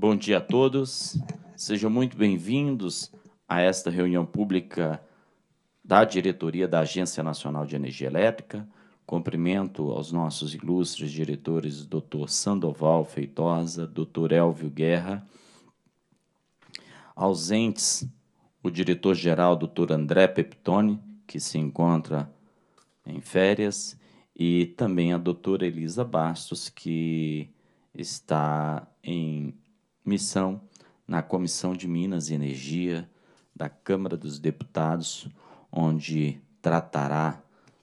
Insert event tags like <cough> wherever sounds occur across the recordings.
Bom dia a todos. Sejam muito bem-vindos a esta reunião pública da diretoria da Agência Nacional de Energia Elétrica. Cumprimento aos nossos ilustres diretores, Dr. Sandoval Feitosa, Dr. Elvio Guerra, ausentes o diretor-geral, Dr. André Peptoni, que se encontra em férias, e também a doutora Elisa Bastos, que está em missão na Comissão de Minas e Energia da Câmara dos Deputados, onde tratará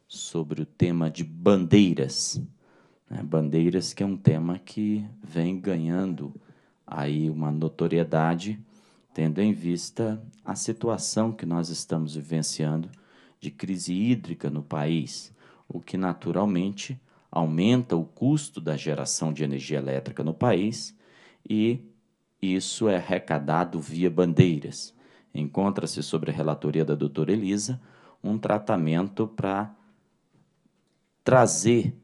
sobre o tema de bandeiras. Né? Bandeiras que é um tema que vem ganhando aí uma notoriedade, tendo em vista a situação que nós estamos vivenciando de crise hídrica no país, o que naturalmente aumenta o custo da geração de energia elétrica no país e isso é arrecadado via bandeiras. Encontra-se sobre a relatoria da doutora Elisa um tratamento para trazer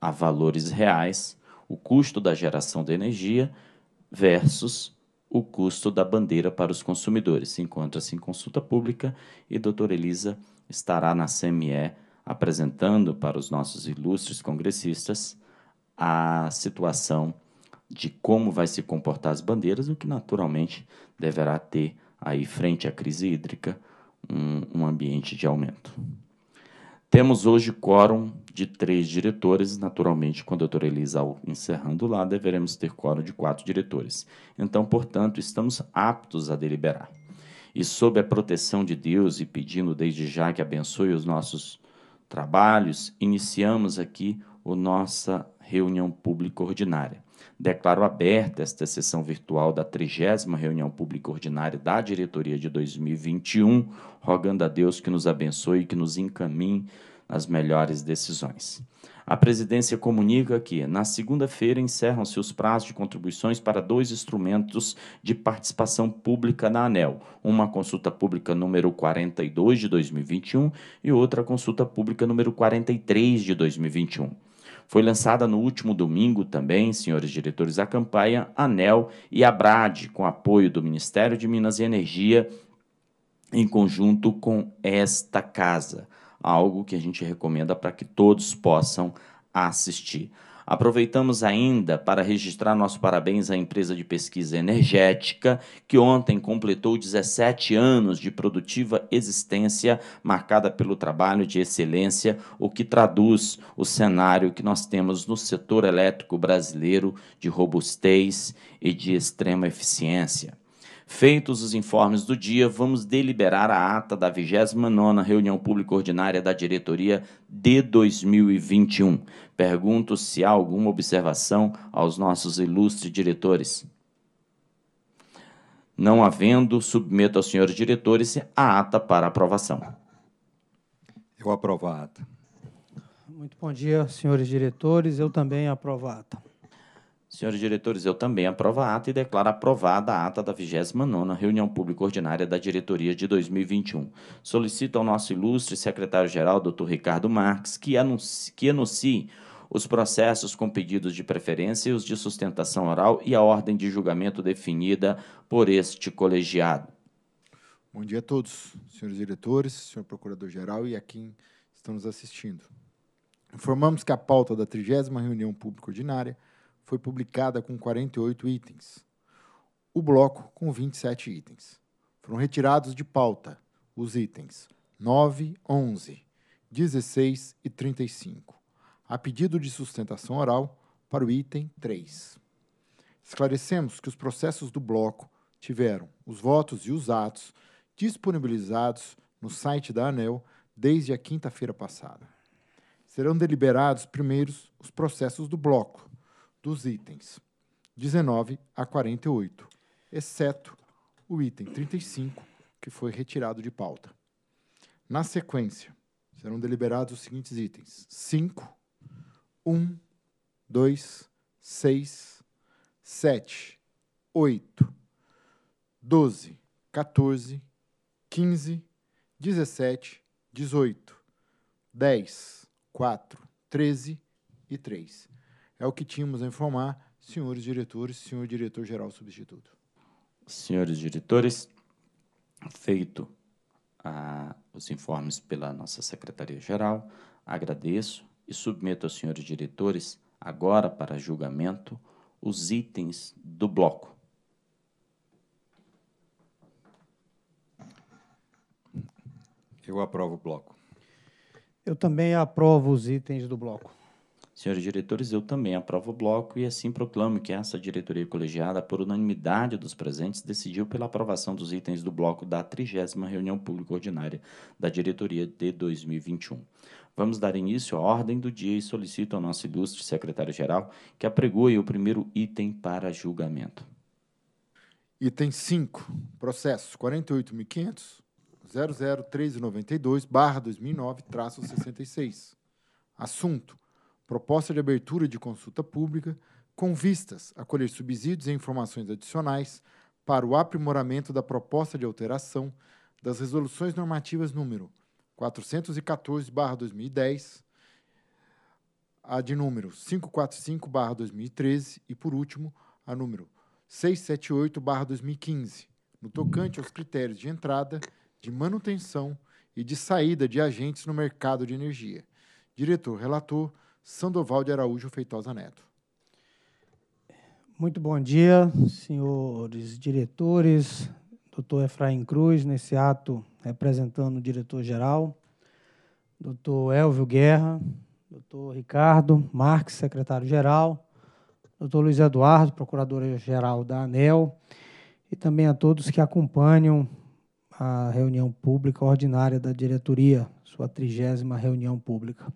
a valores reais o custo da geração de energia versus o custo da bandeira para os consumidores. Encontra-se em consulta pública e a doutora Elisa estará na CME apresentando para os nossos ilustres congressistas a situação de como vai se comportar as bandeiras, o que naturalmente deverá ter aí frente à crise hídrica um, um ambiente de aumento. Temos hoje quórum de três diretores, naturalmente, quando a doutora Elisa encerrando lá, deveremos ter quórum de quatro diretores. Então, portanto, estamos aptos a deliberar. E sob a proteção de Deus e pedindo desde já que abençoe os nossos trabalhos, iniciamos aqui a nossa reunião pública ordinária. Declaro aberta esta sessão virtual da trigésima reunião pública ordinária da diretoria de 2021, rogando a Deus que nos abençoe e que nos encaminhe nas melhores decisões. A presidência comunica que, na segunda-feira, encerram-se os prazos de contribuições para dois instrumentos de participação pública na ANEL: uma consulta pública número 42 de 2021 e outra consulta pública número 43 de 2021. Foi lançada no último domingo também, senhores diretores, a campanha ANEL e BRAD, com apoio do Ministério de Minas e Energia, em conjunto com esta casa. Algo que a gente recomenda para que todos possam assistir. Aproveitamos ainda para registrar nosso parabéns à empresa de pesquisa energética, que ontem completou 17 anos de produtiva existência, marcada pelo trabalho de excelência, o que traduz o cenário que nós temos no setor elétrico brasileiro de robustez e de extrema eficiência. Feitos os informes do dia, vamos deliberar a ata da 29ª reunião pública ordinária da diretoria de 2021. Pergunto se há alguma observação aos nossos ilustres diretores. Não havendo, submeto aos senhores diretores a ata para aprovação. Eu aprovo a ata. Muito bom dia, senhores diretores. Eu também aprovo a ata. Senhores diretores, eu também aprovo a ata e declaro aprovada a ata da 29ª Reunião Pública Ordinária da Diretoria de 2021. Solicito ao nosso ilustre secretário-geral, Dr. Ricardo Marques, que anuncie, que anuncie os processos com pedidos de preferência e os de sustentação oral e a ordem de julgamento definida por este colegiado. Bom dia a todos, senhores diretores, senhor procurador-geral e a quem estão nos assistindo. Informamos que a pauta da 30 reunião pública ordinária foi publicada com 48 itens, o bloco com 27 itens. Foram retirados de pauta os itens 9, 11, 16 e 35, a pedido de sustentação oral para o item 3. Esclarecemos que os processos do bloco tiveram os votos e os atos disponibilizados no site da ANEL desde a quinta-feira passada. Serão deliberados primeiros os processos do bloco, dos itens 19 a 48, exceto o item 35, que foi retirado de pauta. Na sequência, serão deliberados os seguintes itens: 5, 1, 2, 6, 7, 8, 12, 14, 15, 17, 18, 10, 4, 13 e 3. É o que tínhamos a informar, senhores diretores, senhor diretor-geral substituto. Senhores diretores, feito a, ah, os informes pela nossa secretaria-geral, agradeço e submeto aos senhores diretores, agora para julgamento, os itens do bloco. Eu aprovo o bloco. Eu também aprovo os itens do bloco. Senhores diretores, eu também aprovo o bloco e assim proclamo que essa diretoria colegiada, por unanimidade dos presentes, decidiu pela aprovação dos itens do bloco da 30 reunião pública ordinária da diretoria de 2021. Vamos dar início à ordem do dia e solicito ao nosso ilustre secretário-geral que apregoe o primeiro item para julgamento. Item 5, processo 4850000392 2009 66. Assunto: proposta de abertura de consulta pública, com vistas a colher subsídios e informações adicionais para o aprimoramento da proposta de alteração das resoluções normativas número 414/2010, a de número 545/2013 e por último, a número 678/2015, no tocante aos critérios de entrada, de manutenção e de saída de agentes no mercado de energia. Diretor relator Sandoval de Araújo Feitosa Neto. Muito bom dia, senhores diretores, doutor Efraim Cruz, nesse ato representando o diretor-geral, doutor Elvio Guerra, doutor Ricardo Marques, secretário-geral, doutor Luiz Eduardo, procurador-geral da ANEL, e também a todos que acompanham a reunião pública ordinária da diretoria, sua trigésima reunião pública.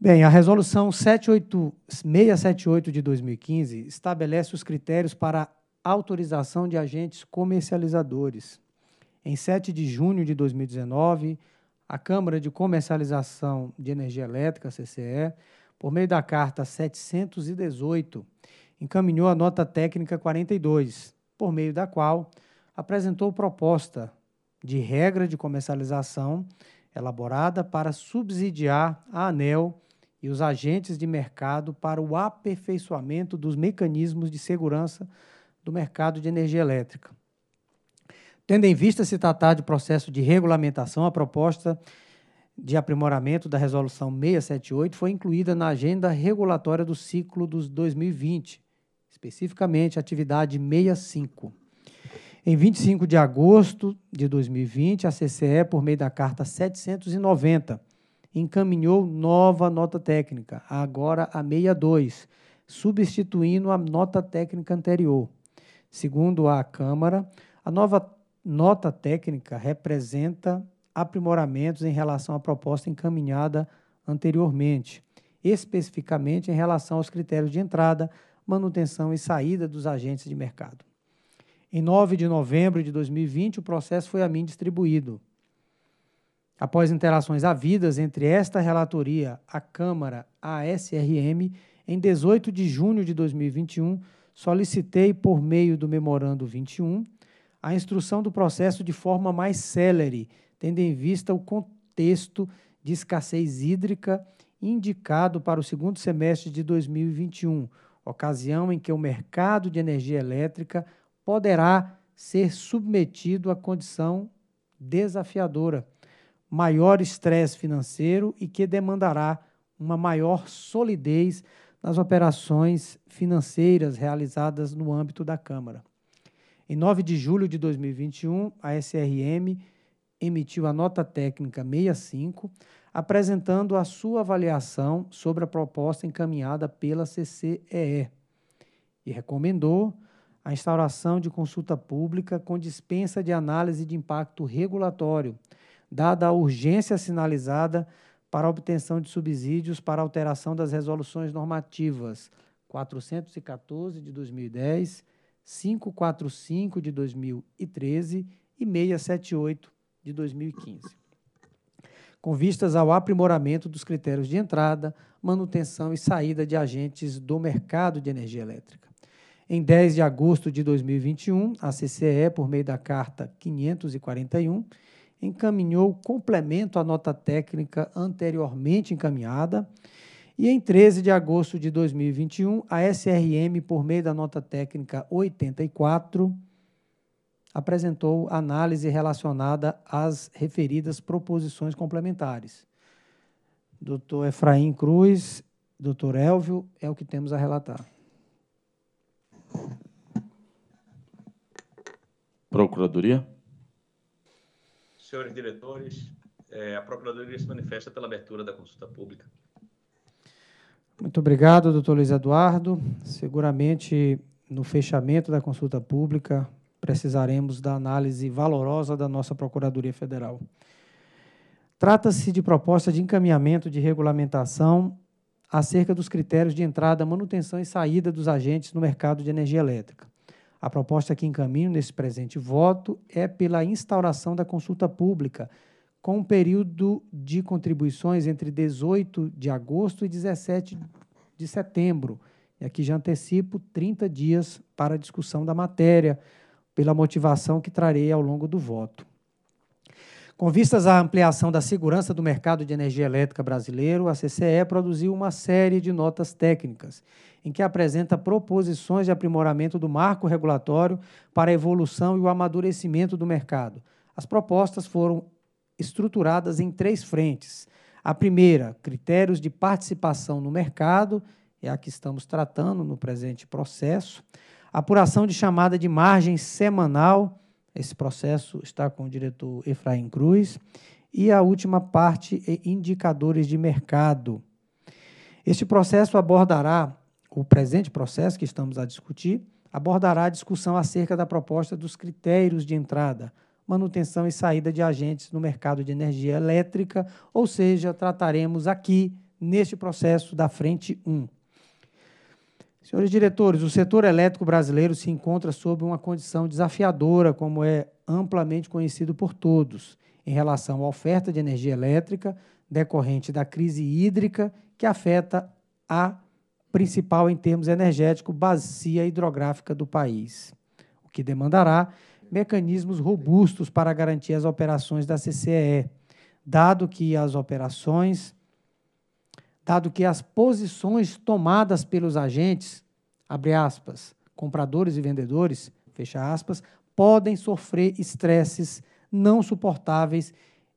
Bem, a resolução 78, 678 de 2015 estabelece os critérios para autorização de agentes comercializadores. Em 7 de junho de 2019, a Câmara de Comercialização de Energia Elétrica, CCE, por meio da carta 718, encaminhou a nota técnica 42, por meio da qual apresentou proposta de regra de comercialização elaborada para subsidiar a ANEL e os agentes de mercado para o aperfeiçoamento dos mecanismos de segurança do mercado de energia elétrica. Tendo em vista se tratar de processo de regulamentação, a proposta de aprimoramento da Resolução 678 foi incluída na agenda regulatória do ciclo dos 2020, especificamente a atividade 65. Em 25 de agosto de 2020, a CCE, por meio da Carta 790, encaminhou nova nota técnica, agora a 62, substituindo a nota técnica anterior. Segundo a Câmara, a nova nota técnica representa aprimoramentos em relação à proposta encaminhada anteriormente, especificamente em relação aos critérios de entrada, manutenção e saída dos agentes de mercado. Em 9 de novembro de 2020, o processo foi a mim distribuído após interações havidas entre esta relatoria, a Câmara, a SRM, em 18 de junho de 2021, solicitei, por meio do Memorando 21, a instrução do processo de forma mais célere, tendo em vista o contexto de escassez hídrica indicado para o segundo semestre de 2021, ocasião em que o mercado de energia elétrica poderá ser submetido a condição desafiadora maior estresse financeiro e que demandará uma maior solidez nas operações financeiras realizadas no âmbito da Câmara. Em 9 de julho de 2021, a SRM emitiu a nota técnica 65, apresentando a sua avaliação sobre a proposta encaminhada pela CCEE e recomendou a instauração de consulta pública com dispensa de análise de impacto regulatório dada a urgência sinalizada para obtenção de subsídios para alteração das resoluções normativas 414 de 2010, 545 de 2013 e 678 de 2015. Com vistas ao aprimoramento dos critérios de entrada, manutenção e saída de agentes do mercado de energia elétrica. Em 10 de agosto de 2021, a CCE, por meio da Carta 541, encaminhou complemento à nota técnica anteriormente encaminhada. E em 13 de agosto de 2021, a SRM, por meio da nota técnica 84, apresentou análise relacionada às referidas proposições complementares. Doutor Efraim Cruz, doutor Elvio, é o que temos a relatar. Procuradoria? senhores diretores, é, a Procuradoria se manifesta pela abertura da consulta pública. Muito obrigado, doutor Luiz Eduardo. Seguramente, no fechamento da consulta pública, precisaremos da análise valorosa da nossa Procuradoria Federal. Trata-se de proposta de encaminhamento de regulamentação acerca dos critérios de entrada, manutenção e saída dos agentes no mercado de energia elétrica. A proposta que encaminho nesse presente voto é pela instauração da consulta pública, com um período de contribuições entre 18 de agosto e 17 de setembro. E aqui já antecipo 30 dias para a discussão da matéria, pela motivação que trarei ao longo do voto. Com vistas à ampliação da segurança do mercado de energia elétrica brasileiro, a CCE produziu uma série de notas técnicas, em que apresenta proposições de aprimoramento do marco regulatório para a evolução e o amadurecimento do mercado. As propostas foram estruturadas em três frentes. A primeira, critérios de participação no mercado, é a que estamos tratando no presente processo. Apuração de chamada de margem semanal esse processo está com o diretor Efraim Cruz. E a última parte é indicadores de mercado. Este processo abordará, o presente processo que estamos a discutir, abordará a discussão acerca da proposta dos critérios de entrada, manutenção e saída de agentes no mercado de energia elétrica, ou seja, trataremos aqui, neste processo da Frente 1. Senhores diretores, o setor elétrico brasileiro se encontra sob uma condição desafiadora, como é amplamente conhecido por todos, em relação à oferta de energia elétrica decorrente da crise hídrica que afeta a principal em termos energéticos bacia hidrográfica do país, o que demandará mecanismos robustos para garantir as operações da CCE, dado que as operações dado que as posições tomadas pelos agentes, abre aspas, compradores e vendedores, fecha aspas, podem sofrer estresses não suportáveis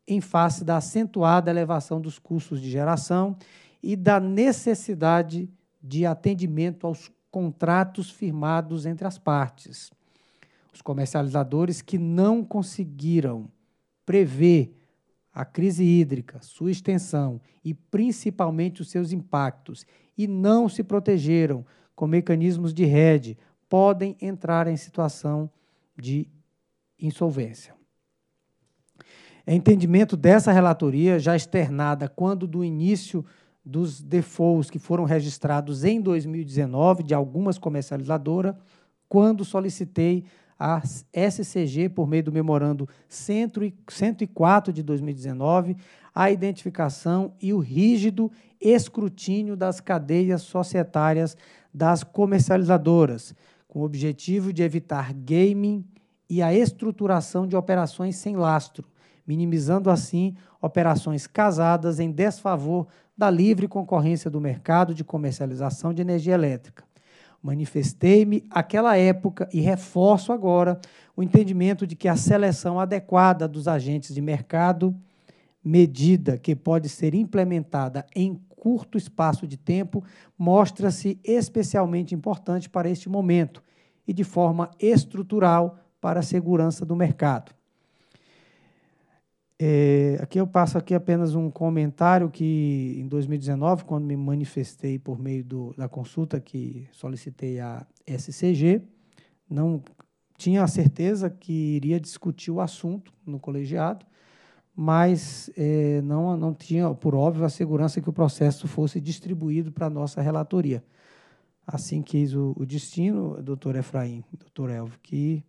em face da acentuada elevação dos custos de geração e da necessidade de atendimento aos contratos firmados entre as partes. Os comercializadores que não conseguiram prever a crise hídrica, sua extensão e principalmente os seus impactos, e não se protegeram com mecanismos de rede, podem entrar em situação de insolvência. É entendimento dessa relatoria, já externada quando do início dos defaults que foram registrados em 2019 de algumas comercializadoras, quando solicitei a SCG, por meio do memorando 104 de 2019, a identificação e o rígido escrutínio das cadeias societárias das comercializadoras, com o objetivo de evitar gaming e a estruturação de operações sem lastro, minimizando assim operações casadas em desfavor da livre concorrência do mercado de comercialização de energia elétrica. Manifestei-me aquela época e reforço agora o entendimento de que a seleção adequada dos agentes de mercado, medida que pode ser implementada em curto espaço de tempo, mostra-se especialmente importante para este momento e de forma estrutural para a segurança do mercado. É, aqui eu passo aqui apenas um comentário que em 2019, quando me manifestei por meio do, da consulta que solicitei à SCG, não tinha a certeza que iria discutir o assunto no colegiado, mas é, não, não tinha, por óbvio, a segurança que o processo fosse distribuído para a nossa relatoria. Assim quis o, o destino, doutor Efraim, doutor Elvio, que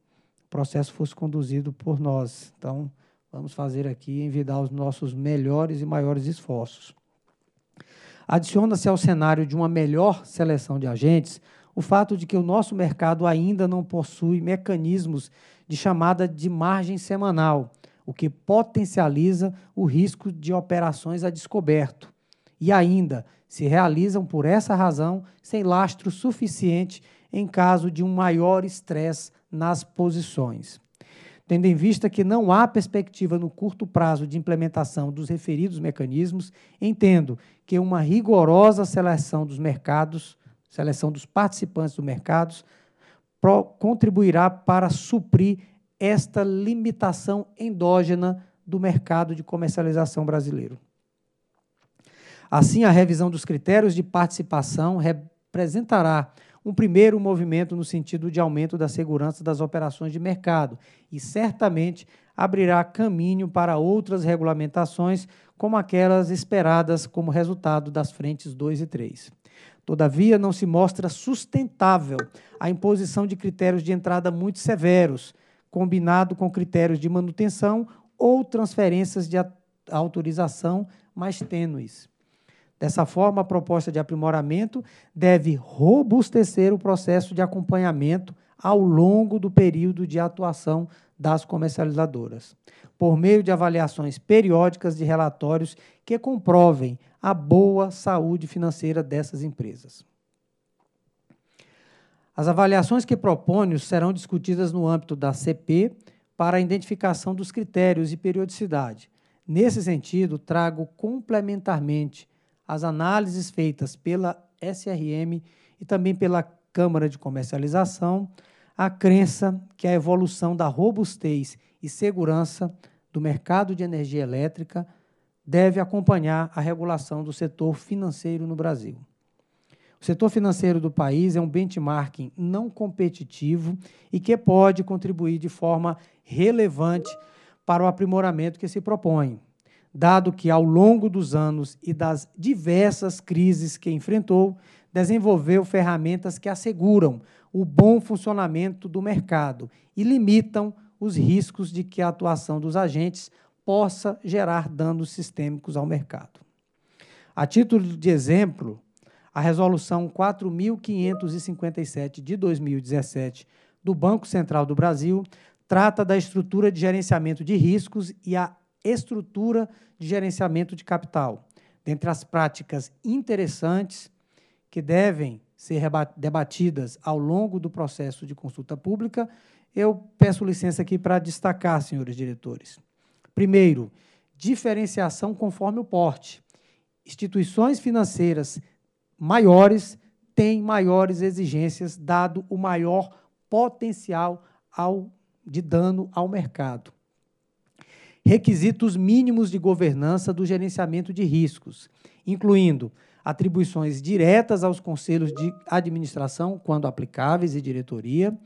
o processo fosse conduzido por nós. Então, Vamos fazer aqui, envidar os nossos melhores e maiores esforços. Adiciona-se ao cenário de uma melhor seleção de agentes o fato de que o nosso mercado ainda não possui mecanismos de chamada de margem semanal, o que potencializa o risco de operações a descoberto. E ainda se realizam por essa razão sem lastro suficiente em caso de um maior estresse nas posições tendo em vista que não há perspectiva no curto prazo de implementação dos referidos mecanismos, entendo que uma rigorosa seleção dos mercados, seleção dos participantes do mercado, contribuirá para suprir esta limitação endógena do mercado de comercialização brasileiro. Assim, a revisão dos critérios de participação representará um primeiro movimento no sentido de aumento da segurança das operações de mercado e certamente abrirá caminho para outras regulamentações, como aquelas esperadas como resultado das frentes 2 e 3. Todavia, não se mostra sustentável a imposição de critérios de entrada muito severos, combinado com critérios de manutenção ou transferências de autorização mais tênues. Dessa forma, a proposta de aprimoramento deve robustecer o processo de acompanhamento ao longo do período de atuação das comercializadoras, por meio de avaliações periódicas de relatórios que comprovem a boa saúde financeira dessas empresas. As avaliações que proponho serão discutidas no âmbito da CP para a identificação dos critérios e periodicidade. Nesse sentido, trago complementarmente as análises feitas pela SRM e também pela Câmara de Comercialização, a crença que a evolução da robustez e segurança do mercado de energia elétrica deve acompanhar a regulação do setor financeiro no Brasil. O setor financeiro do país é um benchmarking não competitivo e que pode contribuir de forma relevante para o aprimoramento que se propõe dado que, ao longo dos anos e das diversas crises que enfrentou, desenvolveu ferramentas que asseguram o bom funcionamento do mercado e limitam os riscos de que a atuação dos agentes possa gerar danos sistêmicos ao mercado. A título de exemplo, a Resolução 4.557 de 2017 do Banco Central do Brasil trata da estrutura de gerenciamento de riscos e a estrutura de gerenciamento de capital. Dentre as práticas interessantes que devem ser debatidas ao longo do processo de consulta pública, eu peço licença aqui para destacar, senhores diretores. Primeiro, diferenciação conforme o porte. Instituições financeiras maiores têm maiores exigências, dado o maior potencial ao, de dano ao mercado requisitos mínimos de governança do gerenciamento de riscos, incluindo atribuições diretas aos conselhos de administração, quando aplicáveis, e diretoria,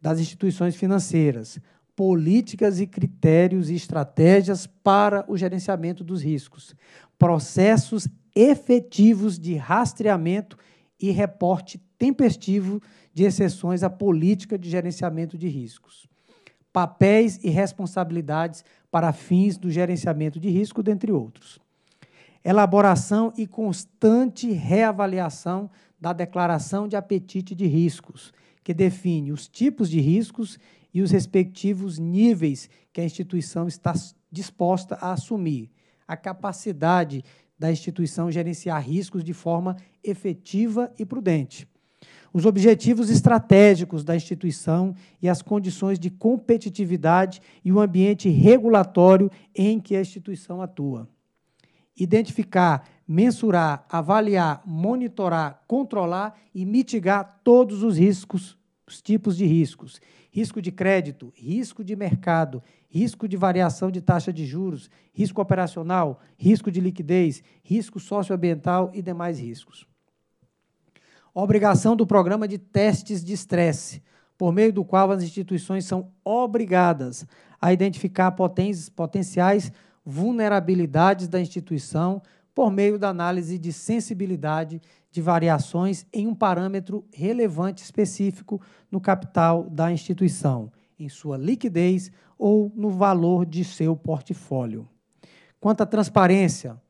das instituições financeiras, políticas e critérios e estratégias para o gerenciamento dos riscos, processos efetivos de rastreamento e reporte tempestivo de exceções à política de gerenciamento de riscos papéis e responsabilidades para fins do gerenciamento de risco, dentre outros. Elaboração e constante reavaliação da declaração de apetite de riscos, que define os tipos de riscos e os respectivos níveis que a instituição está disposta a assumir, a capacidade da instituição gerenciar riscos de forma efetiva e prudente os objetivos estratégicos da instituição e as condições de competitividade e o ambiente regulatório em que a instituição atua. Identificar, mensurar, avaliar, monitorar, controlar e mitigar todos os riscos, os tipos de riscos: risco de crédito, risco de mercado, risco de variação de taxa de juros, risco operacional, risco de liquidez, risco socioambiental e demais riscos obrigação do programa de testes de estresse, por meio do qual as instituições são obrigadas a identificar potenciais vulnerabilidades da instituição por meio da análise de sensibilidade de variações em um parâmetro relevante específico no capital da instituição, em sua liquidez ou no valor de seu portfólio. Quanto à transparência,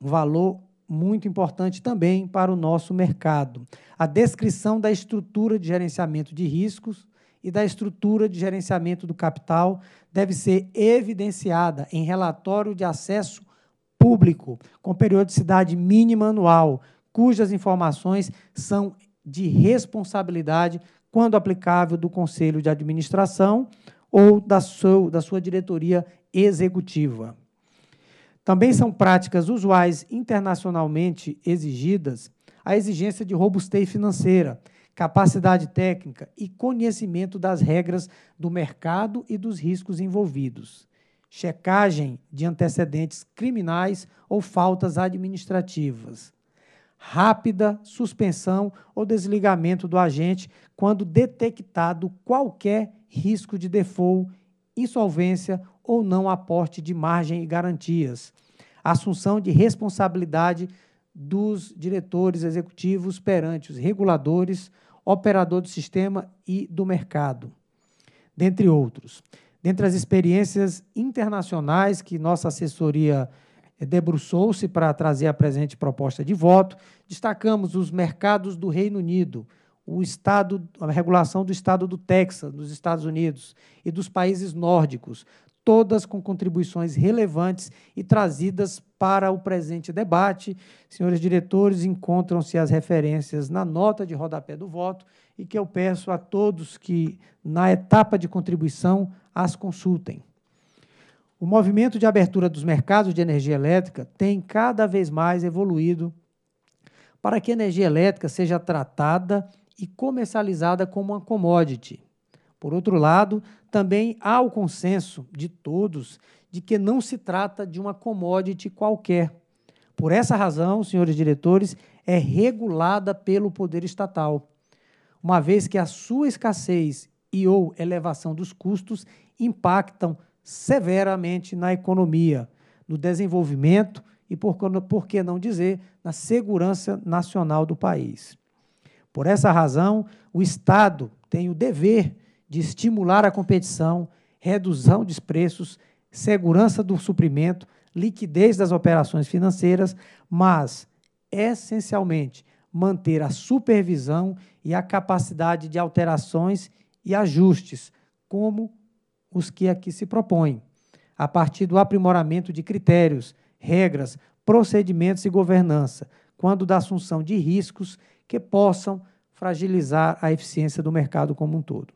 valor muito importante também para o nosso mercado. A descrição da estrutura de gerenciamento de riscos e da estrutura de gerenciamento do capital deve ser evidenciada em relatório de acesso público, com periodicidade mínima anual, cujas informações são de responsabilidade, quando aplicável, do Conselho de Administração ou da, sua da sua diretoria executiva. Também são práticas usuais internacionalmente exigidas a exigência de robustez financeira, capacidade técnica e conhecimento das regras do mercado e dos riscos envolvidos, checagem de antecedentes criminais ou faltas administrativas, rápida suspensão ou desligamento do agente quando detectado qualquer risco de default, insolvência ou não aporte de margem e garantias. Assunção de responsabilidade dos diretores executivos perante os reguladores, operador do sistema e do mercado, dentre outros. Dentre as experiências internacionais que nossa assessoria eh, debruçou-se para trazer a presente proposta de voto, destacamos os mercados do Reino Unido, o estado, a regulação do estado do Texas, nos Estados Unidos, e dos países nórdicos, todas com contribuições relevantes e trazidas para o presente debate. Senhores diretores, encontram-se as referências na nota de rodapé do voto e que eu peço a todos que, na etapa de contribuição, as consultem. O movimento de abertura dos mercados de energia elétrica tem cada vez mais evoluído para que a energia elétrica seja tratada e comercializada como uma commodity. Por outro lado, também há o consenso de todos de que não se trata de uma commodity qualquer. Por essa razão, senhores diretores, é regulada pelo poder estatal, uma vez que a sua escassez e ou elevação dos custos impactam severamente na economia, no desenvolvimento e, por, por que não dizer, na segurança nacional do país. Por essa razão, o Estado tem o dever de estimular a competição, redução de preços, segurança do suprimento, liquidez das operações financeiras, mas, essencialmente, manter a supervisão e a capacidade de alterações e ajustes, como os que aqui se propõem, a partir do aprimoramento de critérios, regras, procedimentos e governança, quando da assunção de riscos que possam fragilizar a eficiência do mercado como um todo.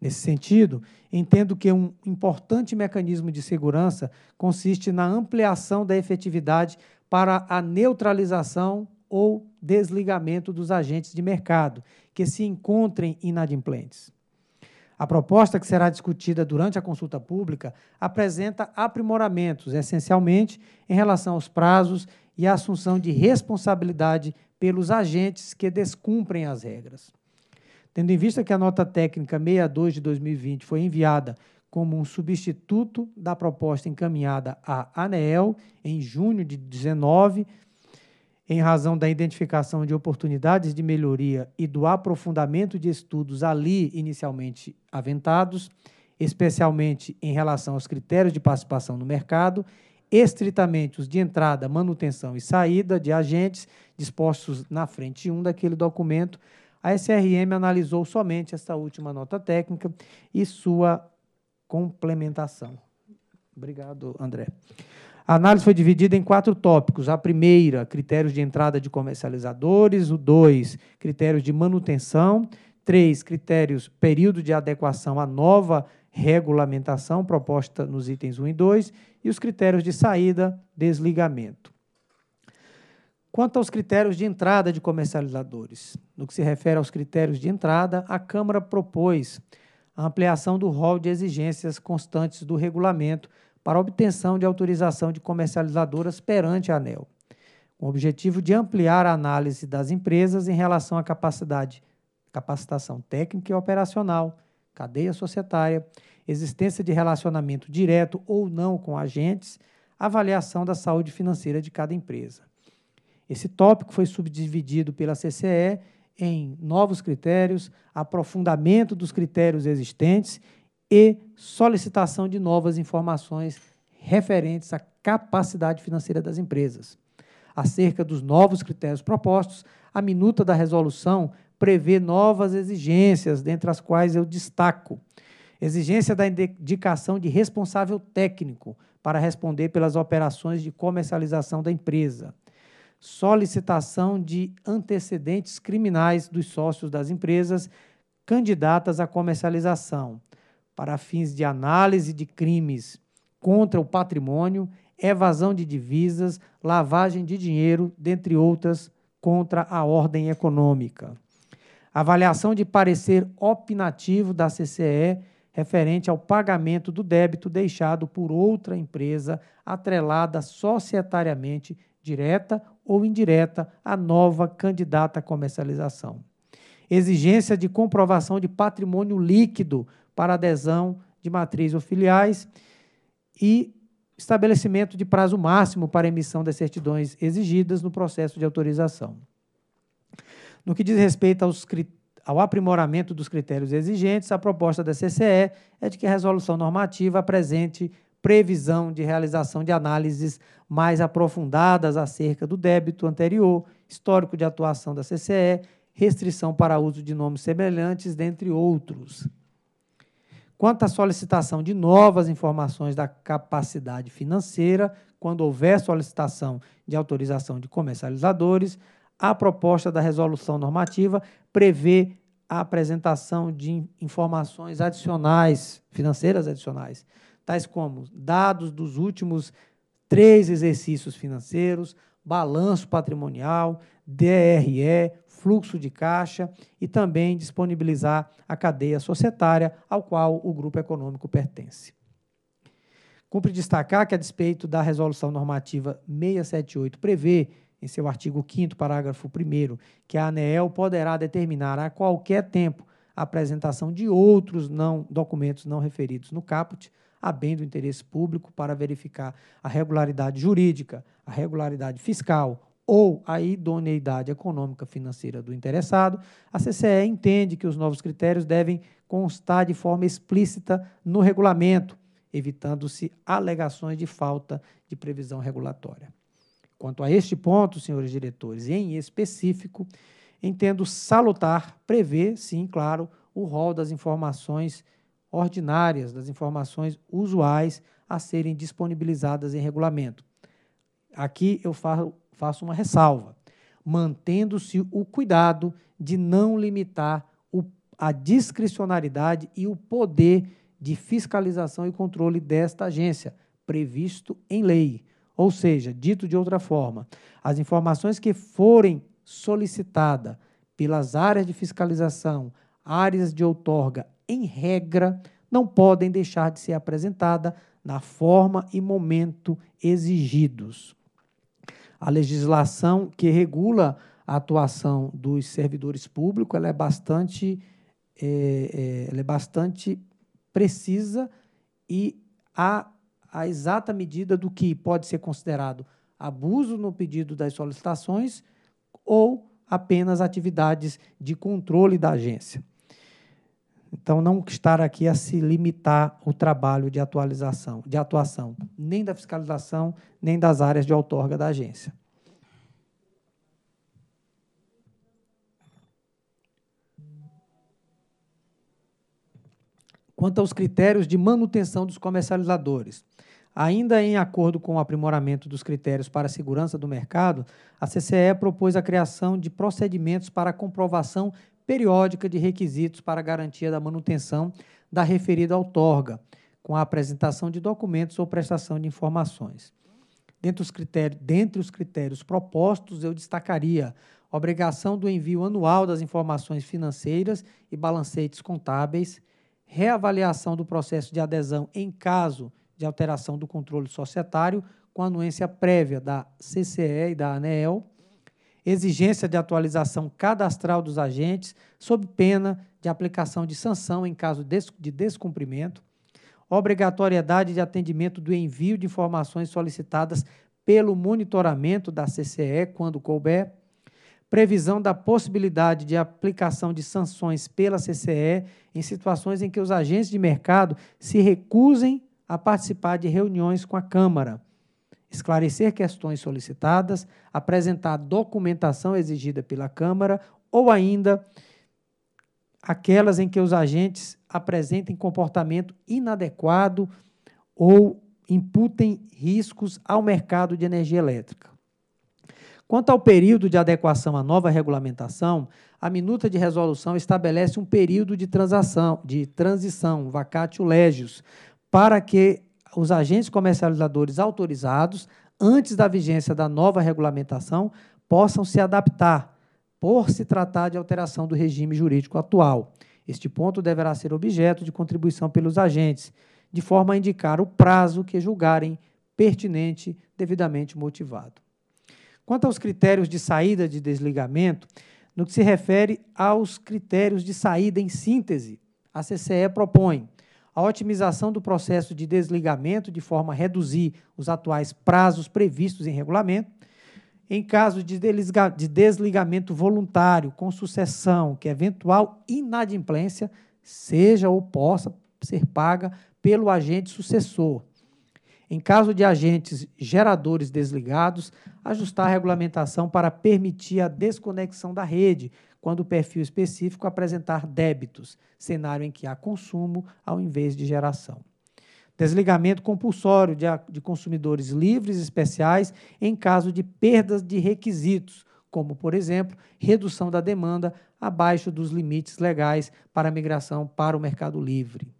Nesse sentido, entendo que um importante mecanismo de segurança consiste na ampliação da efetividade para a neutralização ou desligamento dos agentes de mercado que se encontrem inadimplentes. A proposta que será discutida durante a consulta pública apresenta aprimoramentos, essencialmente em relação aos prazos e à assunção de responsabilidade pelos agentes que descumprem as regras. Tendo em vista que a nota técnica 62 de 2020 foi enviada como um substituto da proposta encaminhada à ANEEL em junho de 19, em razão da identificação de oportunidades de melhoria e do aprofundamento de estudos ali inicialmente aventados, especialmente em relação aos critérios de participação no mercado, estritamente os de entrada, manutenção e saída de agentes dispostos na frente 1 daquele documento, a SRM analisou somente essa última nota técnica e sua complementação. Obrigado, André. A análise foi dividida em quatro tópicos. A primeira, critérios de entrada de comercializadores. O dois, critérios de manutenção. Três, critérios, período de adequação à nova regulamentação proposta nos itens 1 e 2. E os critérios de saída, desligamento. Quanto aos critérios de entrada de comercializadores, no que se refere aos critérios de entrada, a Câmara propôs a ampliação do rol de exigências constantes do regulamento para obtenção de autorização de comercializadoras perante a ANEL, com o objetivo de ampliar a análise das empresas em relação à capacidade, capacitação técnica e operacional, cadeia societária, existência de relacionamento direto ou não com agentes, avaliação da saúde financeira de cada empresa. Esse tópico foi subdividido pela CCE em novos critérios, aprofundamento dos critérios existentes e solicitação de novas informações referentes à capacidade financeira das empresas. Acerca dos novos critérios propostos, a minuta da resolução prevê novas exigências, dentre as quais eu destaco exigência da indicação de responsável técnico para responder pelas operações de comercialização da empresa, solicitação de antecedentes criminais dos sócios das empresas candidatas à comercialização, para fins de análise de crimes contra o patrimônio, evasão de divisas, lavagem de dinheiro, dentre outras, contra a ordem econômica. Avaliação de parecer opinativo da CCE referente ao pagamento do débito deixado por outra empresa atrelada societariamente direta ou indireta, à nova candidata à comercialização. Exigência de comprovação de patrimônio líquido para adesão de matriz ou filiais e estabelecimento de prazo máximo para emissão das certidões exigidas no processo de autorização. No que diz respeito aos, ao aprimoramento dos critérios exigentes, a proposta da CCE é de que a resolução normativa apresente previsão de realização de análises mais aprofundadas acerca do débito anterior, histórico de atuação da CCE, restrição para uso de nomes semelhantes, dentre outros. Quanto à solicitação de novas informações da capacidade financeira, quando houver solicitação de autorização de comercializadores, a proposta da resolução normativa prevê a apresentação de informações adicionais, financeiras adicionais, tais como dados dos últimos três exercícios financeiros, balanço patrimonial, DRE, fluxo de caixa e também disponibilizar a cadeia societária ao qual o grupo econômico pertence. Cumpre destacar que, a despeito da resolução normativa 678 prevê, em seu artigo 5, parágrafo 1, que a ANEEL poderá determinar a qualquer tempo a apresentação de outros não, documentos não referidos no caput, a bem do interesse público para verificar a regularidade jurídica, a regularidade fiscal ou a idoneidade econômica financeira do interessado, a CCE entende que os novos critérios devem constar de forma explícita no regulamento, evitando-se alegações de falta de previsão regulatória. Quanto a este ponto, senhores diretores, em específico, entendo salutar prever, sim, claro, o rol das informações ordinárias das informações usuais a serem disponibilizadas em regulamento. Aqui eu faço uma ressalva, mantendo-se o cuidado de não limitar a discricionariedade e o poder de fiscalização e controle desta agência, previsto em lei. Ou seja, dito de outra forma, as informações que forem solicitadas pelas áreas de fiscalização, áreas de outorga, em regra, não podem deixar de ser apresentada na forma e momento exigidos. A legislação que regula a atuação dos servidores públicos ela é bastante, é, é, ela é bastante precisa e há a exata medida do que pode ser considerado abuso no pedido das solicitações ou apenas atividades de controle da agência. Então, não estar aqui a é se limitar o trabalho de atualização, de atuação, nem da fiscalização, nem das áreas de outorga da agência. Quanto aos critérios de manutenção dos comercializadores, Ainda em acordo com o aprimoramento dos critérios para a segurança do mercado, a CCE propôs a criação de procedimentos para comprovação periódica de requisitos para garantia da manutenção da referida outorga, com a apresentação de documentos ou prestação de informações. Dentre os, critérios, dentre os critérios propostos, eu destacaria obrigação do envio anual das informações financeiras e balancetes contábeis, reavaliação do processo de adesão em caso de alteração do controle societário, com anuência prévia da CCE e da ANEEL, exigência de atualização cadastral dos agentes, sob pena de aplicação de sanção em caso de descumprimento, obrigatoriedade de atendimento do envio de informações solicitadas pelo monitoramento da CCE quando couber, previsão da possibilidade de aplicação de sanções pela CCE em situações em que os agentes de mercado se recusem a participar de reuniões com a Câmara esclarecer questões solicitadas, apresentar documentação exigida pela Câmara ou ainda aquelas em que os agentes apresentem comportamento inadequado ou imputem riscos ao mercado de energia elétrica. Quanto ao período de adequação à nova regulamentação, a minuta de resolução estabelece um período de transação, de transição, vacatio legis, para que os agentes comercializadores autorizados, antes da vigência da nova regulamentação, possam se adaptar, por se tratar de alteração do regime jurídico atual. Este ponto deverá ser objeto de contribuição pelos agentes, de forma a indicar o prazo que julgarem pertinente, devidamente motivado. Quanto aos critérios de saída de desligamento, no que se refere aos critérios de saída em síntese, a CCE propõe a otimização do processo de desligamento de forma a reduzir os atuais prazos previstos em regulamento. Em caso de desligamento voluntário com sucessão, que eventual inadimplência seja ou possa ser paga pelo agente sucessor. Em caso de agentes geradores desligados, ajustar a regulamentação para permitir a desconexão da rede, quando o perfil específico apresentar débitos, cenário em que há consumo ao invés de geração. Desligamento compulsório de, de consumidores livres especiais em caso de perdas de requisitos, como, por exemplo, redução da demanda abaixo dos limites legais para a migração para o mercado livre.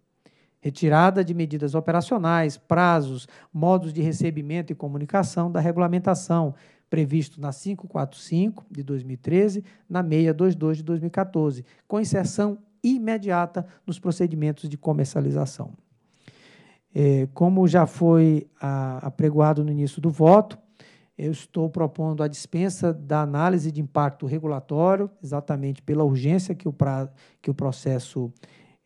Retirada de medidas operacionais, prazos, modos de recebimento e comunicação da regulamentação, previsto na 545 de 2013, na 622 de 2014, com inserção imediata nos procedimentos de comercialização. É, como já foi a, ah, apregoado no início do voto, eu estou propondo a dispensa da análise de impacto regulatório, exatamente pela urgência que o, pra, que o, processo,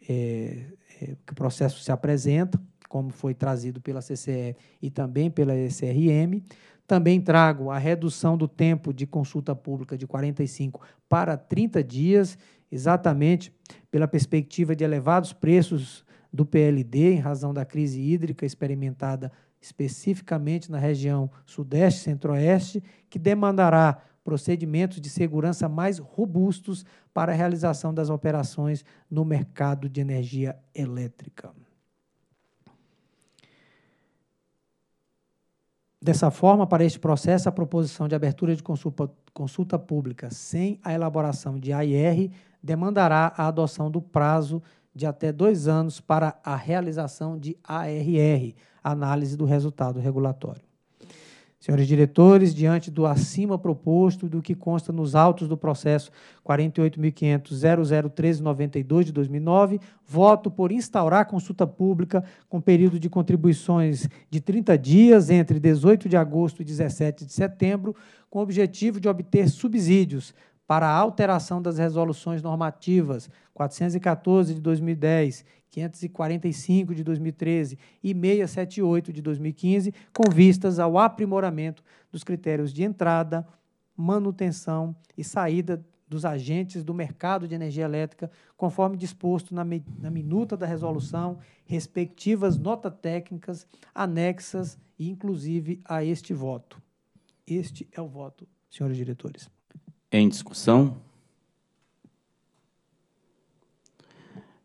é, é, que o processo se apresenta, como foi trazido pela CCE e também pela SRM. Também trago a redução do tempo de consulta pública de 45 para 30 dias, exatamente pela perspectiva de elevados preços do PLD em razão da crise hídrica experimentada especificamente na região Sudeste e Centro-Oeste, que demandará procedimentos de segurança mais robustos para a realização das operações no mercado de energia elétrica. Dessa forma, para este processo, a proposição de abertura de consulta, consulta pública sem a elaboração de AIR demandará a adoção do prazo de até dois anos para a realização de ARR, análise do resultado regulatório. Senhores diretores, diante do acima proposto do que consta nos autos do processo 48.500.001392 de 2009, voto por instaurar consulta pública com período de contribuições de 30 dias entre 18 de agosto e 17 de setembro, com o objetivo de obter subsídios para a alteração das resoluções normativas 414 de 2010, 545 de 2013 e 678 de 2015, com vistas ao aprimoramento dos critérios de entrada, manutenção e saída dos agentes do mercado de energia elétrica, conforme disposto na, na minuta da resolução, respectivas notas técnicas anexas, inclusive a este voto. Este é o voto, senhores diretores. Em discussão?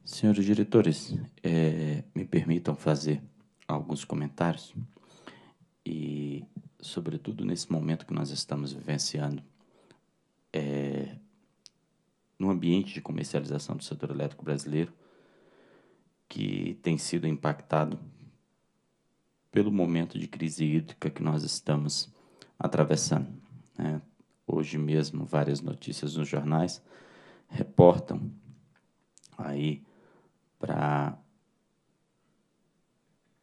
Senhores diretores, é, me permitam fazer alguns comentários e, sobretudo, nesse momento que nós estamos vivenciando, é, no ambiente de comercialização do setor elétrico brasileiro, que tem sido impactado pelo momento de crise hídrica que nós estamos atravessando. Né? hoje mesmo várias notícias nos jornais reportam aí para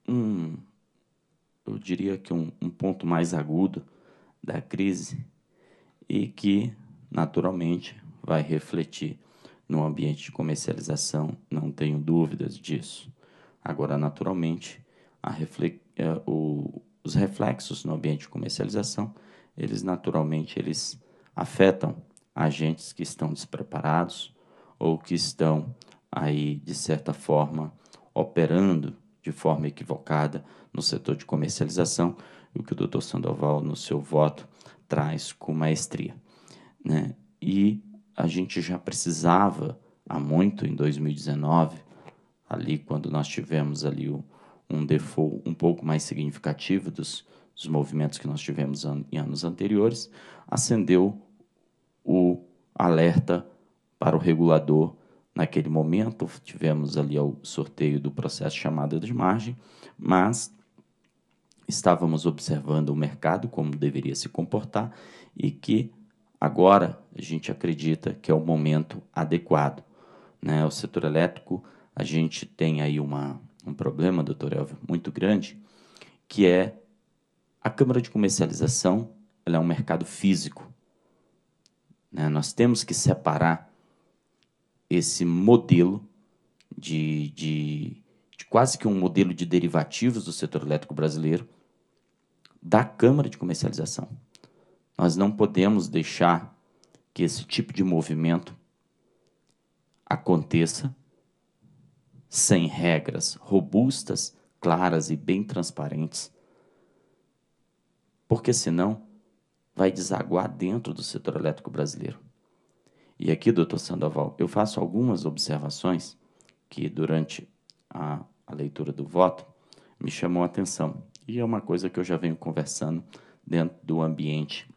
um, eu diria que um, um ponto mais agudo da crise e que naturalmente vai refletir no ambiente de comercialização, não tenho dúvidas disso. Agora, naturalmente, reflex, uh, eh, o, os reflexos no ambiente de comercialização eles naturalmente eles afetam agentes que estão despreparados ou que estão aí de certa forma operando de forma equivocada no setor de comercialização, o que o Dr. Sandoval no seu voto traz com maestria, né? E a gente já precisava há muito em 2019, ali quando nós tivemos ali o, um default um pouco mais significativo dos dos movimentos que nós tivemos an em anos anteriores, acendeu o alerta para o regulador. Naquele momento, tivemos ali o sorteio do processo chamada de margem, mas estávamos observando o mercado como deveria se comportar e que agora a gente acredita que é o momento adequado. Né? O setor elétrico, a gente tem aí uma, um problema, doutor Elvio, muito grande, que é a Câmara de Comercialização é um mercado físico. Né? Nós temos que separar esse modelo de, de, de quase que um modelo de derivativos do setor elétrico brasileiro da Câmara de Comercialização. Nós não podemos deixar que esse tipo de movimento aconteça sem regras robustas, claras e bem transparentes porque senão vai desaguar dentro do setor elétrico brasileiro. E aqui, doutor Sandoval, eu faço algumas observações que durante a, a leitura do voto me chamou a atenção. E é uma coisa que eu já venho conversando dentro do ambiente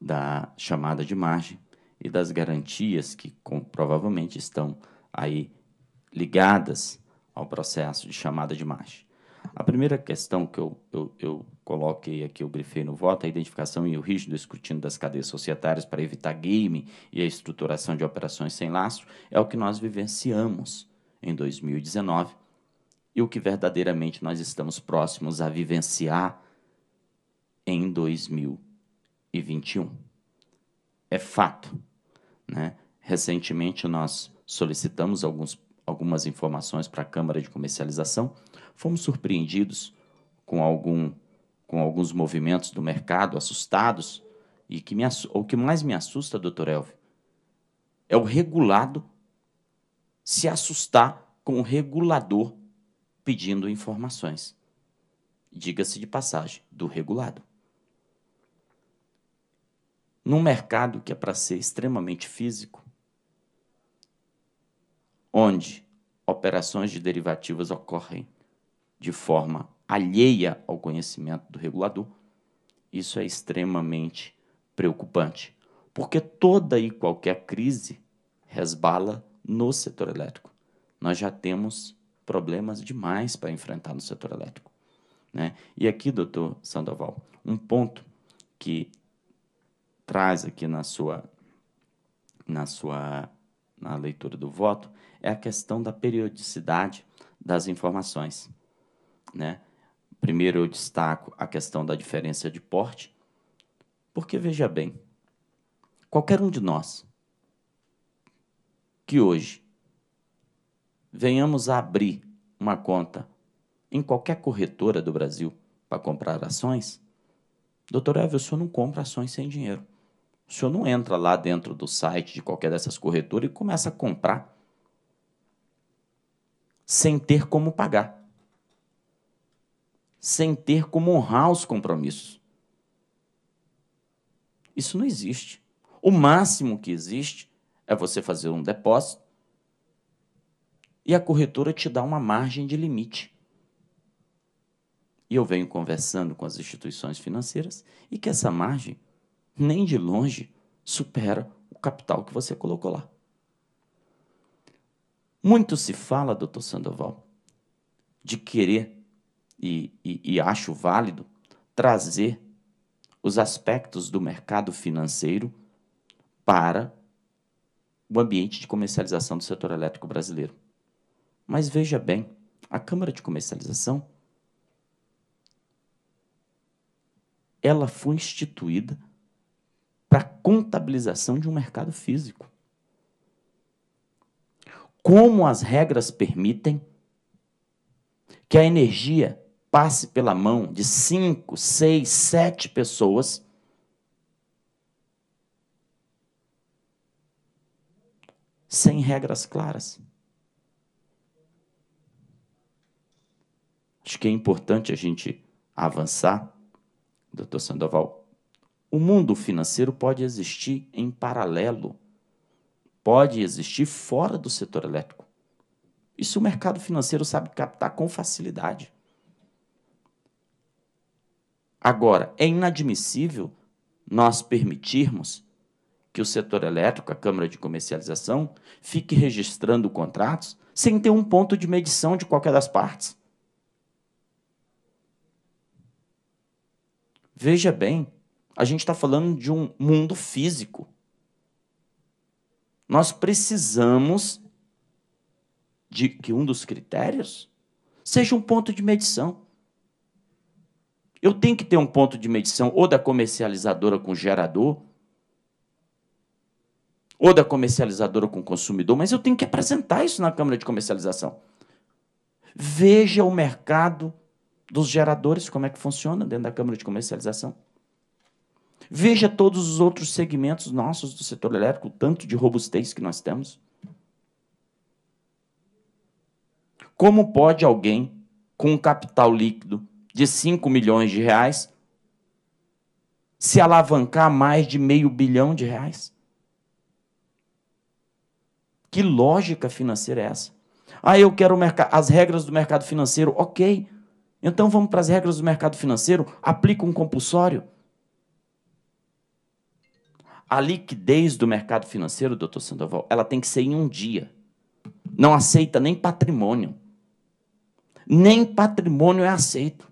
da chamada de margem e das garantias que com, provavelmente estão aí ligadas ao processo de chamada de margem. A primeira questão que eu, eu, eu coloquei aqui, eu grifei no voto, é a identificação e o rígido escrutínio das cadeias societárias para evitar game e a estruturação de operações sem lastro é o que nós vivenciamos em 2019 e o que verdadeiramente nós estamos próximos a vivenciar em 2021. É fato. Né? Recentemente, nós solicitamos alguns, algumas informações para a Câmara de Comercialização fomos surpreendidos com, algum, com alguns movimentos do mercado, assustados, e que me, o que mais me assusta, doutor Elvio, é o regulado se assustar com o regulador pedindo informações. Diga-se de passagem, do regulado. Num mercado que é para ser extremamente físico, onde operações de derivativas ocorrem de forma alheia ao conhecimento do regulador, isso é extremamente preocupante, porque toda e qualquer crise resbala no setor elétrico. Nós já temos problemas demais para enfrentar no setor elétrico. Né? E aqui, doutor Sandoval, um ponto que traz aqui na sua, na sua na leitura do voto é a questão da periodicidade das informações. Né? Primeiro eu destaco a questão da diferença de porte, porque veja bem, qualquer um de nós que hoje venhamos a abrir uma conta em qualquer corretora do Brasil para comprar ações, doutor Elvio, o senhor não compra ações sem dinheiro. O senhor não entra lá dentro do site de qualquer dessas corretoras e começa a comprar sem ter como pagar sem ter como honrar os compromissos. Isso não existe. O máximo que existe é você fazer um depósito e a corretora te dá uma margem de limite. E eu venho conversando com as instituições financeiras e que essa margem nem de longe supera o capital que você colocou lá. Muito se fala, doutor Sandoval, de querer e, e, e acho válido trazer os aspectos do mercado financeiro para o ambiente de comercialização do setor elétrico brasileiro. Mas veja bem, a Câmara de Comercialização ela foi instituída para contabilização de um mercado físico. Como as regras permitem que a energia passe pela mão de cinco, seis, sete pessoas, sem regras claras. Acho que é importante a gente avançar, doutor Sandoval. O mundo financeiro pode existir em paralelo, pode existir fora do setor elétrico. Isso o mercado financeiro sabe captar com facilidade. Agora, é inadmissível nós permitirmos que o setor elétrico, a Câmara de Comercialização, fique registrando contratos sem ter um ponto de medição de qualquer das partes. Veja bem, a gente está falando de um mundo físico. Nós precisamos de que um dos critérios seja um ponto de medição. Eu tenho que ter um ponto de medição ou da comercializadora com gerador, ou da comercializadora com consumidor, mas eu tenho que apresentar isso na Câmara de Comercialização. Veja o mercado dos geradores, como é que funciona dentro da Câmara de Comercialização. Veja todos os outros segmentos nossos do setor elétrico, o tanto de robustez que nós temos. Como pode alguém com capital líquido de 5 milhões de reais se alavancar mais de meio bilhão de reais? Que lógica financeira é essa? Ah, eu quero as regras do mercado financeiro. Ok. Então vamos para as regras do mercado financeiro. Aplica um compulsório. A liquidez do mercado financeiro, doutor Sandoval, ela tem que ser em um dia. Não aceita nem patrimônio. Nem patrimônio é aceito.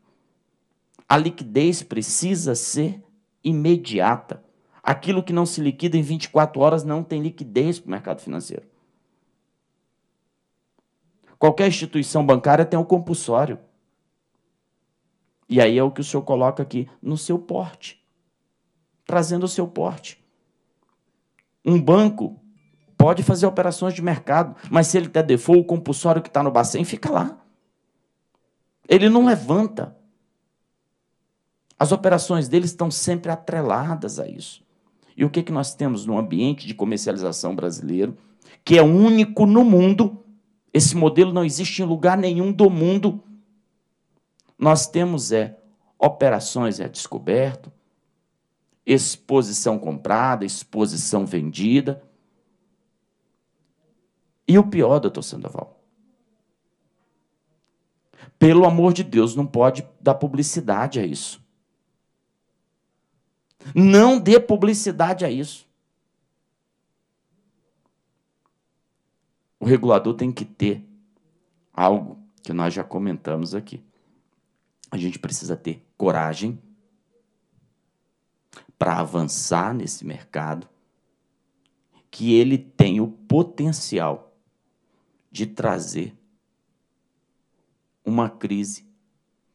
A liquidez precisa ser imediata. Aquilo que não se liquida em 24 horas não tem liquidez para o mercado financeiro. Qualquer instituição bancária tem um compulsório. E aí é o que o senhor coloca aqui no seu porte. Trazendo o seu porte. Um banco pode fazer operações de mercado, mas se ele der default, o compulsório que está no Bacen fica lá. Ele não levanta. As operações deles estão sempre atreladas a isso. E o que, é que nós temos no ambiente de comercialização brasileiro, que é único no mundo? Esse modelo não existe em lugar nenhum do mundo. Nós temos é operações é descoberto, exposição comprada, exposição vendida. E o pior, doutor Sandoval, pelo amor de Deus, não pode dar publicidade a isso. Não dê publicidade a isso. O regulador tem que ter algo que nós já comentamos aqui. A gente precisa ter coragem para avançar nesse mercado, que ele tem o potencial de trazer uma crise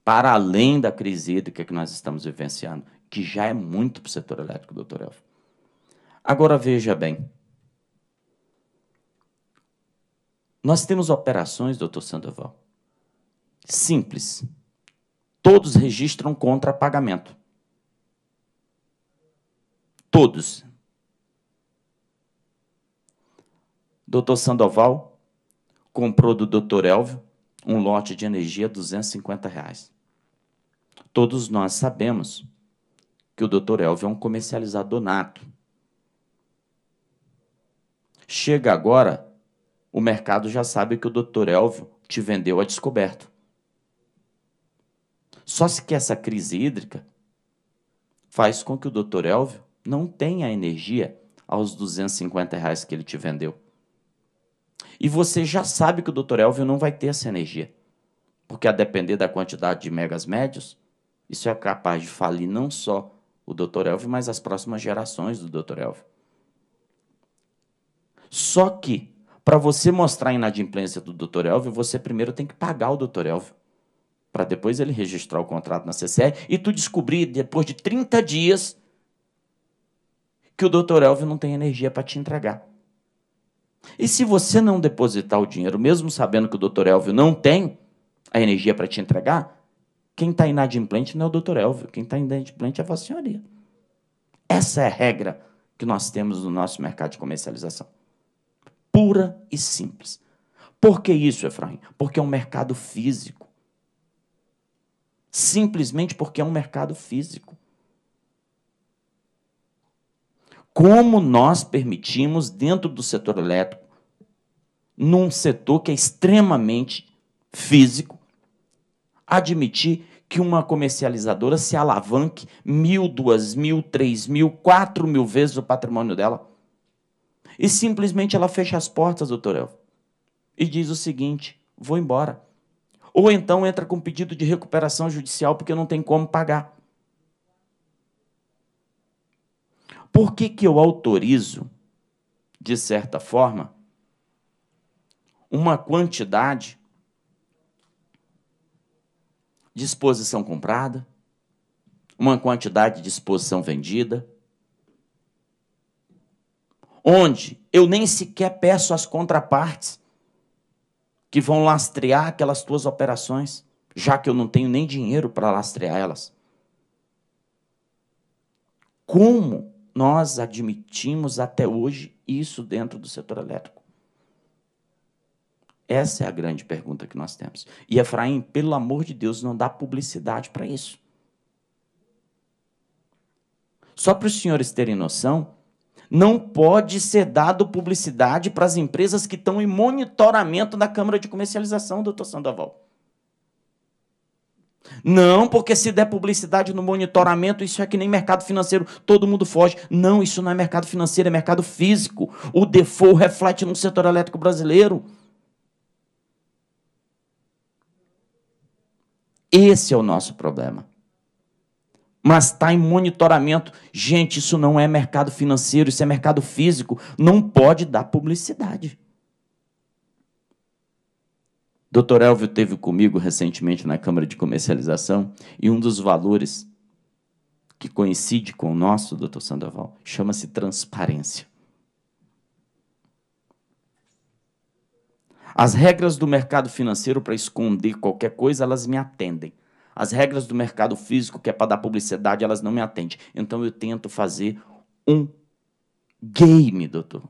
para além da crise hídrica que nós estamos vivenciando que já é muito para o setor elétrico, doutor Elfo. Agora veja bem. Nós temos operações, doutor Sandoval, simples. Todos registram contra pagamento. Todos. Doutor Sandoval comprou do doutor Elvio um lote de energia a 250 reais. Todos nós sabemos que o Dr. Elvio é um comercializador nato. Chega agora, o mercado já sabe que o Dr. Elvio te vendeu a descoberto. Só se que essa crise hídrica faz com que o Dr. Elvio não tenha energia aos 250 reais que ele te vendeu. E você já sabe que o Dr. Elvio não vai ter essa energia. Porque a depender da quantidade de megas médios, isso é capaz de falir não só o Dr. Elvio, mas as próximas gerações do Dr. Elvio. Só que, para você mostrar a inadimplência do Dr. Elvio, você primeiro tem que pagar o Dr. Elvio, para depois ele registrar o contrato na CCE e tu descobrir, depois de 30 dias, que o Dr. Elvio não tem energia para te entregar. E se você não depositar o dinheiro, mesmo sabendo que o Dr. Elvio não tem a energia para te entregar, quem está inadimplente não é o doutor Elvio, quem está inadimplente é a vossa senhoria. Essa é a regra que nós temos no nosso mercado de comercialização. Pura e simples. Por que isso, Efraim? Porque é um mercado físico. Simplesmente porque é um mercado físico. Como nós permitimos, dentro do setor elétrico, num setor que é extremamente físico, admitir que uma comercializadora se alavanque mil, duas mil, três mil, quatro mil vezes o patrimônio dela. E simplesmente ela fecha as portas, doutor Elvio, e diz o seguinte: vou embora. Ou então entra com pedido de recuperação judicial porque não tem como pagar. Por que, que eu autorizo, de certa forma, uma quantidade disposição comprada, uma quantidade de disposição vendida, onde eu nem sequer peço as contrapartes que vão lastrear aquelas tuas operações, já que eu não tenho nem dinheiro para lastrear elas. Como nós admitimos até hoje isso dentro do setor elétrico? Essa é a grande pergunta que nós temos. E Efraim, pelo amor de Deus, não dá publicidade para isso. Só para os senhores terem noção, não pode ser dado publicidade para as empresas que estão em monitoramento da Câmara de Comercialização, doutor Sandoval. Não, porque se der publicidade no monitoramento, isso é que nem mercado financeiro, todo mundo foge. Não, isso não é mercado financeiro, é mercado físico. O default reflete no setor elétrico brasileiro. Esse é o nosso problema. Mas está em monitoramento. Gente, isso não é mercado financeiro, isso é mercado físico. Não pode dar publicidade. Dr. Elvio teve comigo recentemente na Câmara de Comercialização e um dos valores que coincide com o nosso, doutor Sandoval, chama-se transparência. As regras do mercado financeiro para esconder qualquer coisa, elas me atendem. As regras do mercado físico, que é para dar publicidade, elas não me atendem. Então eu tento fazer um game, doutor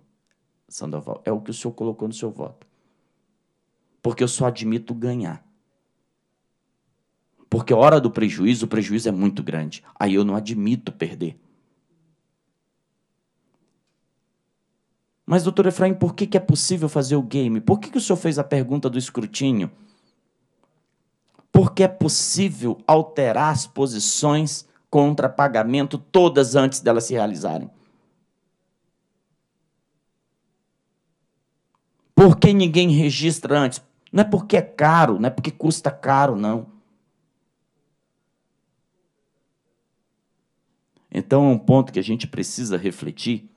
Sandoval. É o que o senhor colocou no seu voto. Porque eu só admito ganhar. Porque a hora do prejuízo, o prejuízo é muito grande. Aí eu não admito perder. Mas, doutor Efraim, por que, que é possível fazer o game? Por que, que o senhor fez a pergunta do escrutínio? Porque é possível alterar as posições contra pagamento todas antes delas se realizarem. Por que ninguém registra antes? Não é porque é caro, não é porque custa caro, não. Então é um ponto que a gente precisa refletir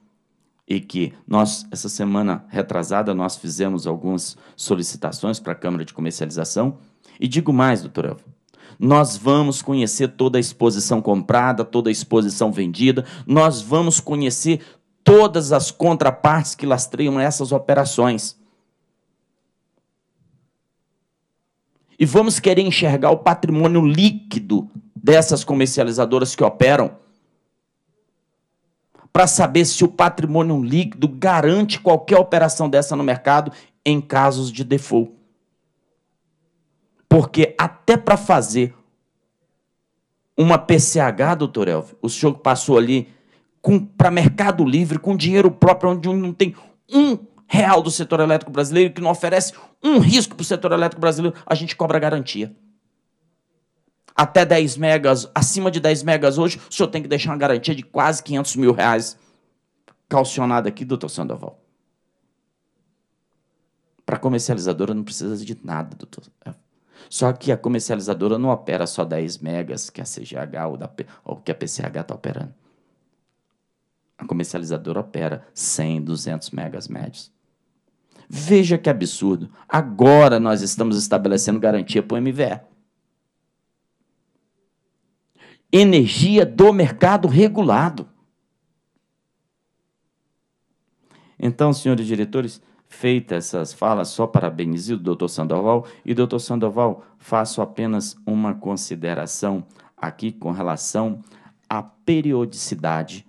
e que nós, essa semana retrasada, nós fizemos algumas solicitações para a Câmara de Comercialização. E digo mais, doutor Elvo nós vamos conhecer toda a exposição comprada, toda a exposição vendida, nós vamos conhecer todas as contrapartes que lastreiam essas operações. E vamos querer enxergar o patrimônio líquido dessas comercializadoras que operam para saber se o patrimônio líquido garante qualquer operação dessa no mercado em casos de default. Porque até para fazer uma PCH, doutor Elvio, o senhor passou ali para Mercado Livre com dinheiro próprio, onde não tem um real do setor elétrico brasileiro, que não oferece um risco para o setor elétrico brasileiro, a gente cobra garantia até 10 megas, acima de 10 megas hoje, o senhor tem que deixar uma garantia de quase 500 mil reais calcionada aqui, doutor Sandoval. Para a comercializadora não precisa de nada, doutor. Só que a comercializadora não opera só 10 megas que a CGH ou, da, ou que a PCH está operando. A comercializadora opera 100, 200 megas médios. Veja que absurdo. Agora nós estamos estabelecendo garantia para o MVE energia do mercado regulado. Então, senhores diretores, feitas essas falas, só parabenizo o doutor Sandoval. E, doutor Sandoval, faço apenas uma consideração aqui com relação à periodicidade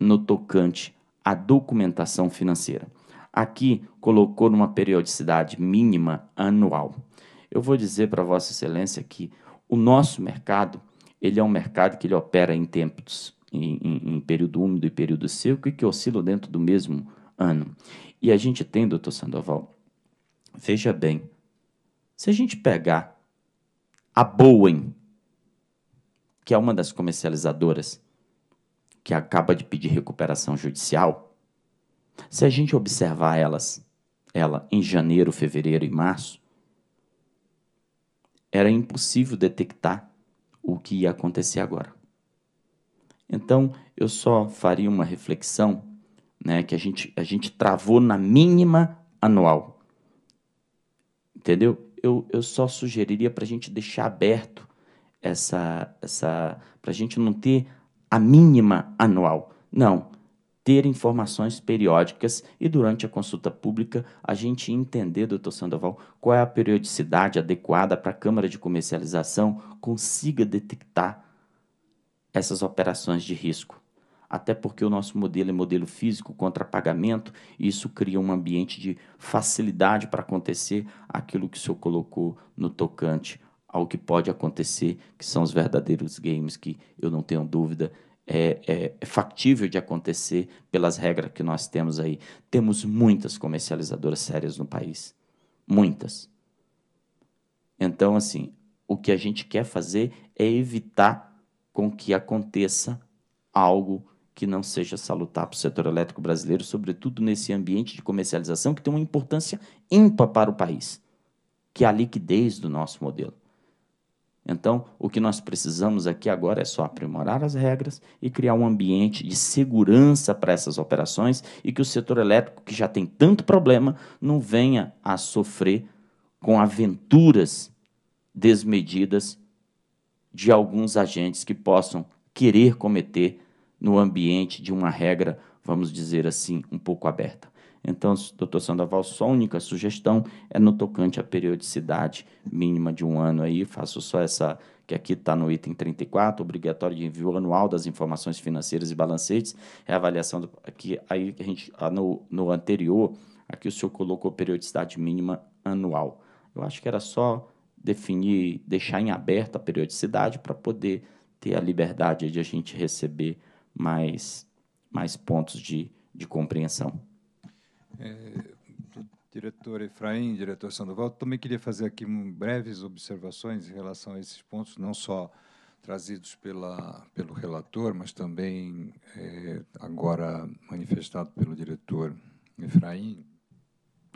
no tocante à documentação financeira. Aqui colocou numa periodicidade mínima anual. Eu vou dizer para Vossa Excelência que o nosso mercado ele é um mercado que ele opera em tempos, em, em, em período úmido e período seco, e que oscila dentro do mesmo ano. E a gente tem, doutor Sandoval, veja bem, se a gente pegar a Boeing, que é uma das comercializadoras que acaba de pedir recuperação judicial, se a gente observar elas, ela em janeiro, fevereiro e março, era impossível detectar o que ia acontecer agora. Então, eu só faria uma reflexão, né, que a gente, a gente travou na mínima anual. Entendeu? Eu, eu só sugeriria para a gente deixar aberto essa, essa para a gente não ter a mínima anual. Não, ter informações periódicas e durante a consulta pública a gente entender, doutor Sandoval, qual é a periodicidade adequada para a Câmara de Comercialização consiga detectar essas operações de risco. Até porque o nosso modelo é modelo físico contra pagamento, e isso cria um ambiente de facilidade para acontecer aquilo que o senhor colocou no tocante ao que pode acontecer, que são os verdadeiros games que eu não tenho dúvida é, é, é, factível de acontecer pelas regras que nós temos aí. Temos muitas comercializadoras sérias no país. Muitas. Então, assim, o que a gente quer fazer é evitar com que aconteça algo que não seja salutar para o setor elétrico brasileiro, sobretudo nesse ambiente de comercialização que tem uma importância ímpar para o país, que é a liquidez do nosso modelo. Então, o que nós precisamos aqui agora é só aprimorar as regras e criar um ambiente de segurança para essas operações e que o setor elétrico, que já tem tanto problema, não venha a sofrer com aventuras desmedidas de alguns agentes que possam querer cometer no ambiente de uma regra, vamos dizer assim, um pouco aberta. Então, doutor Sandoval, só única sugestão é no tocante à periodicidade mínima de um ano aí, faço só essa que aqui está no item 34, obrigatório de envio anual das informações financeiras e balancetes, é a avaliação do, aqui, aí a gente, ah, no, no anterior, aqui o senhor colocou periodicidade mínima anual. Eu acho que era só definir, deixar em aberto a periodicidade para poder ter a liberdade de a gente receber mais, mais pontos de, de compreensão. É, diretor Efraim, diretor Sandoval, também queria fazer aqui breves observações em relação a esses pontos, não só trazidos pela, pelo relator, mas também é, agora manifestado pelo diretor Efraim.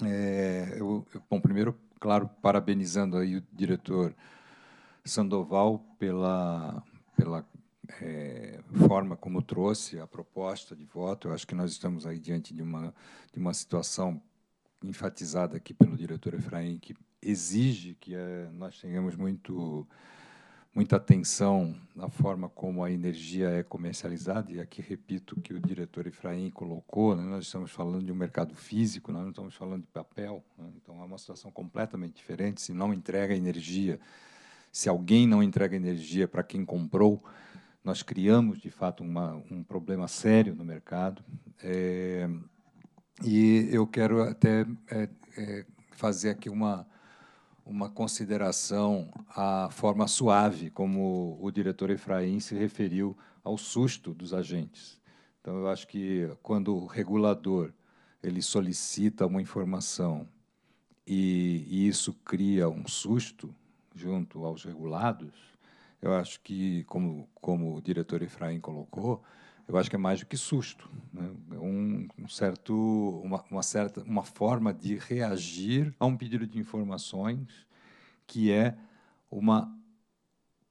É, eu, eu, bom, primeiro, claro, parabenizando aí o diretor Sandoval pela, pela é, forma como trouxe a proposta de voto, eu acho que nós estamos aí diante de uma, de uma situação enfatizada aqui pelo diretor Efraim, que exige que é, nós tenhamos muito, muita atenção na forma como a energia é comercializada, e aqui repito que o diretor Efraim colocou, né, nós estamos falando de um mercado físico, nós não estamos falando de papel, né, então é uma situação completamente diferente, se não entrega energia, se alguém não entrega energia para quem comprou, nós criamos, de fato, uma, um problema sério no mercado. É, e eu quero até é, é, fazer aqui uma, uma consideração à forma suave como o diretor Efraim se referiu ao susto dos agentes. Então, eu acho que quando o regulador ele solicita uma informação e, e isso cria um susto junto aos regulados, eu acho que, como, como o diretor Efraim colocou, eu acho que é mais do que susto, né? um, um, certo, uma, uma, certa, uma forma de reagir a um pedido de informações que é uma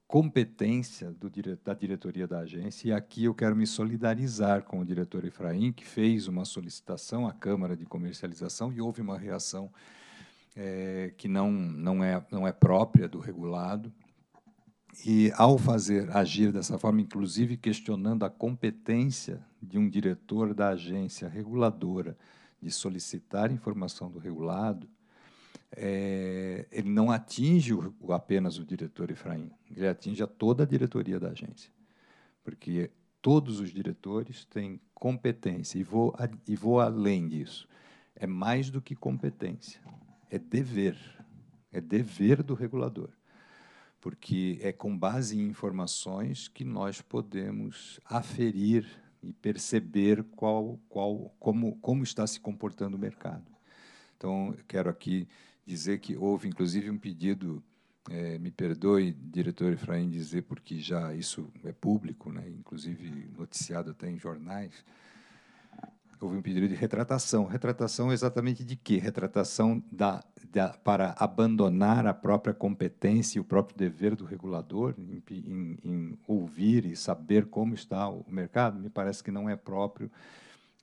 competência do, da diretoria da agência, e aqui eu quero me solidarizar com o diretor Efraim, que fez uma solicitação à Câmara de Comercialização e houve uma reação é, que não, não, é, não é própria do regulado, e ao fazer agir dessa forma, inclusive questionando a competência de um diretor da agência reguladora de solicitar informação do regulado, é, ele não atinge o, apenas o diretor Efraim, ele atinge a toda a diretoria da agência, porque todos os diretores têm competência, e vou, a, e vou além disso, é mais do que competência, é dever, é dever do regulador porque é com base em informações que nós podemos aferir e perceber qual, qual, como, como está se comportando o mercado. Então, quero aqui dizer que houve, inclusive, um pedido, é, me perdoe, diretor Efraim, dizer, porque já isso é público, né, inclusive noticiado até em jornais, houve um pedido de retratação. Retratação exatamente de quê? Retratação da, da, para abandonar a própria competência e o próprio dever do regulador em, em, em, ouvir e saber como está o mercado? Me parece que não é próprio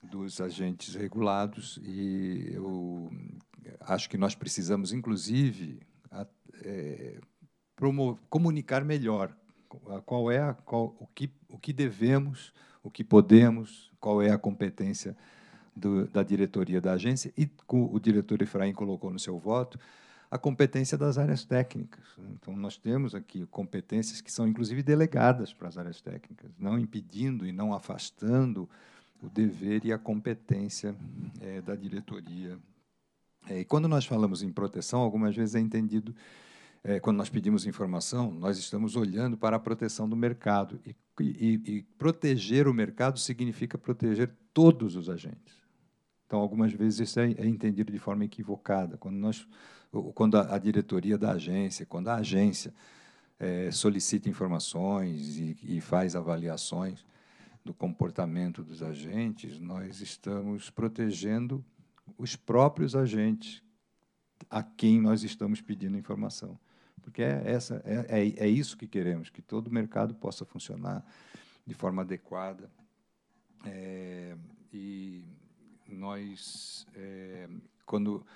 dos agentes regulados e eu acho que nós precisamos, inclusive, a, é, promover, comunicar melhor qual é a, qual, o, que, o que devemos, o que podemos, qual é a competência do, da diretoria da agência, e o diretor Efraim colocou no seu voto a competência das áreas técnicas. Então, nós temos aqui competências que são, inclusive, delegadas para as áreas técnicas, não impedindo e não afastando o dever e a competência é, da diretoria. É, e quando nós falamos em proteção, algumas vezes é entendido é, quando nós pedimos informação, nós estamos olhando para a proteção do mercado. E, e, e proteger o mercado significa proteger todos os agentes. Então, algumas vezes isso é, é entendido de forma equivocada. Quando, nós, quando a, a diretoria da agência, quando a agência é, solicita informações e, e faz avaliações do comportamento dos agentes, nós estamos protegendo os próprios agentes a quem nós estamos pedindo informação porque é, essa, é, é, é isso que queremos, que todo o mercado possa funcionar de forma adequada. É, e nós, é, quando,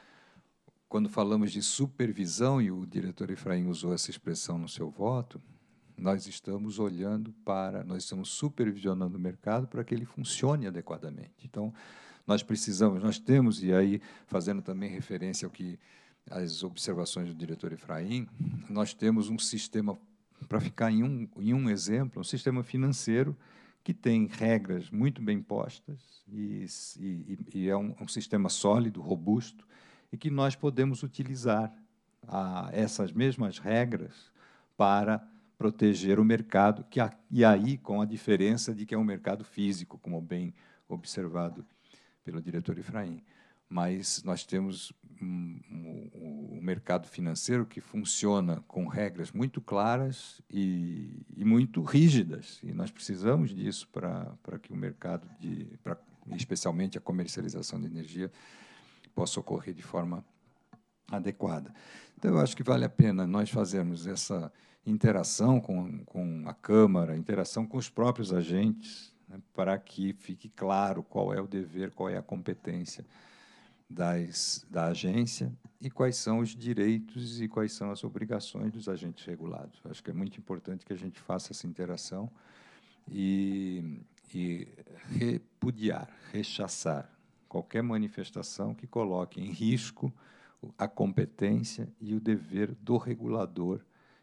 quando falamos de supervisão, e o diretor Efraim usou essa expressão no seu voto, nós estamos olhando para, nós estamos supervisionando o mercado para que ele funcione adequadamente. Então, nós precisamos, nós temos, e aí fazendo também referência ao que as observações do diretor Efraim, nós temos um sistema, para ficar em um, em um exemplo, um sistema financeiro que tem regras muito bem postas e, e, e é um, um, sistema sólido, robusto, e que nós podemos utilizar a, essas mesmas regras para proteger o mercado, que a, e aí com a diferença de que é um mercado físico, como bem observado pelo diretor Efraim. Mas nós temos um, um mercado financeiro que funciona com regras muito claras e, e muito rígidas. E nós precisamos disso para que o mercado, de, pra, especialmente a comercialização de energia, possa ocorrer de forma adequada. Então, eu acho que vale a pena nós fazermos essa interação com, com a Câmara, interação com os próprios agentes, né, para que fique claro qual é o dever, qual é a competência das, da agência e quais são os direitos e quais são as obrigações dos agentes regulados. Acho que é muito importante que a gente faça essa interação e, e repudiar, rechaçar qualquer manifestação que coloque em risco a competência e o dever do regulador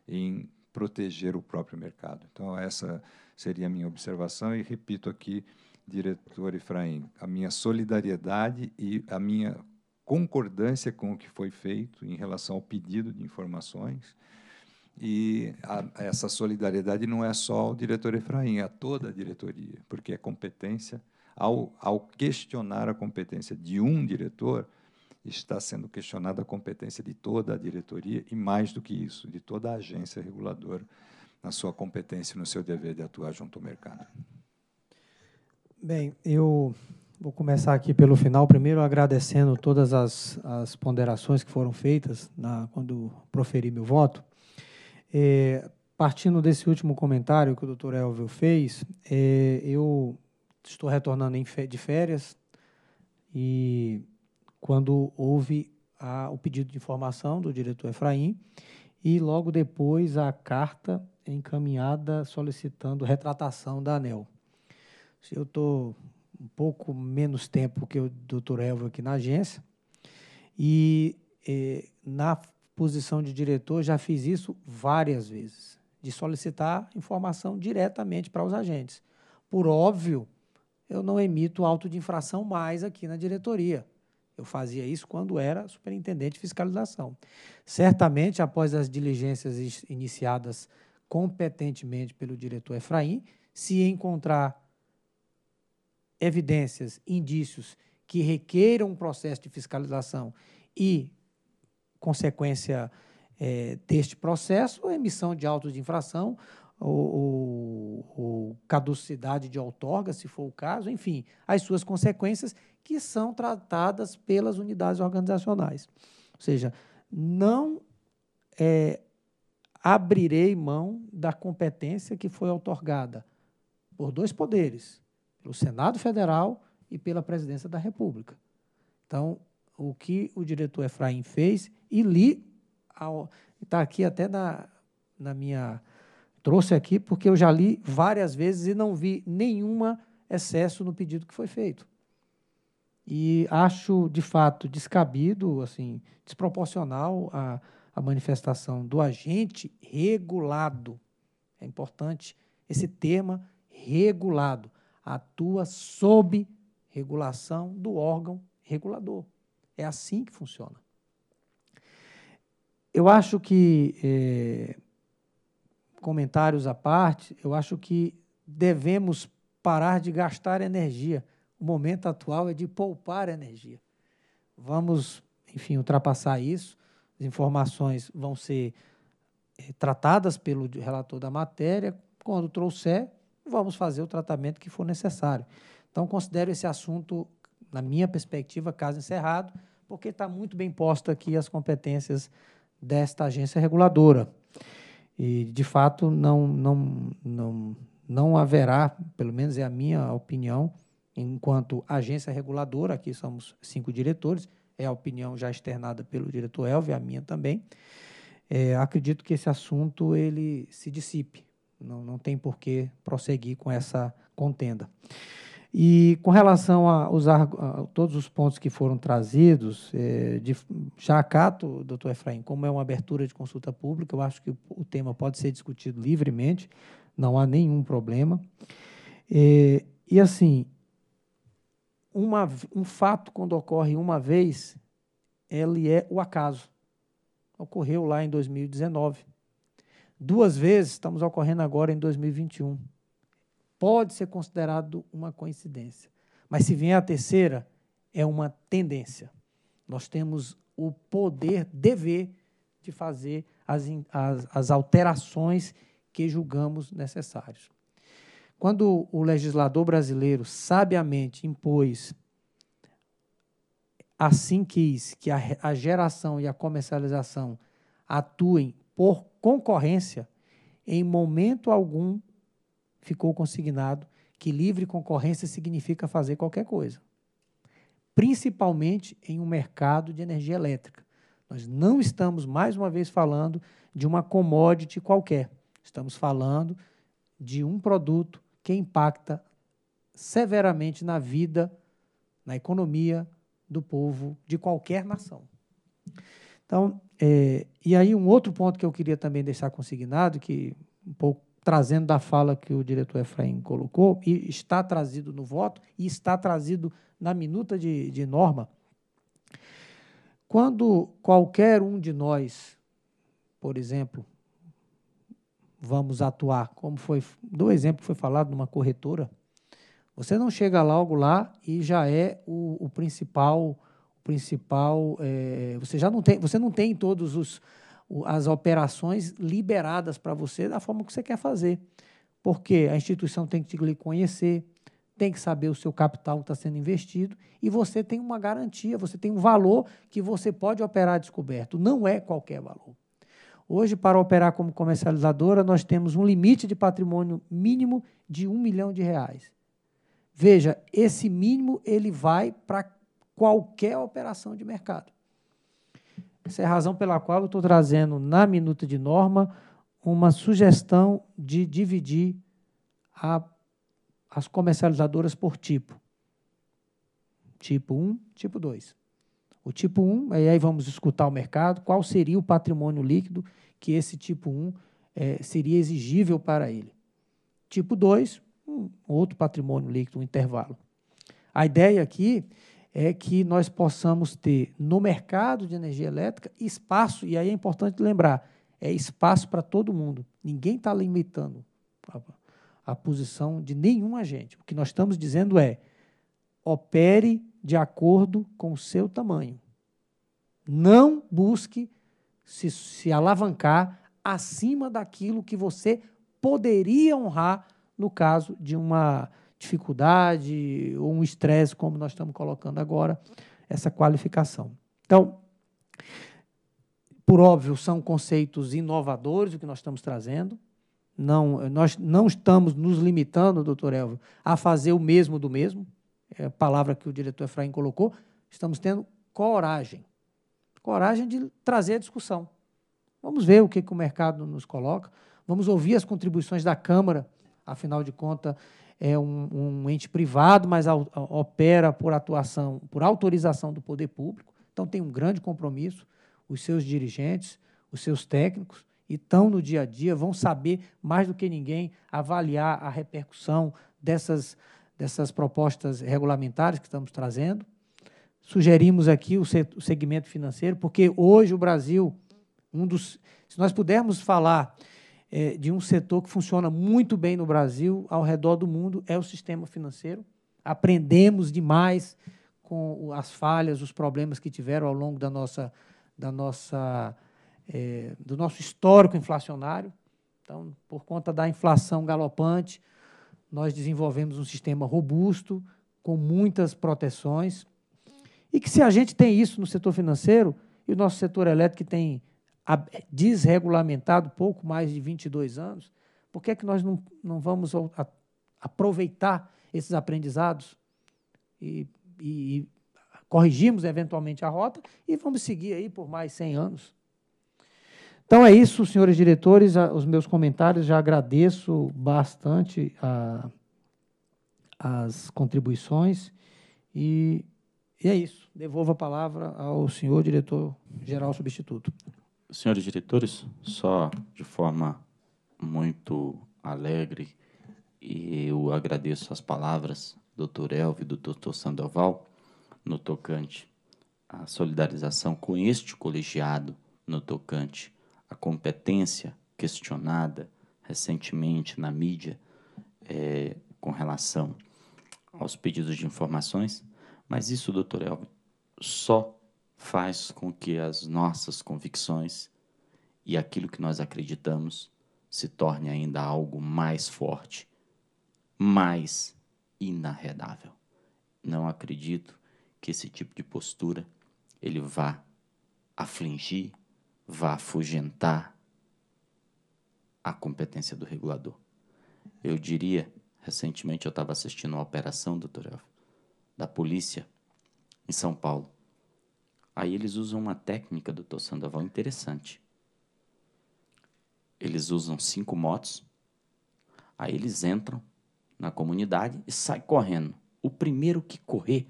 em proteger o próprio mercado. Então, essa seria a minha observação e repito aqui diretor Efraim, a minha solidariedade e a minha concordância com o que foi feito em relação ao pedido de informações. E a, essa solidariedade não é só ao diretor Efraim, é a toda a diretoria, porque a é competência, ao, ao questionar a competência de um diretor, está sendo questionada a competência de toda a diretoria e, mais do que isso, de toda a agência reguladora na sua competência e no seu dever de atuar junto ao mercado. Bem, eu vou começar aqui pelo final. Primeiro, agradecendo todas as, as ponderações que foram feitas na, quando proferi meu voto. É, partindo desse último comentário que o doutor Elvio fez, é, eu estou retornando de férias e quando houve a, o pedido de informação do diretor Efraim e logo depois a carta encaminhada solicitando retratação da ANEL eu estou um pouco menos tempo que o Dr. Elvio aqui na agência, e eh, na posição de diretor já fiz isso várias vezes, de solicitar informação diretamente para os agentes. Por óbvio, eu não emito auto de infração mais aqui na diretoria. Eu fazia isso quando era superintendente de fiscalização. Certamente, após as diligências iniciadas competentemente pelo diretor Efraim, se encontrar evidências, indícios que requeiram um processo de fiscalização e consequência é, deste processo, emissão de autos de infração ou, ou, ou, caducidade de outorga, se for o caso, enfim, as suas consequências que são tratadas pelas unidades organizacionais. Ou seja, não é, abrirei mão da competência que foi outorgada por dois poderes, pelo Senado Federal e pela Presidência da República. Então, o que o diretor Efraim fez e li, está aqui até na, na minha. Trouxe aqui porque eu já li várias vezes e não vi nenhum excesso no pedido que foi feito. E acho, de fato, descabido, assim, desproporcional a, a manifestação do agente regulado. É importante esse tema regulado atua sob regulação do órgão regulador. É assim que funciona. Eu acho que, eh, comentários à parte, eu acho que devemos parar de gastar energia. O momento atual é de poupar energia. Vamos, enfim, ultrapassar isso. As informações vão ser eh, tratadas pelo relator da matéria. Quando trouxer, vamos fazer o tratamento que for necessário. Então, considero esse assunto, na minha perspectiva, caso encerrado, porque está muito bem posto aqui as competências desta agência reguladora. E, de fato, não, não, não, não haverá, pelo menos é a minha opinião, enquanto agência reguladora, aqui somos cinco diretores, é a opinião já externada pelo diretor Elvio, a minha também, é, acredito que esse assunto ele se dissipe. Não, não tem por que prosseguir com essa contenda. E com relação a, usar, a todos os pontos que foram trazidos, é, de, já acato, doutor Efraim, como é uma abertura de consulta pública, eu acho que o, o tema pode ser discutido livremente, não há nenhum problema. É, e assim, uma, um fato, quando ocorre uma vez, ele é o acaso. Ocorreu lá em 2019 duas vezes, estamos ocorrendo agora em 2021. Pode ser considerado uma coincidência. Mas se vier a terceira, é uma tendência. Nós temos o poder, dever, de fazer as, as, as alterações que julgamos necessárias. Quando o legislador brasileiro sabiamente impôs, assim quis, que a, a geração e a comercialização atuem por concorrência, em momento algum ficou consignado que livre concorrência significa fazer qualquer coisa, principalmente em um mercado de energia elétrica. Nós não estamos, mais uma vez, falando de uma commodity qualquer. Estamos falando de um produto que impacta severamente na vida, na economia do povo de qualquer nação. Então, é, e aí um outro ponto que eu queria também deixar consignado, que um pouco trazendo da fala que o diretor Efraim colocou, e está trazido no voto, e está trazido na minuta de, de norma, quando qualquer um de nós, por exemplo, vamos atuar, como foi, do exemplo que foi falado numa corretora, você não chega logo lá e já é o, o principal principal. É, você já não tem, você não tem todos os as operações liberadas para você da forma que você quer fazer, porque a instituição tem que te conhecer, tem que saber o seu capital que está sendo investido e você tem uma garantia, você tem um valor que você pode operar descoberto. Não é qualquer valor. Hoje, para operar como comercializadora, nós temos um limite de patrimônio mínimo de um milhão de reais. Veja, esse mínimo ele vai para qualquer operação de mercado. Essa é a razão pela qual eu estou trazendo na minuta de norma uma sugestão de dividir a, as comercializadoras por tipo. Tipo 1, tipo 2. O tipo 1, e aí vamos escutar o mercado, qual seria o patrimônio líquido que esse tipo 1 é, seria exigível para ele. Tipo 2, um outro patrimônio líquido, um intervalo. A ideia aqui é que nós possamos ter no mercado de energia elétrica espaço, e aí é importante lembrar, é espaço para todo mundo. Ninguém está limitando a, a, posição de nenhum agente. O que nós estamos dizendo é opere de acordo com o seu tamanho. Não busque se, se alavancar acima daquilo que você poderia honrar no caso de uma dificuldade ou um estresse, como nós estamos colocando agora, essa qualificação. Então, por óbvio, são conceitos inovadores o que nós estamos trazendo. Não, nós não estamos nos limitando, doutor Elvio, a fazer o mesmo do mesmo. É a palavra que o diretor Efraim colocou. Estamos tendo coragem. Coragem de trazer a discussão. Vamos ver o que, que o mercado nos coloca. Vamos ouvir as contribuições da Câmara. Afinal de contas, é um, um ente privado, mas opera por atuação, por autorização do poder público. Então tem um grande compromisso. Os seus dirigentes, os seus técnicos, e estão no dia a dia, vão saber mais do que ninguém avaliar a repercussão dessas, dessas propostas regulamentares que estamos trazendo. Sugerimos aqui o, o segmento financeiro, porque hoje o Brasil, um dos, se nós pudermos falar é, de um setor que funciona muito bem no Brasil, ao redor do mundo, é o sistema financeiro. Aprendemos demais com as falhas, os problemas que tiveram ao longo da nossa, da nossa, é, do nosso histórico inflacionário. Então, por conta da inflação galopante, nós desenvolvemos um sistema robusto, com muitas proteções, e que se a gente tem isso no setor financeiro, e o nosso setor elétrico que tem desregulamentado, pouco mais de 22 anos, por que é que nós não, não vamos a, a, aproveitar esses aprendizados e, e, e corrigimos eventualmente a rota e vamos seguir aí por mais 100 anos? Então é isso, senhores diretores, os meus comentários. Já agradeço bastante a, as contribuições e, e é isso. Devolvo a palavra ao senhor diretor-geral substituto. Senhores diretores, só de forma muito alegre, eu agradeço as palavras do Dr. Elvio e do Dr. Sandoval no tocante à solidarização com este colegiado, no tocante à competência questionada recentemente na mídia é, com relação aos pedidos de informações, mas isso, doutor Elvio, só faz com que as nossas convicções e aquilo que nós acreditamos se torne ainda algo mais forte, mais inarredável. Não acredito que esse tipo de postura ele vá afligir, vá afugentar a competência do regulador. Eu diria, recentemente eu estava assistindo uma operação, doutor Elf, da polícia em São Paulo. Aí eles usam uma técnica, doutor Sandoval, interessante. Eles usam cinco motos, aí eles entram na comunidade e saem correndo. O primeiro que correr,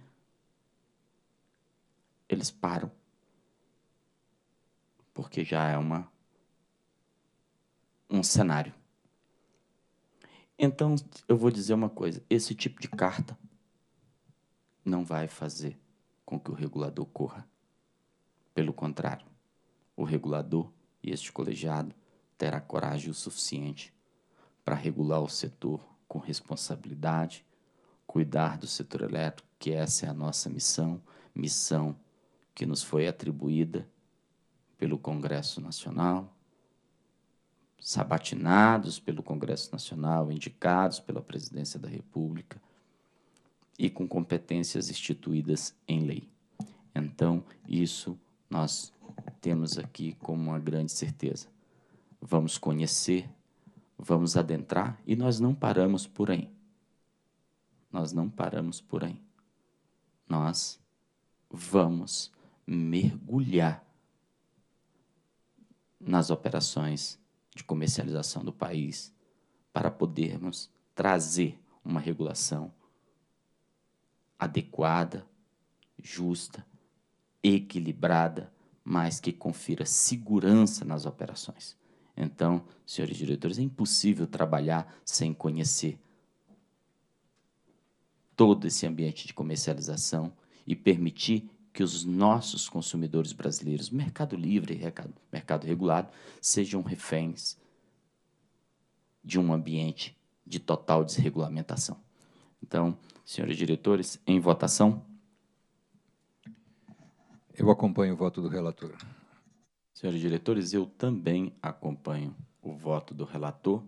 eles param. Porque já é uma um cenário. Então, eu vou dizer uma coisa: esse tipo de carta não vai fazer com que o regulador corra. Pelo contrário, o regulador e este colegiado terá coragem o suficiente para regular o setor com responsabilidade, cuidar do setor elétrico, que essa é a nossa missão, missão que nos foi atribuída pelo Congresso Nacional, sabatinados pelo Congresso Nacional, indicados pela Presidência da República e com competências instituídas em lei. Então, isso nós temos aqui como uma grande certeza. Vamos conhecer, vamos adentrar e nós não paramos por aí. Nós não paramos por aí. Nós vamos mergulhar nas operações de comercialização do país para podermos trazer uma regulação adequada, justa equilibrada, mas que confira segurança nas operações. Então, senhores diretores, é impossível trabalhar sem conhecer todo esse ambiente de comercialização e permitir que os nossos consumidores brasileiros, mercado livre e mercado regulado, sejam reféns de um ambiente de total desregulamentação. Então, senhores diretores, em votação. Eu acompanho o voto do relator. Senhores diretores, eu também acompanho o voto do relator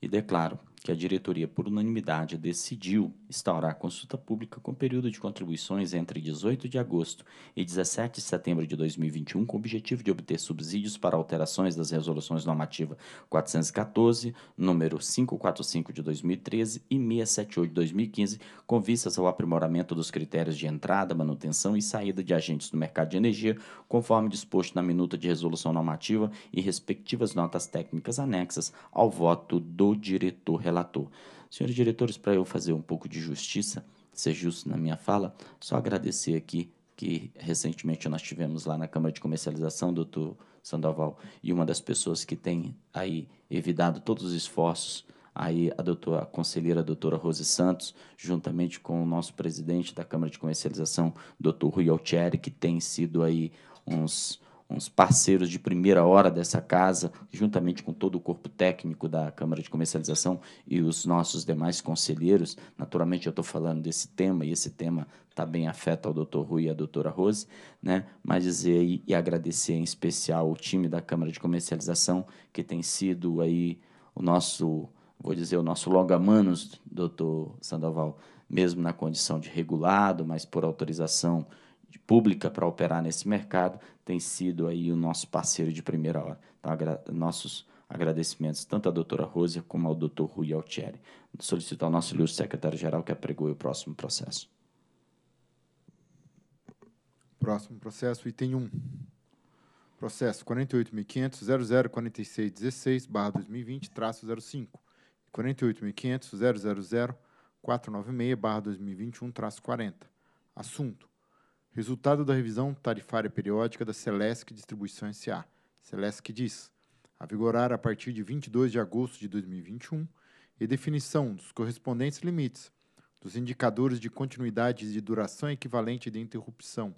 e declaro que a diretoria, por unanimidade, decidiu instaurar consulta pública com período de contribuições entre 18 de agosto e 17 de setembro de 2021, com o objetivo de obter subsídios para alterações das resoluções normativa 414, número 545 de 2013 e 678 de 2015, com vistas ao aprimoramento dos critérios de entrada, manutenção e saída de agentes do mercado de energia, conforme disposto na minuta de resolução normativa e respectivas notas técnicas anexas ao voto do diretor relator. Senhores diretores, para eu fazer um pouco de justiça, ser justo na minha fala, só agradecer aqui que recentemente nós tivemos lá na Câmara de Comercialização, doutor Sandoval, e uma das pessoas que tem aí evitado todos os esforços, aí a, doutora, a conselheira a doutora Rose Santos, juntamente com o nosso presidente da Câmara de Comercialização, doutor Rui Altieri, que tem sido aí uns uns parceiros de primeira hora dessa casa, juntamente com todo o corpo técnico da Câmara de Comercialização e os nossos demais conselheiros. Naturalmente, eu estou falando desse tema, e esse tema também tá afeta ao doutor Rui e à doutora Rose, né? mas dizer e, e agradecer em especial o time da Câmara de Comercialização, que tem sido aí o nosso, vou dizer, o nosso longa-manos, doutor Sandoval, mesmo na condição de regulado, mas por autorização pública para operar nesse mercado tem sido aí o nosso parceiro de primeira hora. Então, agra nossos agradecimentos tanto à doutora Rosa como ao doutor Rui Altieri. Solicito ao nosso ilustre secretário-geral que apregoe o próximo processo. Próximo processo, item 1. Processo 48.500.004616-2020-05 e 48.500.000 496 traço 40 Assunto: Resultado da revisão tarifária periódica da Celesc Distribuição S.A. Celesc diz, a vigorar a partir de 22 de agosto de 2021, e definição dos correspondentes limites dos indicadores de continuidade de duração equivalente de interrupção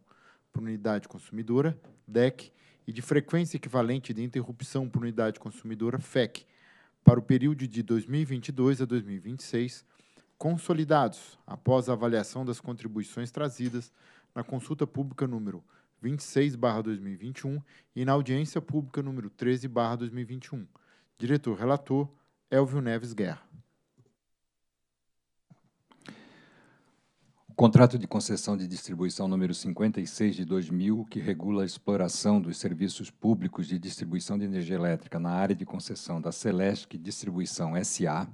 por unidade consumidora, DEC, e de frequência equivalente de interrupção por unidade consumidora, FEC, para o período de 2022 a 2026, consolidados após a avaliação das contribuições trazidas na consulta pública número 26/2021 e na audiência pública número 13/2021. Diretor relator Elvio Neves Guerra. O contrato de concessão de distribuição número 56 de 2000, que regula a exploração dos serviços públicos de distribuição de energia elétrica na área de concessão da Celeste Distribuição SA,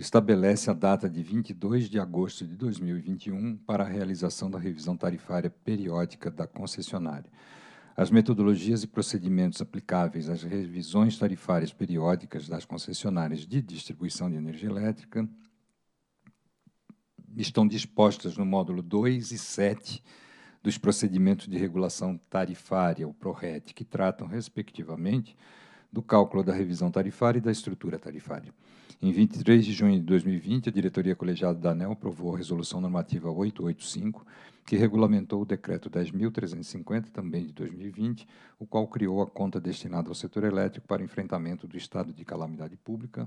estabelece a data de 22 de agosto de 2021 para a realização da revisão tarifária periódica da concessionária. As metodologias e procedimentos aplicáveis às revisões tarifárias periódicas das concessionárias de distribuição de energia elétrica estão dispostas no módulo 2 e 7 dos procedimentos de regulação tarifária, o PRORET, que tratam, respectivamente, do cálculo da revisão tarifária e da estrutura tarifária. Em 23 de junho de 2020, a diretoria colegiada da ANEL aprovou a Resolução Normativa 885, que regulamentou o Decreto 10.350, também de 2020, o qual criou a conta destinada ao setor elétrico para enfrentamento do estado de calamidade pública,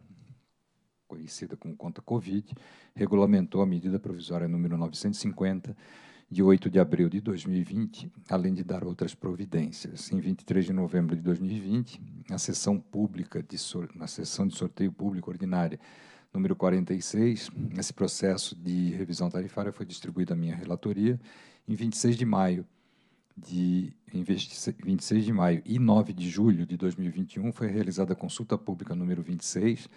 conhecida como conta Covid, regulamentou a medida provisória número 950, de 8 de abril de 2020, além de dar outras providências. Em 23 de novembro de 2020, na sessão pública de na sessão de sorteio público ordinária número 46, esse processo de revisão tarifária foi distribuído à minha relatoria em 26 de maio de 26 de maio e 9 de julho de 2021 foi realizada a consulta pública número 26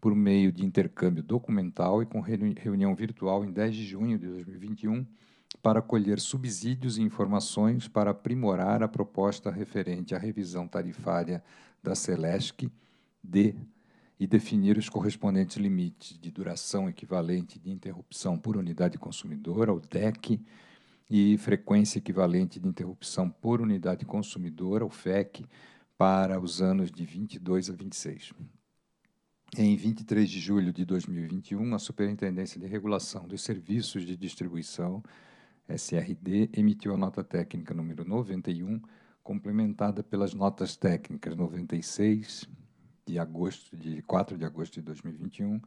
por meio de intercâmbio documental e com reunião virtual em 10 de junho de 2021 para colher subsídios e informações para aprimorar a proposta referente à revisão tarifária da Celesc D e definir os correspondentes limites de duração equivalente de interrupção por unidade consumidora, o DEC, e frequência equivalente de interrupção por unidade consumidora, o FEC, para os anos de 22 a 26. Em 23 de julho de 2021, a Superintendência de Regulação dos Serviços de Distribuição SRD emitiu a nota técnica número 91, complementada pelas notas técnicas 96 de agosto de 4 de agosto de 2021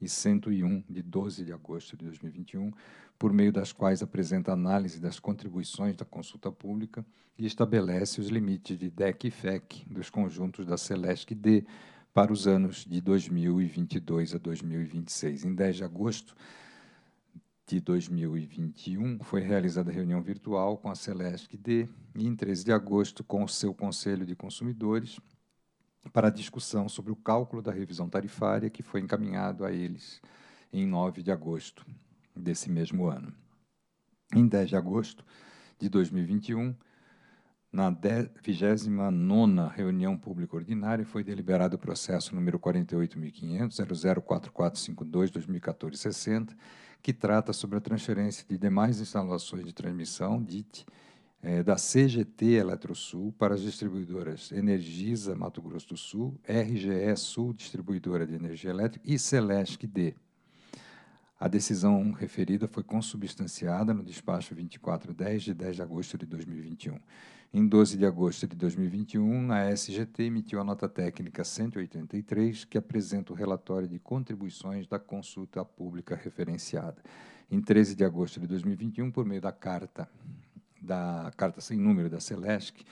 e 101 de 12 de agosto de 2021, por meio das quais apresenta análise das contribuições da consulta pública e estabelece os limites de DEC e FEC dos conjuntos da Celesc D para os anos de 2022 a 2026. Em 10 de agosto, de 2021, foi realizada reunião virtual com a Celesc-D e, em 13 de agosto, com o seu Conselho de Consumidores, para discussão sobre o cálculo da revisão tarifária que foi encaminhado a eles em 9 de agosto desse mesmo ano. Em 10 de agosto de 2021, na 29 reunião pública ordinária, foi deliberado o processo número 48.500.004452.201460 que trata sobre a transferência de demais instalações de transmissão, DIT, é, eh, da CGT Eletrosul para as distribuidoras Energisa Mato Grosso do Sul, RGE Sul Distribuidora de Energia Elétrica e Celesc D. A decisão referida foi consubstanciada no despacho 2410 de 10 de agosto de 2021. Em 12 de agosto de 2021, a SGT emitiu a nota técnica 183, que apresenta o relatório de contribuições da consulta pública referenciada. Em 13 de agosto de 2021, por meio da carta da carta sem número da Celesc,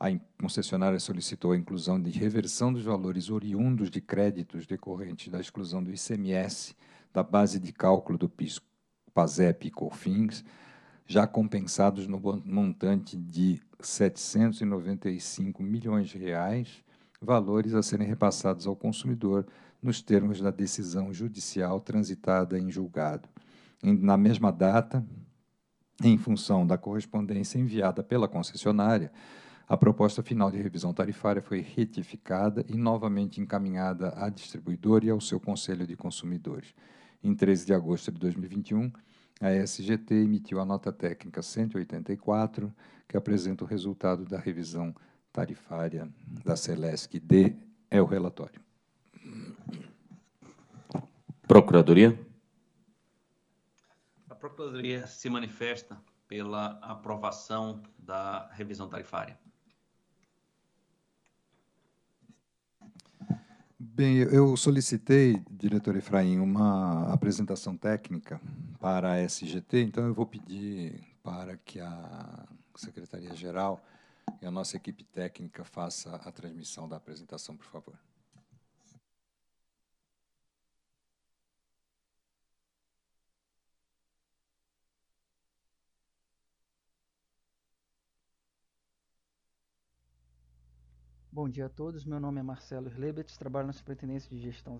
a concessionária solicitou a inclusão de reversão dos valores oriundos de créditos decorrentes da exclusão do ICMS da base de cálculo do PIS, PASEP e COFINS, já compensados no montante de 795 milhões de reais, valores a serem repassados ao consumidor nos termos da decisão judicial transitada em julgado. Na mesma data, em função da correspondência enviada pela concessionária, a proposta final de revisão tarifária foi retificada e novamente encaminhada à distribuidora e ao seu Conselho de Consumidores. Em 13 de agosto de 2021, a SGT emitiu a nota técnica 184, que apresenta o resultado da revisão tarifária da Celesc D. É o relatório. Procuradoria? A Procuradoria se manifesta pela aprovação da revisão tarifária. Bem, eu solicitei, diretor Efraim, uma apresentação técnica para a SGT, então eu vou pedir para que a Secretaria-Geral e a nossa equipe técnica faça a transmissão da apresentação, por favor. Bom dia a todos, meu nome é Marcelo Lebet, trabalho na Superintendência de Gestão.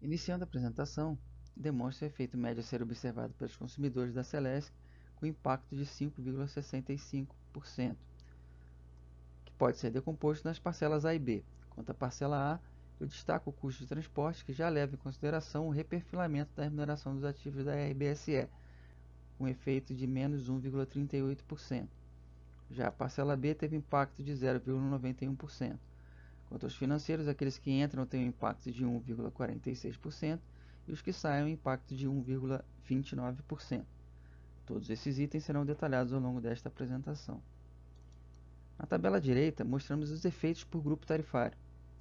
Iniciando a apresentação, demonstra o efeito médio a ser observado pelos consumidores da Celesc com impacto de 5,65%, que pode ser decomposto nas parcelas A e B. Quanto à parcela A, eu destaco o custo de transporte, que já leva em consideração o reperfilamento da remuneração dos ativos da RBSE, com efeito de menos 1,38%. Já a parcela B teve impacto de 0,91%. Quanto aos financeiros, aqueles que entram têm um impacto de 1,46% e os que saem um impacto de 1,29%. Todos esses itens serão detalhados ao longo desta apresentação. Na tabela direita, mostramos os efeitos por grupo tarifário.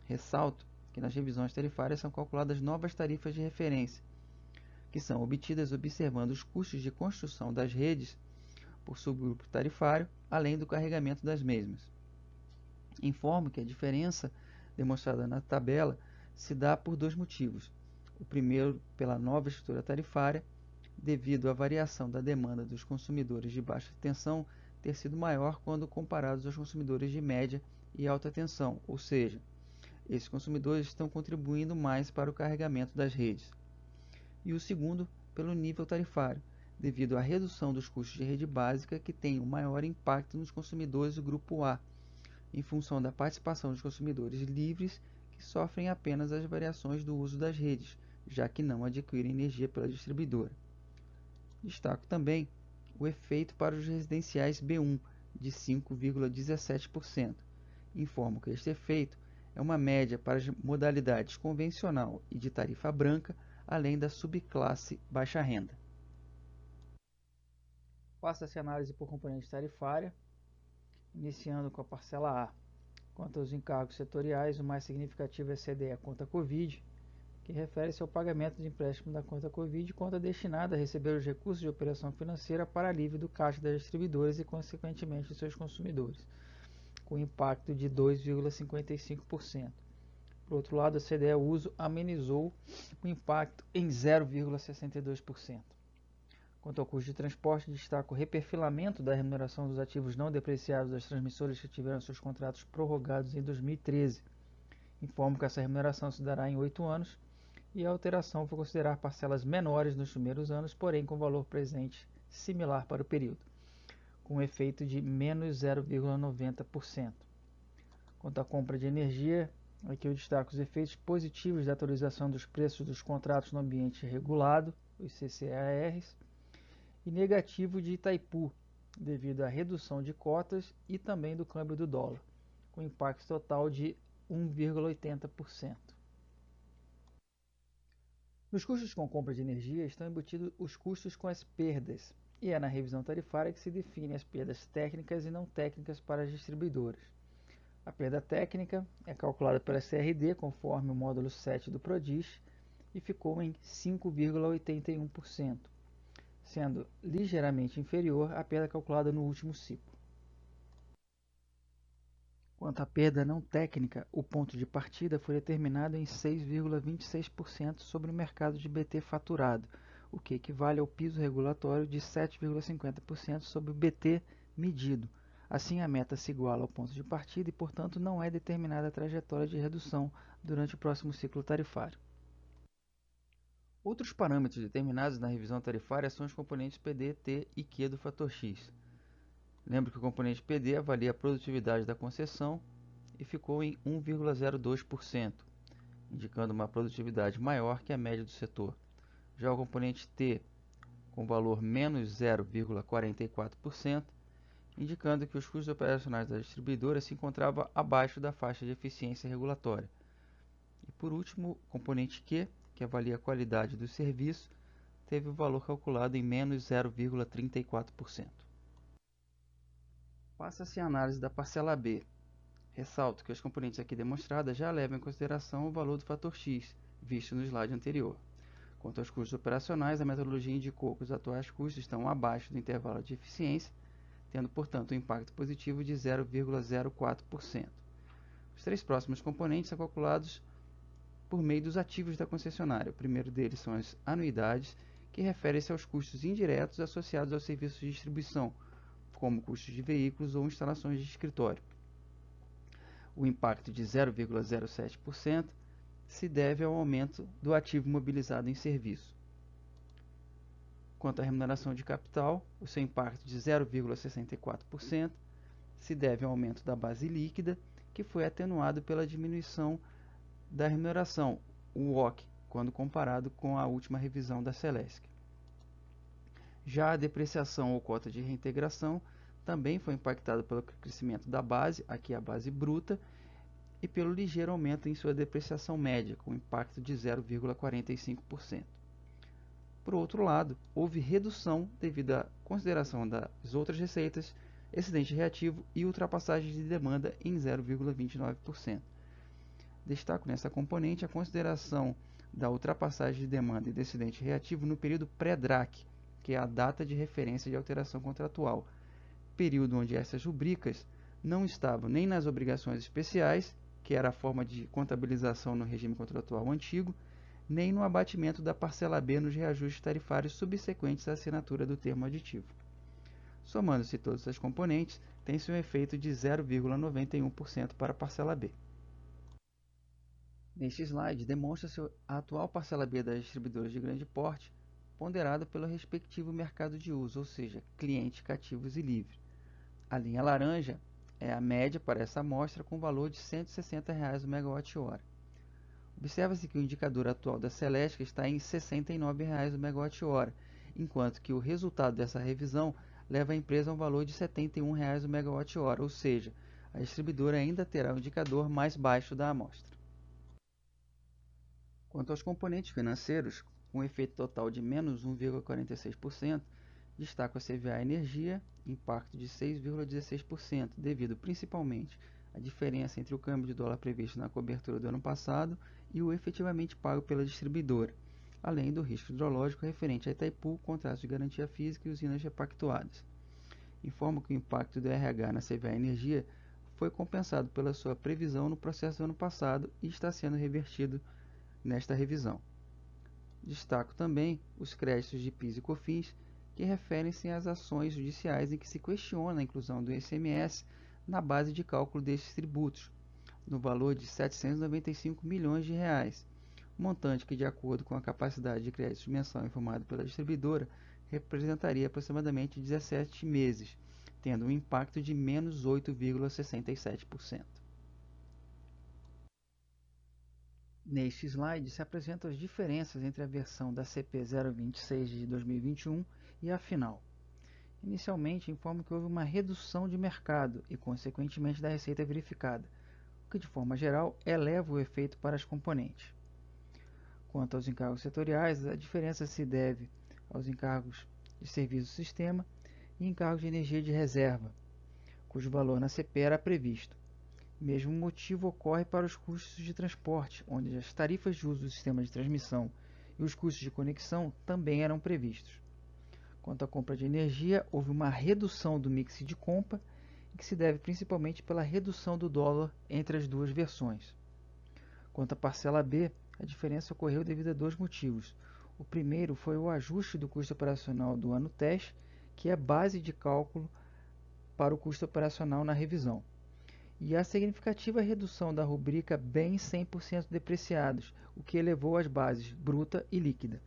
Ressalto que nas revisões tarifárias são calculadas novas tarifas de referência, que são obtidas observando os custos de construção das redes por subgrupo tarifário além do carregamento das mesmas. Informo que a diferença demonstrada na tabela se dá por dois motivos. O primeiro, pela nova estrutura tarifária, devido à variação da demanda dos consumidores de baixa tensão ter sido maior quando comparados aos consumidores de média e alta tensão, ou seja, esses consumidores estão contribuindo mais para o carregamento das redes. E o segundo, pelo nível tarifário, devido à redução dos custos de rede básica, que tem o um maior impacto nos consumidores do grupo A, em função da participação dos consumidores livres, que sofrem apenas as variações do uso das redes, já que não adquirem energia pela distribuidora. Destaco também o efeito para os residenciais B1, de 5,17%. Informo que este efeito é uma média para as modalidades convencional e de tarifa branca, além da subclasse baixa renda. Faça-se análise por componente tarifária, iniciando com a parcela A. Quanto aos encargos setoriais, o mais significativo é ceder a conta Covid, que refere-se ao pagamento de empréstimo da conta Covid, conta destinada a receber os recursos de operação financeira para alívio do caixa das distribuidoras e, consequentemente, dos seus consumidores, com impacto de 2,55%. Por outro lado, a CDE Uso amenizou o impacto em 0,62%. Quanto ao custo de transporte, destaca o reperfilamento da remuneração dos ativos não depreciados das transmissoras que tiveram seus contratos prorrogados em 2013. Informo que essa remuneração se dará em oito anos e a alteração foi considerar parcelas menores nos primeiros anos, porém com valor presente similar para o período, com um efeito de menos 0,90%. Quanto à compra de energia, aqui eu destaco os efeitos positivos da atualização dos preços dos contratos no ambiente regulado, os CCARs, e negativo de Itaipu, devido à redução de cotas e também do câmbio do dólar, com impacto total de 1,80%. Nos custos com compra de energia estão embutidos os custos com as perdas, e é na revisão tarifária que se definem as perdas técnicas e não técnicas para as distribuidoras. A perda técnica é calculada pela CRD conforme o módulo 7 do PRODIS e ficou em 5,81% sendo ligeiramente inferior à perda calculada no último ciclo. Quanto à perda não técnica, o ponto de partida foi determinado em 6,26% sobre o mercado de BT faturado, o que equivale ao piso regulatório de 7,50% sobre o BT medido. Assim, a meta se iguala ao ponto de partida e, portanto, não é determinada a trajetória de redução durante o próximo ciclo tarifário. Outros parâmetros determinados na revisão tarifária são os componentes PD, T e Q do fator X. Lembro que o componente PD avalia a produtividade da concessão e ficou em 1,02%, indicando uma produtividade maior que a média do setor. Já o componente T, com valor menos 0,44%, indicando que os custos operacionais da distribuidora se encontravam abaixo da faixa de eficiência regulatória. E por último, o componente Q, que avalia a qualidade do serviço, teve o valor calculado em menos 0,34%. Passa-se a análise da parcela B. Ressalto que as componentes aqui demonstradas já levam em consideração o valor do fator X, visto no slide anterior. Quanto aos custos operacionais, a metodologia indicou que os atuais custos estão abaixo do intervalo de eficiência, tendo, portanto, um impacto positivo de 0,04%. Os três próximos componentes são calculados por meio dos ativos da concessionária. O primeiro deles são as anuidades, que referem-se aos custos indiretos associados aos serviços de distribuição, como custos de veículos ou instalações de escritório. O impacto de 0,07% se deve ao aumento do ativo mobilizado em serviço. Quanto à remuneração de capital, o seu impacto de 0,64% se deve ao aumento da base líquida, que foi atenuado pela diminuição da remuneração, o WOC, quando comparado com a última revisão da Celesc. Já a depreciação ou cota de reintegração também foi impactada pelo crescimento da base, aqui a base bruta, e pelo ligeiro aumento em sua depreciação média, com impacto de 0,45%. Por outro lado, houve redução devido à consideração das outras receitas, excedente reativo e ultrapassagem de demanda em 0,29% destaco nessa componente a consideração da ultrapassagem de demanda e decidente reativo no período pré-DRAC, que é a data de referência de alteração contratual, período onde essas rubricas não estavam nem nas obrigações especiais, que era a forma de contabilização no regime contratual antigo, nem no abatimento da parcela B nos reajustes tarifários subsequentes à assinatura do termo aditivo. Somando-se todas essas componentes, tem-se um efeito de 0,91% para a parcela B. Neste slide, demonstra-se a atual parcela B das distribuidoras de grande porte, ponderada pelo respectivo mercado de uso, ou seja, clientes cativos e livre. A linha laranja é a média para essa amostra com valor de R$ 160 reais o megawatt-hora. Observa-se que o indicador atual da Celestica está em R$ 69 reais o megawatt-hora, enquanto que o resultado dessa revisão leva a empresa a um valor de R$ 71 reais o megawatt-hora, ou seja, a distribuidora ainda terá o um indicador mais baixo da amostra. Quanto aos componentes financeiros, com efeito total de menos 1,46%, destaca a CVA Energia, impacto de 6,16%, devido principalmente à diferença entre o câmbio de dólar previsto na cobertura do ano passado e o efetivamente pago pela distribuidora, além do risco hidrológico referente a Itaipu, contratos de garantia física e usinas repactuadas. Informa que o impacto do RH na CVA Energia foi compensado pela sua previsão no processo do ano passado e está sendo revertido nesta revisão. Destaco também os créditos de PIS e COFINS, que referem-se às ações judiciais em que se questiona a inclusão do ICMS na base de cálculo destes tributos, no valor de 795 milhões de reais, montante que, de acordo com a capacidade de crédito mensal informada pela distribuidora, representaria aproximadamente 17 meses, tendo um impacto de menos 8,67%. Neste slide se apresentam as diferenças entre a versão da CP026 de 2021 e a final. Inicialmente, informo que houve uma redução de mercado e, consequentemente, da receita verificada, o que, de forma geral, eleva o efeito para as componentes. Quanto aos encargos setoriais, a diferença se deve aos encargos de serviço sistema e encargos de energia de reserva, cujo valor na CP era previsto. Mesmo motivo ocorre para os custos de transporte, onde as tarifas de uso do sistema de transmissão e os custos de conexão também eram previstos. Quanto à compra de energia, houve uma redução do mix de compra, que se deve principalmente pela redução do dólar entre as duas versões. Quanto à parcela B, a diferença ocorreu devido a dois motivos. O primeiro foi o ajuste do custo operacional do ano teste, que é base de cálculo para o custo operacional na revisão e a significativa redução da rubrica bens 100% depreciados, o que elevou as bases bruta e líquida.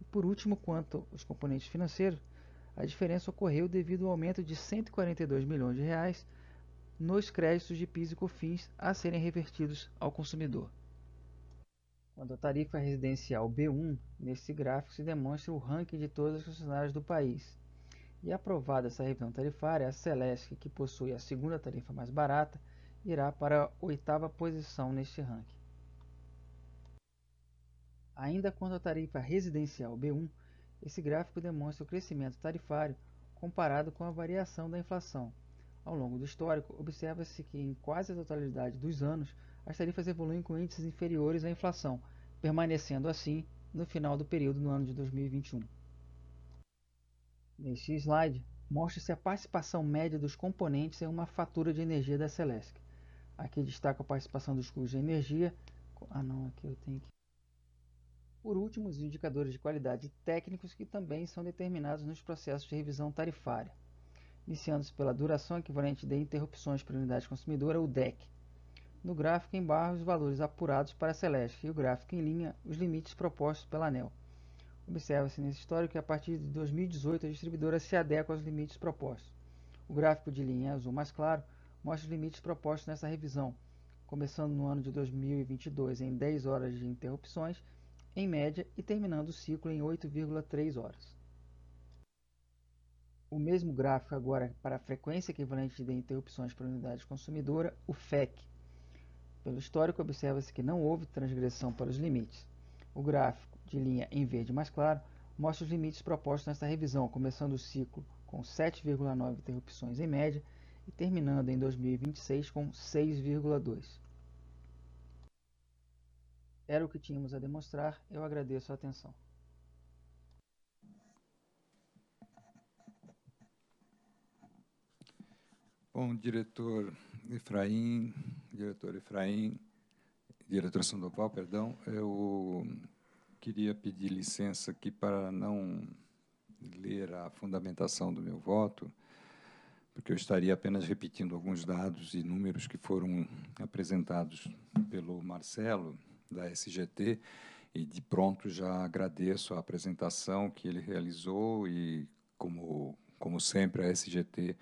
E por último, quanto aos componentes financeiros, a diferença ocorreu devido ao aumento de 142 milhões de reais nos créditos de PIS e COFINS a serem revertidos ao consumidor. Quanto à tarifa residencial B1, nesse gráfico se demonstra o ranking de todas as concessionárias do país, e aprovada essa revisão tarifária, a Celesc, que possui a segunda tarifa mais barata, irá para a oitava posição neste ranking. Ainda quanto à tarifa residencial B1, esse gráfico demonstra o crescimento tarifário comparado com a variação da inflação. Ao longo do histórico, observa-se que em quase a totalidade dos anos, as tarifas evoluem com índices inferiores à inflação, permanecendo assim no final do período no ano de 2021. Neste slide, mostra-se a participação média dos componentes em uma fatura de energia da Celesc. Aqui destaca a participação dos custos de energia. Ah não, aqui eu tenho que... Por último, os indicadores de qualidade técnicos que também são determinados nos processos de revisão tarifária, iniciando-se pela duração equivalente de interrupções por unidade consumidora, o DEC. No gráfico em barra, os valores apurados para a Celeste e o gráfico em linha, os limites propostos pela ANEL. Observa-se nesse histórico que a partir de 2018 a distribuidora se adequa aos limites propostos. O gráfico de linha azul mais claro mostra os limites propostos nessa revisão, começando no ano de 2022 em 10 horas de interrupções, em média, e terminando o ciclo em 8,3 horas. O mesmo gráfico agora para a frequência equivalente de interrupções por unidade consumidora, o FEC. Pelo histórico, observa-se que não houve transgressão para os limites. O gráfico de linha em verde mais claro, mostra os limites propostos nesta revisão, começando o ciclo com 7,9 interrupções em média e terminando em 2026 com 6,2. Era o que tínhamos a demonstrar, eu agradeço a atenção. Bom, diretor Efraim, diretor Efraim, diretor Sandoval, perdão, eu queria pedir licença aqui para não ler a fundamentação do meu voto, porque eu estaria apenas repetindo alguns dados e números que foram apresentados pelo Marcelo, da SGT, e de pronto já agradeço a apresentação que ele realizou e, como, como sempre, a SGT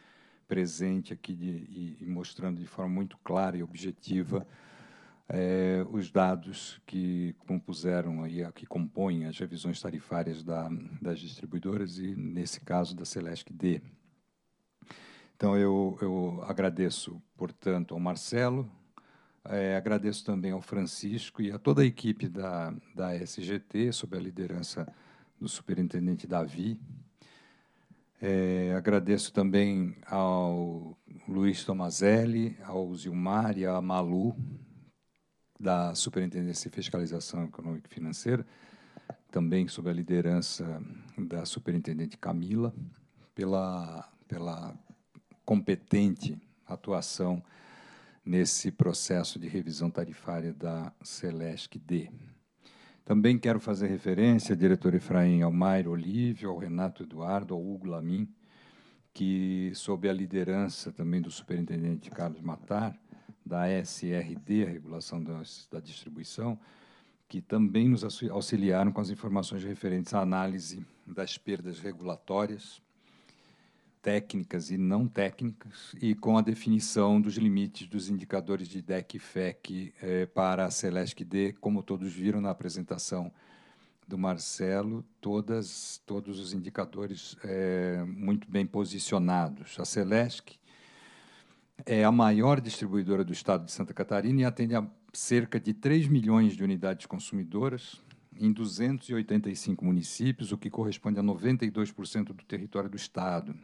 presente aqui de, e, e, mostrando de forma muito clara e objetiva é, os dados que compuseram aí, que compõem as revisões tarifárias da, das distribuidoras e, nesse caso, da Celesc D. Então, eu, eu agradeço, portanto, ao Marcelo, é, agradeço também ao Francisco e a toda a equipe da, da SGT, sob a liderança do superintendente Davi. É, agradeço também ao Luiz Tomazelli, ao Zilmar e à Malu, da Superintendência de Fiscalização Econômica e Financeira, também sob a liderança da Superintendente Camila, pela, pela competente atuação nesse processo de revisão tarifária da Celesc D. Também quero fazer referência ao diretor Efraim Almair Olívio, ao Renato Eduardo, ao Hugo Lamin, que, sob a liderança também do superintendente Carlos Matar, da SRD, a Regulação da, Distribuição, que também nos auxiliaram com as informações referentes à análise das perdas regulatórias, técnicas e não técnicas, e com a definição dos limites dos indicadores de DEC e FEC eh, para a Celesc-D, como todos viram na apresentação do Marcelo, todas, todos os indicadores eh, muito bem posicionados. A Celesc é a maior distribuidora do estado de Santa Catarina e atende a cerca de 3 milhões de unidades consumidoras em 285 municípios, o que corresponde a 92% do território do estado.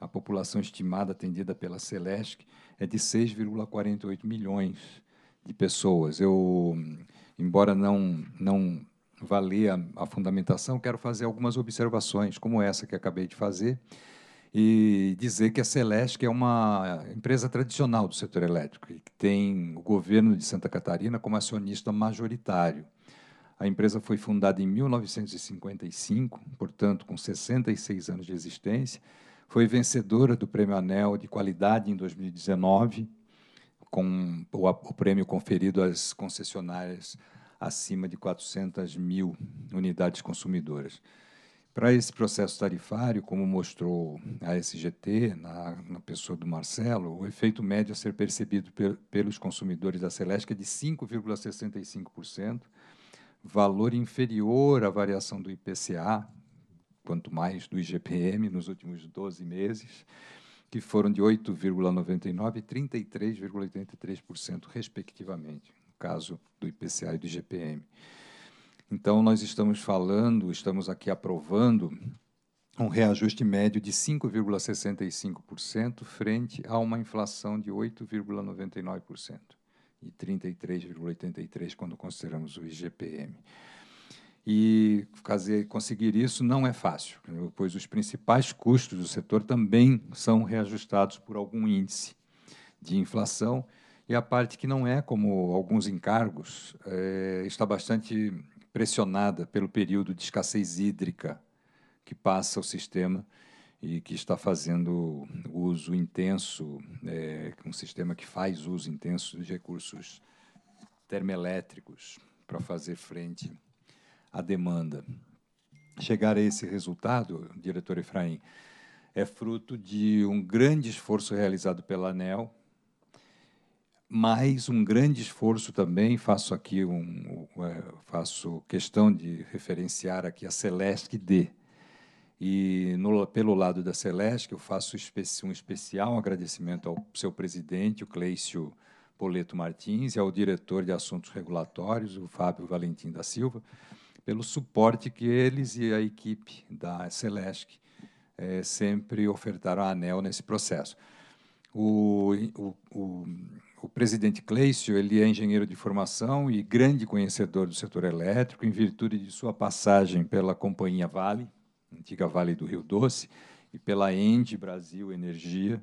A população estimada atendida pela Celesc é de 6,48 milhões de pessoas. Eu, embora não não valer a fundamentação, quero fazer algumas observações, como essa que acabei de fazer, e dizer que a Celeste é uma empresa tradicional do setor elétrico e que tem o governo de Santa Catarina como acionista majoritário. A empresa foi fundada em 1955, portanto, com 66 anos de existência. Foi vencedora do Prêmio Anel de Qualidade em 2019, com o, o prêmio conferido às concessionárias acima de 400 mil unidades consumidoras. Para esse processo tarifário, como mostrou a SGT, na, na pessoa do Marcelo, o efeito médio a ser percebido pelos consumidores da Celeste é de 5,65%, valor inferior à variação do IPCA, quanto mais do IGPM, nos últimos 12 meses, que foram de 8,99% e 33,83%, respectivamente, no caso do IPCA e do IGPM. Então, nós estamos falando, estamos aqui aprovando um reajuste médio de 5,65% frente a uma inflação de 8,99% e 33,83% quando consideramos o IGPM. E fazer, conseguir isso não é fácil, pois os principais custos do setor também são reajustados por algum índice de inflação, e a parte que não é, como alguns encargos, é, está bastante pressionada pelo período de escassez hídrica que passa o sistema e que está fazendo uso intenso, é, um sistema que faz uso intenso de recursos termoelétricos para fazer frente à demanda. Chegar a esse resultado, diretor Efraim, é fruto de um grande esforço realizado pela ANEL, mais um grande esforço também, faço aqui um, é, faço questão de referenciar aqui a Celeste D. E no, pelo lado da Celeste, eu faço um especial agradecimento ao seu presidente, o Cleício Poleto Martins, e ao diretor de assuntos regulatórios, o Fábio Valentim da Silva, pelo suporte que eles e a equipe da Celeste é, sempre ofertaram à ANEL nesse processo. O, o, o o presidente Cleício, ele é engenheiro de formação e grande conhecedor do setor elétrico, em virtude de sua passagem pela companhia Vale, antiga Vale do Rio Doce, e pela ENDE Brasil Energia.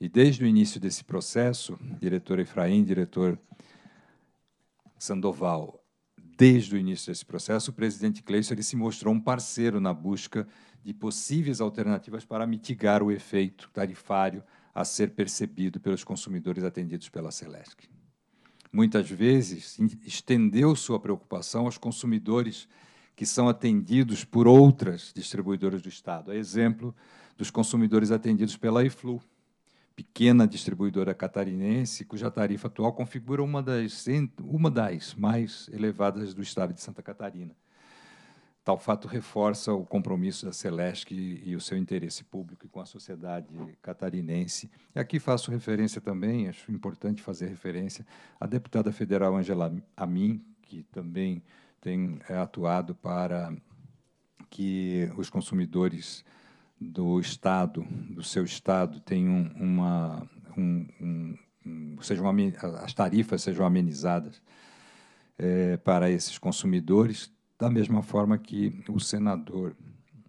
E desde o início desse processo, diretor Efraim, diretor Sandoval, desde o início desse processo, o presidente Cleício ele se mostrou um parceiro na busca de possíveis alternativas para mitigar o efeito tarifário a ser percebido pelos consumidores atendidos pela Celesc. Muitas vezes, estendeu sua preocupação aos consumidores que são atendidos por outras distribuidoras do Estado. a exemplo dos consumidores atendidos pela Iflu, pequena distribuidora catarinense, cuja tarifa atual configura uma das, uma das mais elevadas do Estado de Santa Catarina Tal fato reforça o compromisso da Celesc e, o seu interesse público com a sociedade catarinense. E aqui faço referência também, acho importante fazer referência, à deputada federal Angela Amin, que também tem é, atuado para que os consumidores do Estado, do seu Estado, tenham uma. um, um, sejam as tarifas sejam amenizadas é, para esses consumidores da mesma forma que o senador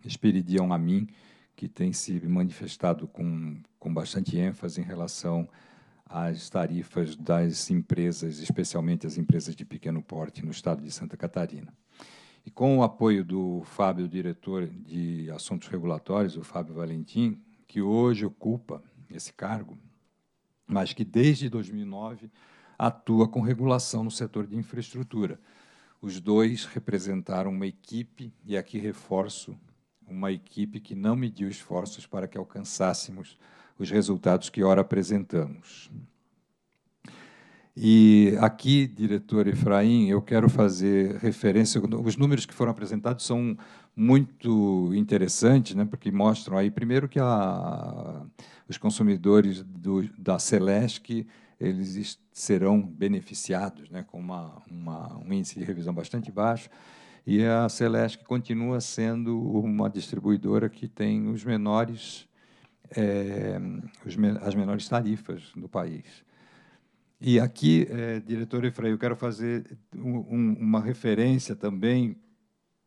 Esperidião Amin, que tem se manifestado com, com bastante ênfase em relação às tarifas das empresas, especialmente as empresas de pequeno porte no estado de Santa Catarina. E com o apoio do Fábio, diretor de assuntos regulatórios, o Fábio Valentim, que hoje ocupa esse cargo, mas que desde 2009 atua com regulação no setor de infraestrutura. Os dois representaram uma equipe, e aqui reforço, uma equipe que não mediu esforços para que alcançássemos os resultados que ora apresentamos. E aqui, diretor Efraim, eu quero fazer referência. Os números que foram apresentados são muito interessantes, né, porque mostram aí, primeiro, que a, os consumidores do, da Celesc eles serão beneficiados né, com uma, uma, um índice de revisão bastante baixo. E a Celeste continua sendo uma distribuidora que tem os menores, é, os as menores tarifas do país. E aqui, é, diretor Efraim, eu quero fazer um, um, uma referência também,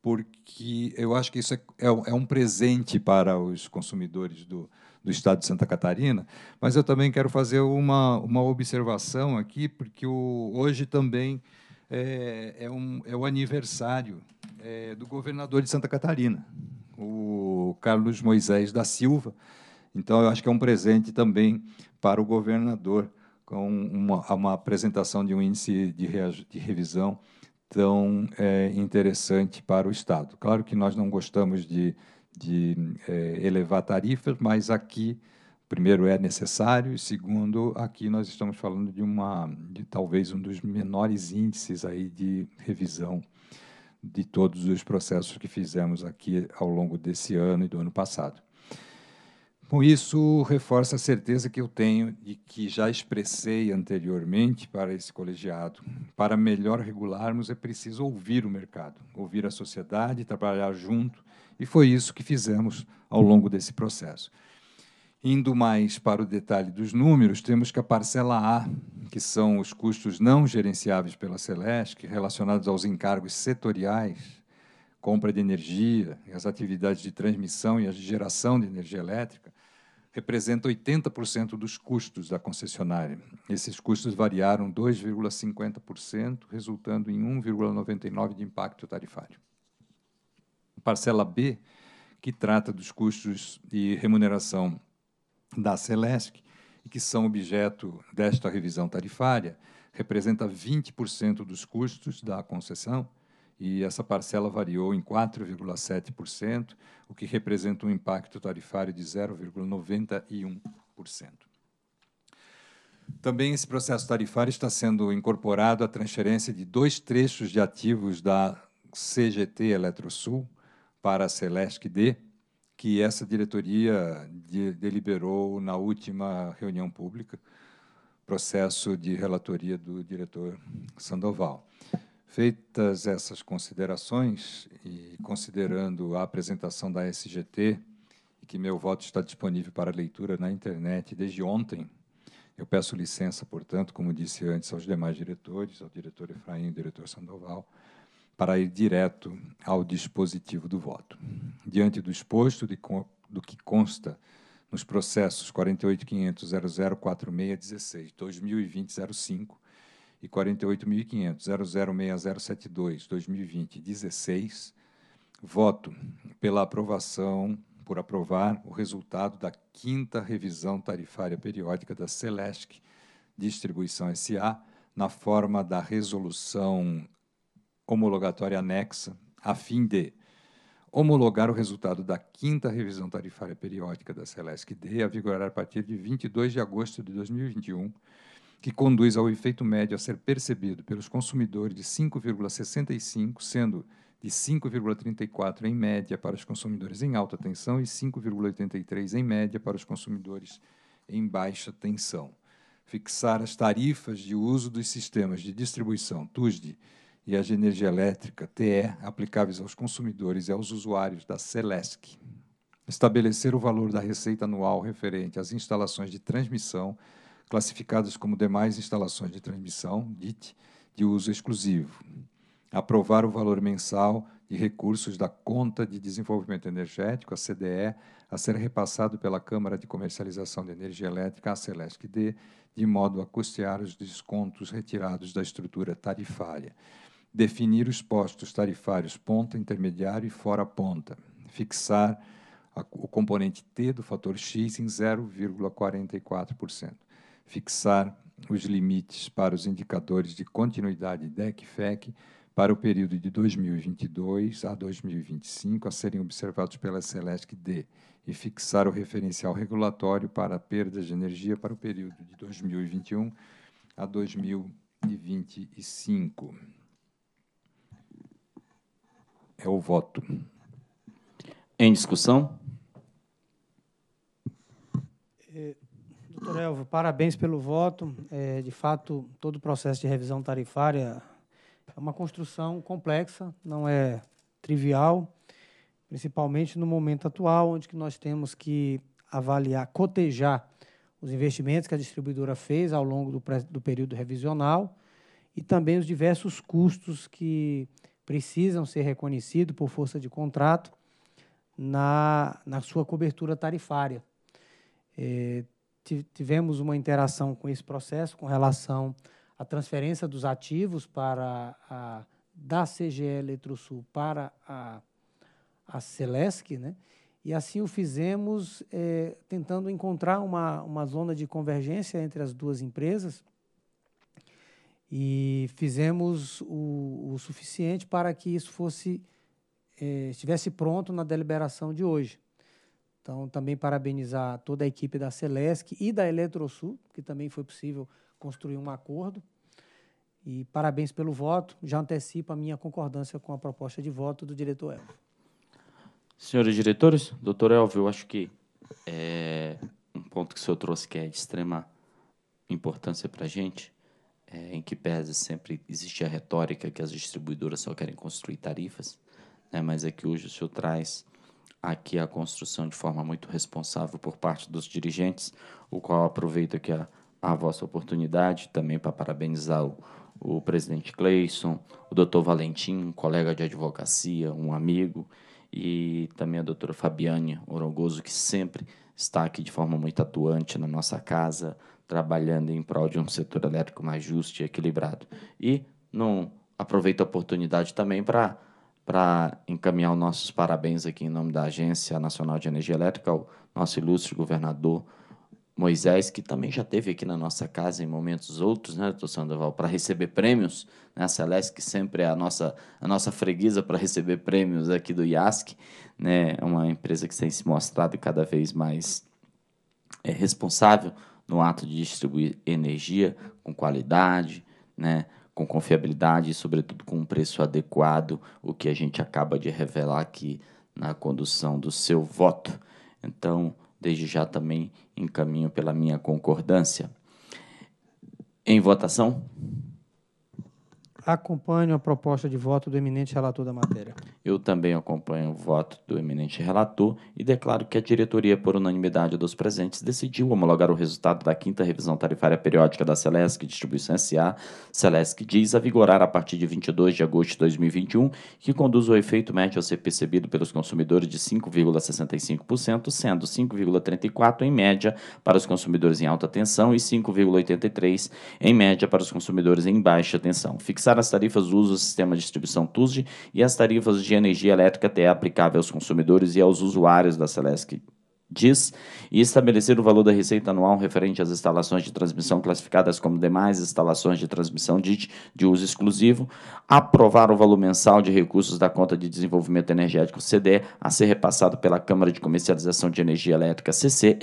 porque eu acho que isso é, é um é presente para os consumidores do, do estado de Santa Catarina, mas eu também quero fazer uma, uma observação aqui, porque o, hoje também é, é, um, é o aniversário é, do governador de Santa Catarina, o Carlos Moisés da Silva. Então, eu acho que é um presente também para o governador, com uma, uma apresentação de um índice de, de revisão tão é, interessante para o Estado. Claro que nós não gostamos de de é, elevar tarifas, mas aqui, primeiro, é necessário, e segundo, aqui nós estamos falando de uma, de talvez um dos menores índices aí de revisão de todos os processos que fizemos aqui ao longo desse ano e do ano passado. Com isso, reforça a certeza que eu tenho e que já expressei anteriormente para esse colegiado. Para melhor regularmos, é preciso ouvir o mercado, ouvir a sociedade, trabalhar junto e foi isso que fizemos ao longo desse processo. Indo mais para o detalhe dos números, temos que a parcela A, que são os custos não gerenciáveis pela Celesc, relacionados aos encargos setoriais, compra de energia, as atividades de transmissão e a geração de energia elétrica, representa 80% dos custos da concessionária. Esses custos variaram 2,50%, resultando em 1,99% de impacto tarifário parcela B, que trata dos custos e remuneração da Celesc, e que são objeto desta revisão tarifária, representa 20% dos custos da concessão, e essa parcela variou em 4,7%, o que representa um impacto tarifário de 0,91%. Também esse processo tarifário está sendo incorporado à transferência de dois trechos de ativos da CGT Eletrosul, para a Celesc D, que essa diretoria de, deliberou na última reunião pública, processo de relatoria do diretor Sandoval. Feitas essas considerações e considerando a apresentação da SGT, e que meu voto está disponível para leitura na internet desde ontem, eu peço licença, portanto, como disse antes, aos demais diretores, ao diretor Efraim e ao diretor Sandoval, para ir direto ao dispositivo do voto. Diante do exposto de, do que consta nos processos 48.500.004616, 2020-05 e 48.500.006072, 2020-16, voto pela aprovação, por aprovar o resultado da quinta revisão tarifária periódica da Celesc Distribuição SA, na forma da resolução homologatória anexa, a fim de homologar o resultado da quinta revisão tarifária periódica da Celesc-D, a vigorar a partir de 22 de agosto de 2021, que conduz ao efeito médio a ser percebido pelos consumidores de 5,65, sendo de 5,34 em média para os consumidores em alta tensão e 5,83 em média para os consumidores em baixa tensão. Fixar as tarifas de uso dos sistemas de distribuição TUSD e as de energia elétrica, TE, aplicáveis aos consumidores e aos usuários da Celesc. Estabelecer o valor da receita anual referente às instalações de transmissão, classificadas como demais instalações de transmissão, DIT, de uso exclusivo. Aprovar o valor mensal de recursos da Conta de Desenvolvimento Energético, a CDE, a ser repassado pela Câmara de Comercialização de Energia Elétrica, a Celesc D, de modo a custear os descontos retirados da estrutura tarifária definir os postos tarifários ponta, intermediário e fora ponta, fixar a, o componente T do fator X em 0,44%, fixar os limites para os indicadores de continuidade DEC-FEC para o período de 2022 a 2025 a serem observados pela selesc D e fixar o referencial regulatório para perdas de energia para o período de 2021 a 2025 é o voto. Em discussão? É, doutor Elvio, parabéns pelo voto. É, de fato, todo o processo de revisão tarifária é uma construção complexa, não é trivial, principalmente no momento atual, onde que nós temos que avaliar, cotejar os investimentos que a distribuidora fez ao longo do, do período revisional e também os diversos custos que precisam ser reconhecidos por força de contrato na, na sua cobertura tarifária. É, tivemos uma interação com esse processo com relação à transferência dos ativos para a, da CGE Eletrosul para a, a Celesc, né? e assim o fizemos é, tentando encontrar uma, uma zona de convergência entre as duas empresas e fizemos o, o suficiente para que isso fosse eh, estivesse pronto na deliberação de hoje. Então, também parabenizar toda a equipe da Celesc e da Eletrosul, que também foi possível construir um acordo. E parabéns pelo voto. Já antecipo a minha concordância com a proposta de voto do diretor Elvio. Senhores diretores, doutor Elvio, eu acho que é um ponto que o senhor trouxe que é de extrema importância para a gente é, em que pese sempre existe a retórica que as distribuidoras só querem construir tarifas, né, mas é que hoje o senhor traz aqui a construção de forma muito responsável por parte dos dirigentes, o qual aproveito aqui a, a vossa oportunidade também para parabenizar o, o presidente Cleison, o doutor Valentim, um colega de advocacia, um amigo, e também a doutora Fabiane Orogoso, que sempre está aqui de forma muito atuante na nossa casa, trabalhando em prol de um setor elétrico mais justo e equilibrado. E não aproveito a oportunidade também para encaminhar os nossos parabéns aqui em nome da Agência Nacional de Energia Elétrica ao nosso ilustre governador Moisés, que também já teve aqui na nossa casa em momentos outros, né, doutor Sandoval, para receber prêmios, né, a Celeste, que sempre é a nossa, a nossa freguesa para receber prêmios aqui do IASC, né, é uma empresa que tem se mostrado cada vez mais é, responsável no ato de distribuir energia com qualidade, né, com confiabilidade e, sobretudo, com um preço adequado, o que a gente acaba de revelar aqui na condução do seu voto. Então, desde já também encaminho pela minha concordância. Em votação. Acompanho a proposta de voto do eminente relator da matéria. Eu também acompanho o voto do eminente relator e declaro que a diretoria, por unanimidade dos presentes, decidiu homologar o resultado da quinta revisão tarifária periódica da Celesc Distribuição S.A. Celesc diz a vigorar a partir de 22 de agosto de 2021, que conduz o efeito médio a ser percebido pelos consumidores de 5,65%, sendo 5,34% em média para os consumidores em alta tensão e 5,83% em média para os consumidores em baixa tensão. Fixar as tarifas usa o sistema de distribuição TUSD e as tarifas de energia elétrica até aplicável aos consumidores e aos usuários da Celesc diz, e estabelecer o valor da receita anual referente às instalações de transmissão classificadas como demais instalações de transmissão de, de uso exclusivo, aprovar o valor mensal de recursos da conta de desenvolvimento energético CDE a ser repassado pela Câmara de Comercialização de Energia Elétrica CCE,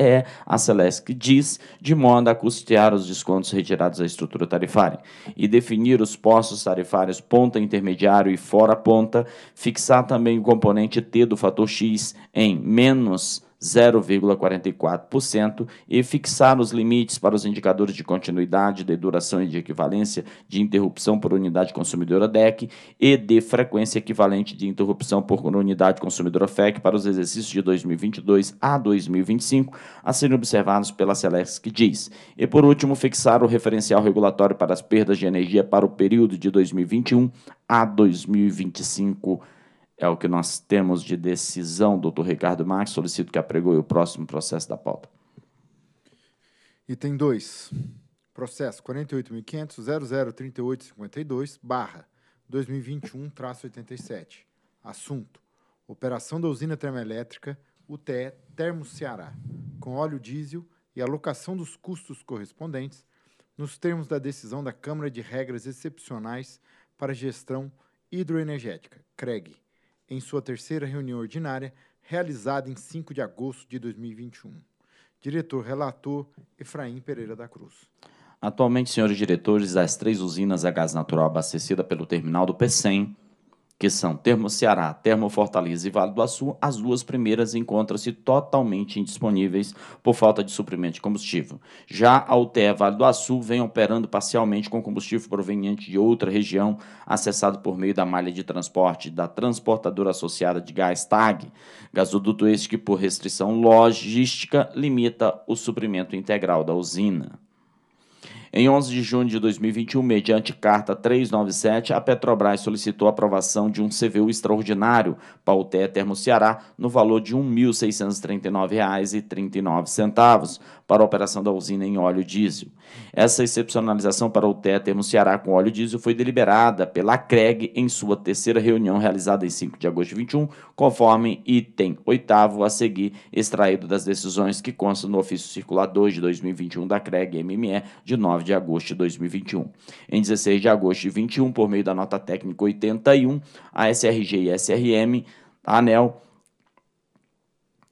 a Celesc diz, de modo a custear os descontos retirados da estrutura tarifária, e definir os postos tarifários ponta intermediário e fora ponta, fixar também o componente T do fator X em menos 0,44% e fixar os limites para os indicadores de continuidade, de duração e de equivalência de interrupção por unidade consumidora DEC e de frequência equivalente de interrupção por unidade consumidora FEC para os exercícios de 2022 a 2025, a serem observados pela Celesc Diz. E por último, fixar o referencial regulatório para as perdas de energia para o período de 2021 a 2025 é o que nós temos de decisão, doutor Ricardo Marques. Solicito que apregoe o próximo processo da pauta. Item 2. Processo 48.500.003852, barra 2021-87. Assunto. Operação da usina termoelétrica UTE Termo Ceará, com óleo diesel e alocação dos custos correspondentes, nos termos da decisão da Câmara de Regras Excepcionais para Gestão Hidroenergética, CREG, em sua terceira reunião ordinária, realizada em 5 de agosto de 2021. Diretor relator Efraim Pereira da Cruz. Atualmente, senhores diretores, as três usinas a gás natural abastecida pelo terminal do PECEM que são Termo Ceará, Termo Fortaleza e Vale do Açu, as duas primeiras encontram-se totalmente indisponíveis por falta de suprimento de combustível. Já a UTE Vale do Açu vem operando parcialmente com combustível proveniente de outra região, acessado por meio da malha de transporte da transportadora associada de gás TAG, gasoduto este que, por restrição logística, limita o suprimento integral da usina. Em 11 de junho de 2021, mediante carta 397, a Petrobras solicitou a aprovação de um CVU extraordinário, para o Termo Ceará, no valor de R$ 1.639,39 para a operação da usina em óleo diesel. Essa excepcionalização para o TE Termo Ceará com óleo diesel foi deliberada pela CREG em sua terceira reunião realizada em 5 de agosto de 21, conforme item 8 a seguir, extraído das decisões que constam no ofício circular 2 de 2021 da CREG MME de 9 19 de agosto de 2021. Em 16 de agosto de 21, por meio da nota técnica 81, a SRG e a SRM, a ANEL,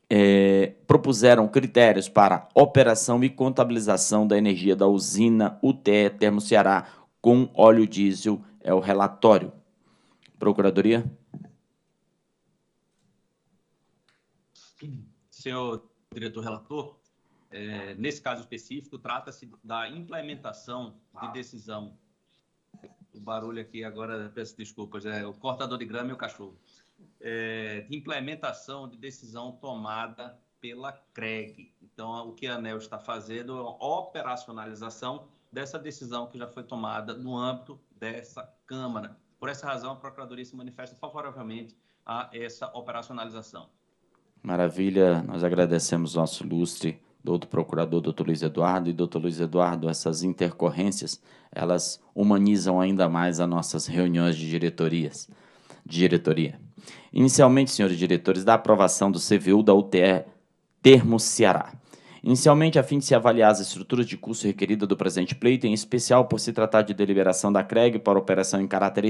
é, propuseram critérios para operação e contabilização da energia da usina UTE Termo Ceará com óleo diesel, é o relatório. Procuradoria? Senhor diretor relator, é, nesse caso específico, trata-se da implementação de decisão. O barulho aqui agora, peço desculpas, é o cortador de grama e o cachorro. É, de implementação de decisão tomada pela CREG. Então, o que a ANEL está fazendo é a operacionalização dessa decisão que já foi tomada no âmbito dessa Câmara. Por essa razão, a Procuradoria se manifesta favoravelmente a essa operacionalização. Maravilha, nós agradecemos nosso ilustre Doutor procurador Dr. Luiz Eduardo e Dr. Luiz Eduardo, essas intercorrências, elas humanizam ainda mais as nossas reuniões de diretorias, de diretoria. Inicialmente, senhores diretores, da aprovação do CVU da UTE Termo Ceará. Inicialmente, a fim de se avaliar as estruturas de custo requerida do presente pleito, em especial por se tratar de deliberação da CREG para operação em caráter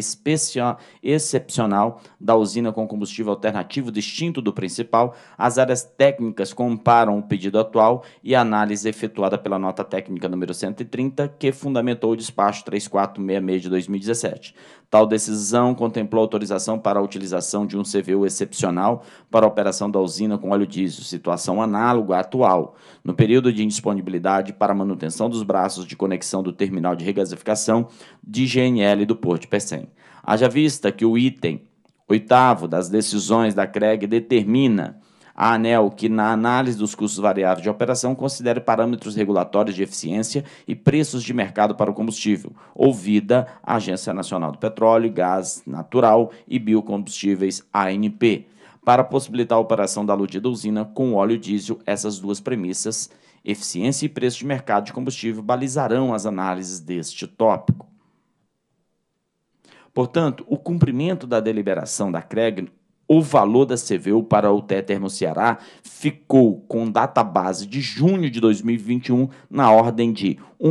excepcional da usina com combustível alternativo distinto do principal, as áreas técnicas comparam o pedido atual e a análise efetuada pela nota técnica número 130, que fundamentou o despacho 3466 de 2017. Tal decisão contemplou autorização para a utilização de um CVU excepcional para a operação da usina com óleo diesel, situação análoga à atual no período de indisponibilidade para manutenção dos braços de conexão do terminal de regasificação de GNL do Porto de Pecém. Haja vista que o item oitavo das decisões da CREG determina a ANEL que, na análise dos custos variáveis de operação, considere parâmetros regulatórios de eficiência e preços de mercado para o combustível, ouvida a Agência Nacional do Petróleo, Gás Natural e Biocombustíveis, ANP para possibilitar a operação da aludida usina com óleo diesel. Essas duas premissas, eficiência e preço de mercado de combustível, balizarão as análises deste tópico. Portanto, o cumprimento da deliberação da CREG, o valor da CVU para o TE Termo Ceará ficou com data base de junho de 2021 na ordem de R$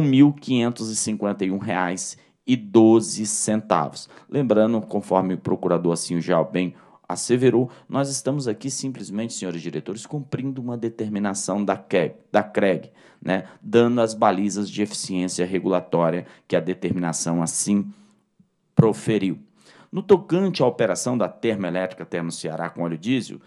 1.551,12. Lembrando, conforme o procurador assim já bem asseverou: Nós estamos aqui simplesmente, senhores diretores, cumprindo uma determinação da CREG, da CREG né? dando as balizas de eficiência regulatória que a determinação assim proferiu. No tocante à operação da termoelétrica Termo Ceará com óleo diesel,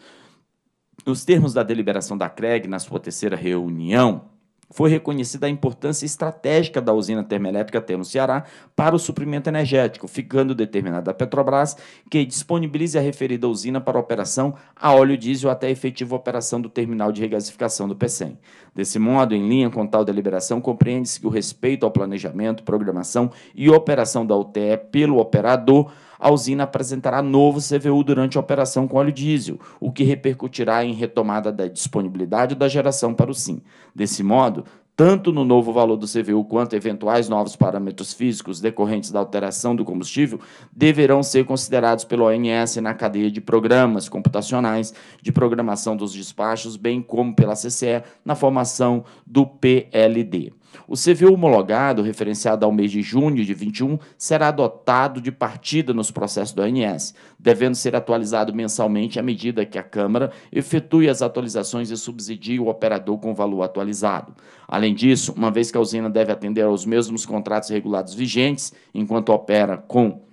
nos termos da deliberação da CREG, na sua terceira reunião, foi reconhecida a importância estratégica da usina termoelétrica Termo Ceará para o suprimento energético, ficando determinada a Petrobras que disponibilize a referida usina para operação a óleo diesel até a efetiva operação do terminal de regasificação do PECEM. Desse modo, em linha com tal deliberação, compreende-se que o respeito ao planejamento, programação e operação da UTE pelo operador a usina apresentará novo CVU durante a operação com óleo diesel, o que repercutirá em retomada da disponibilidade da geração para o SIM. Desse modo, tanto no novo valor do CVU quanto eventuais novos parâmetros físicos decorrentes da alteração do combustível deverão ser considerados pelo ONS na cadeia de programas computacionais de programação dos despachos, bem como pela CCE na formação do PLD. O CV homologado, referenciado ao mês de junho de 21, será adotado de partida nos processos do ANS, devendo ser atualizado mensalmente à medida que a Câmara efetue as atualizações e subsidie o operador com valor atualizado. Além disso, uma vez que a usina deve atender aos mesmos contratos regulados vigentes, enquanto opera com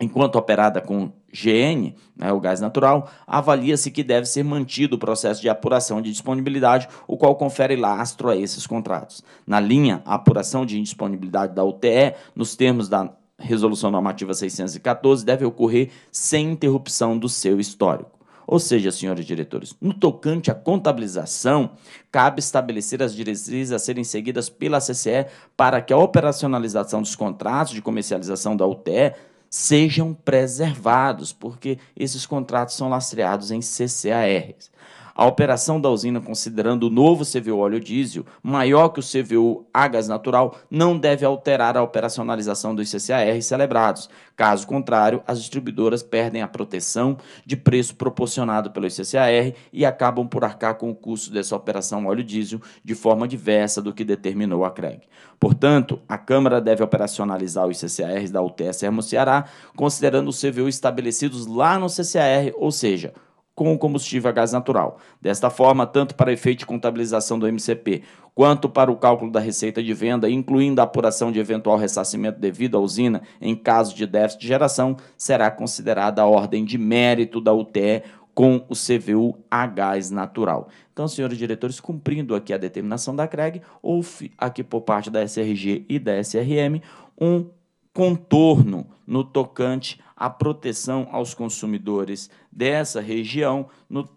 Enquanto operada com GN, né, o gás natural, avalia-se que deve ser mantido o processo de apuração de disponibilidade, o qual confere lastro a esses contratos. Na linha apuração de indisponibilidade da UTE, nos termos da Resolução Normativa 614, deve ocorrer sem interrupção do seu histórico. Ou seja, senhores diretores, no tocante à contabilização, cabe estabelecer as diretrizes a serem seguidas pela CCE para que a operacionalização dos contratos de comercialização da UTE sejam preservados, porque esses contratos são lastreados em CCARs. A operação da usina, considerando o novo CVU óleo diesel, maior que o CVU a gás natural, não deve alterar a operacionalização dos CCAR celebrados. Caso contrário, as distribuidoras perdem a proteção de preço proporcionado pelos CCAR e acabam por arcar com o custo dessa operação óleo diesel de forma diversa do que determinou a CREG. Portanto, a Câmara deve operacionalizar os CCARs da UTS Hermo Ceará, considerando os CVU estabelecidos lá no CCAR, ou seja, com o combustível a gás natural. Desta forma, tanto para efeito de contabilização do MCP quanto para o cálculo da receita de venda, incluindo a apuração de eventual ressarcimento devido à usina em caso de déficit de geração, será considerada a ordem de mérito da UTE com o CVU a gás natural. Então, senhores diretores, cumprindo aqui a determinação da CREG, houve aqui por parte da SRG e da SRM um contorno no tocante à proteção aos consumidores dessa região, no,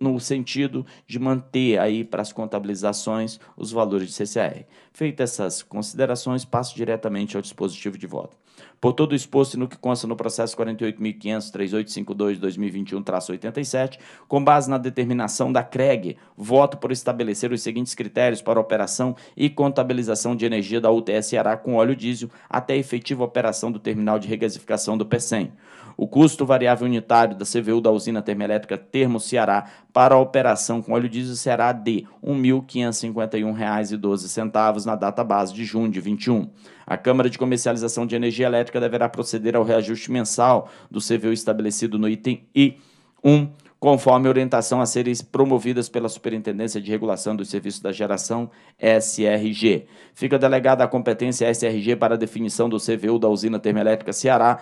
no sentido de manter aí para as contabilizações os valores de CCR. Feitas essas considerações, passo diretamente ao dispositivo de voto. Por todo exposto no que consta no processo 48.500.3852-2021-87, com base na determinação da CREG, voto por estabelecer os seguintes critérios para operação e contabilização de energia da UTS Ceará com óleo diesel até efetiva operação do terminal de regasificação do PECEM o custo variável unitário da CVU da usina termoelétrica Termo Ceará para a operação com óleo diesel será de R$ 1.551,12 na data base de junho de 21. A Câmara de Comercialização de Energia Elétrica deverá proceder ao reajuste mensal do CVU estabelecido no item I1 conforme orientação a serem promovidas pela Superintendência de Regulação dos Serviços da Geração, SRG. Fica delegada a competência SRG para a definição do CVU da usina termoelétrica Ceará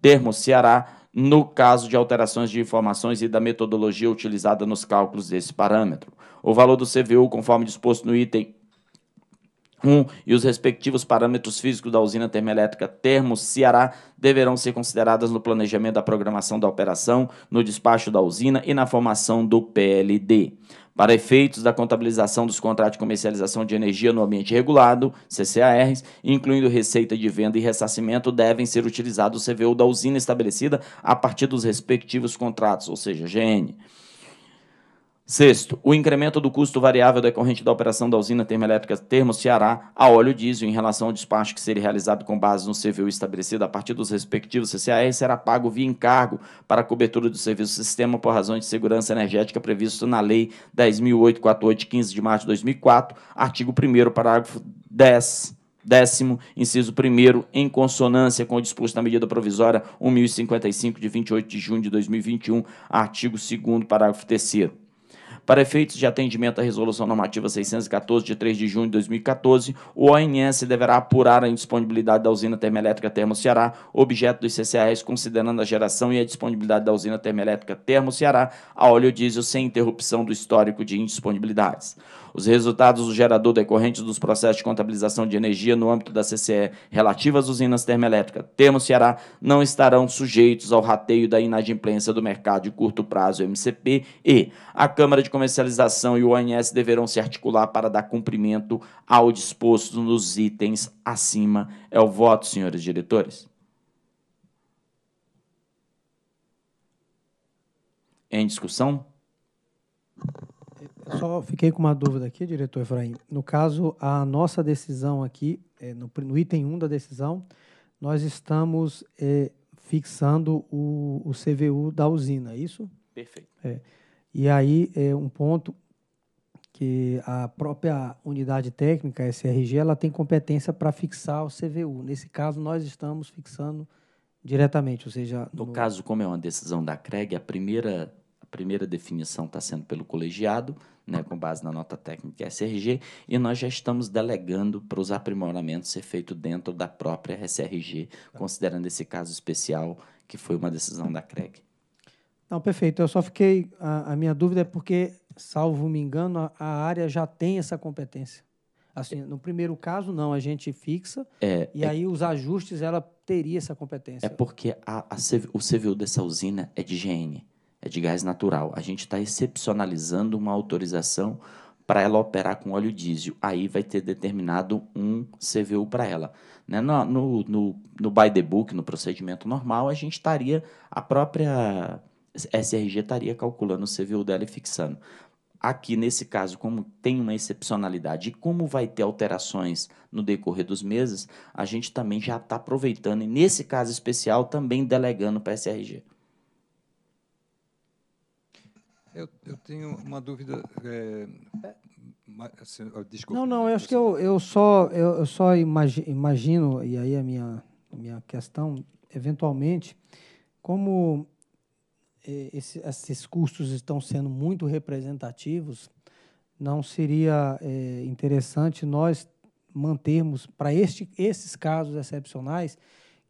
termo Ceará no caso de alterações de informações e da metodologia utilizada nos cálculos desse parâmetro. O valor do CVU, conforme disposto no item 1 e os respectivos parâmetros físicos da usina termoelétrica Termo Ceará deverão ser consideradas no planejamento da programação da operação, no despacho da usina e na formação do PLD para efeitos da contabilização dos contratos de comercialização de energia no ambiente regulado, CCARs, incluindo receita de venda e ressarcimento, devem ser utilizados o CVU da usina estabelecida a partir dos respectivos contratos, ou seja, GN. Sexto, o incremento do custo variável decorrente da operação da usina termoelétrica Termo Ceará a óleo diesel em relação ao despacho que seria realizado com base no CVU estabelecido a partir dos respectivos CCAR será pago via encargo para a cobertura do serviço do sistema por razões de segurança energética previsto na Lei 10.848, 15 de março de 2004, artigo 1 parágrafo 10 décimo, inciso primeiro, em consonância com o disposto na medida provisória 1055 de 28 de junho de 2021, artigo 2 parágrafo 3 para efeitos de atendimento à Resolução Normativa 614, de 3 de junho de 2014, o ONS deverá apurar a indisponibilidade da usina termoelétrica Termo Ceará, objeto dos CCAs, considerando a geração e a disponibilidade da usina termoelétrica Termo Ceará a óleo diesel sem interrupção do histórico de indisponibilidades. Os resultados do gerador decorrentes dos processos de contabilização de energia no âmbito da CCE relativas às usinas termoelétricas Termo Ceará não estarão sujeitos ao rateio da inadimplência do mercado de curto prazo MCP e a Câmara de Comercialização e o ONS deverão se articular para dar cumprimento ao disposto nos itens acima. É o voto, senhores diretores. Em discussão? Só fiquei com uma dúvida aqui, diretor Efraim. No caso, a nossa decisão aqui, é, no, no, item 1 da decisão, nós estamos é, fixando o, o, CVU da usina, é isso? Perfeito. É. E aí, é um ponto que a própria unidade técnica, a SRG, ela tem competência para fixar o CVU. Nesse caso, nós estamos fixando diretamente, ou seja... No, no... caso, como é uma decisão da CREG, a primeira, a primeira definição está sendo pelo colegiado, né, com base na nota técnica SRG, e nós já estamos delegando para os aprimoramentos ser feito dentro da própria SRG, tá. considerando esse caso especial que foi uma decisão da CREG. Não, perfeito. Eu só fiquei. A, a minha dúvida é porque, salvo me engano, a, a área já tem essa competência. Assim, no primeiro caso, não, a gente fixa é, e é, aí os ajustes ela teria essa competência. É porque a, a, o CVO dessa usina é de GN é de gás natural. A gente está excepcionalizando uma autorização para ela operar com óleo diesel. Aí vai ter determinado um CVU para ela. Né? No, no, no, no by the book, no procedimento normal, a gente estaria, a própria SRG estaria calculando o CVU dela e fixando. Aqui, nesse caso, como tem uma excepcionalidade e como vai ter alterações no decorrer dos meses, a gente também já está aproveitando e, nesse caso especial, também delegando para a SRG. Eu, eu tenho uma dúvida. É, assim, desculpa. Não, não, eu acho que eu, eu só, eu, eu só imagino, e aí a minha, minha questão, eventualmente, como é, esse, esses custos estão sendo muito representativos, não seria é, interessante nós mantermos, para esses casos excepcionais,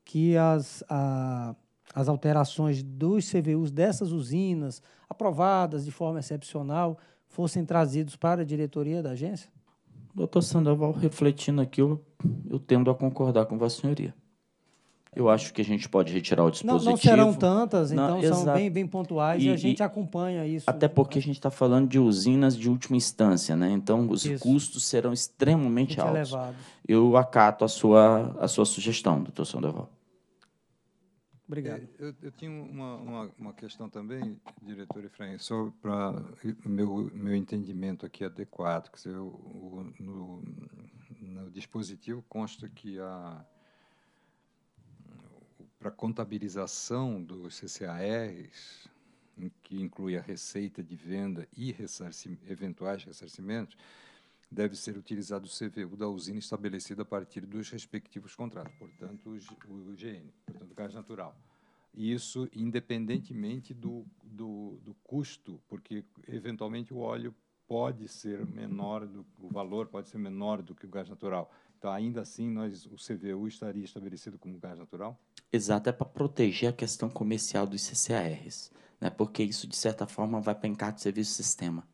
que as, a, as alterações dos CVUs dessas usinas, aprovadas de forma excepcional, fossem trazidos para a diretoria da agência? Doutor Sandoval, refletindo aqui, eu, eu tendo a concordar com Vossa Senhoria. Eu acho que a gente pode retirar o dispositivo. Não, não serão tantas, então não, são bem, bem pontuais e, e a gente e acompanha isso. Até porque a gente está falando de usinas de última instância, né? Então os isso. custos serão extremamente altos. Elevado. Eu acato a sua, a sua sugestão, doutor Sandoval. Obrigado. É, eu, eu tinha uma, uma, uma, questão também, diretor Efraim, só para meu meu entendimento aqui adequado, que o, no, no dispositivo consta que a para contabilização dos CCARs, que inclui a receita de venda e eventuais ressarcimentos, deve ser utilizado o CVU da usina estabelecido a partir dos respectivos contratos, portanto, o GN, portanto, gás natural. Isso independentemente do, do, do custo, porque eventualmente o óleo pode ser menor, do, o valor pode ser menor do que o gás natural. Então, ainda assim, nós, o CVU estaria estabelecido como gás natural? Exato, é para proteger a questão comercial dos CCARs, né? porque isso, de certa forma, vai para encarte de serviço sistema.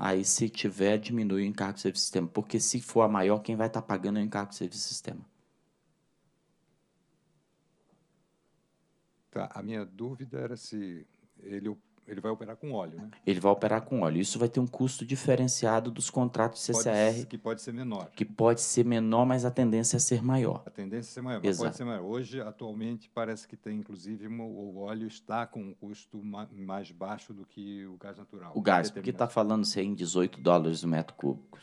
Aí, se tiver, diminui o encargo do serviço sistema. Porque se for a maior, quem vai estar tá pagando é o encargo do serviço sistema. Tá, a minha dúvida era se ele ele vai operar com óleo, né? Ele vai operar com óleo. Isso vai ter um custo diferenciado dos contratos CCR. Pode, que pode ser menor. Que pode ser menor, mas a tendência é ser maior. A tendência é ser maior, Exato. pode ser maior. Hoje, atualmente, parece que tem, inclusive, o óleo está com um custo mais baixo do que o gás natural. O gás, porque está falando se em 18 dólares o metro cúbico.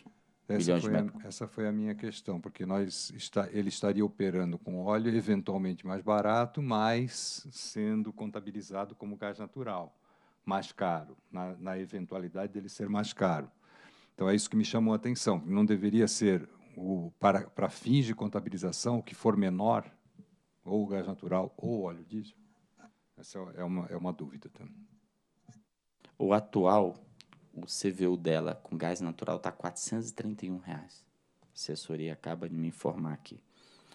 Essa foi, a, essa foi, a, minha questão, porque nós está, ele estaria operando com óleo eventualmente mais barato, mas sendo contabilizado como gás natural mais caro, na, na eventualidade dele ser mais caro. Então, é isso que me chamou a atenção. Não deveria ser, o, para, para fins de contabilização, o que for menor, ou o gás natural, ou o óleo diesel? Essa é uma, é uma dúvida também. O atual, o CVU dela com gás natural está R$ 431. Reais. A assessoria acaba de me informar aqui.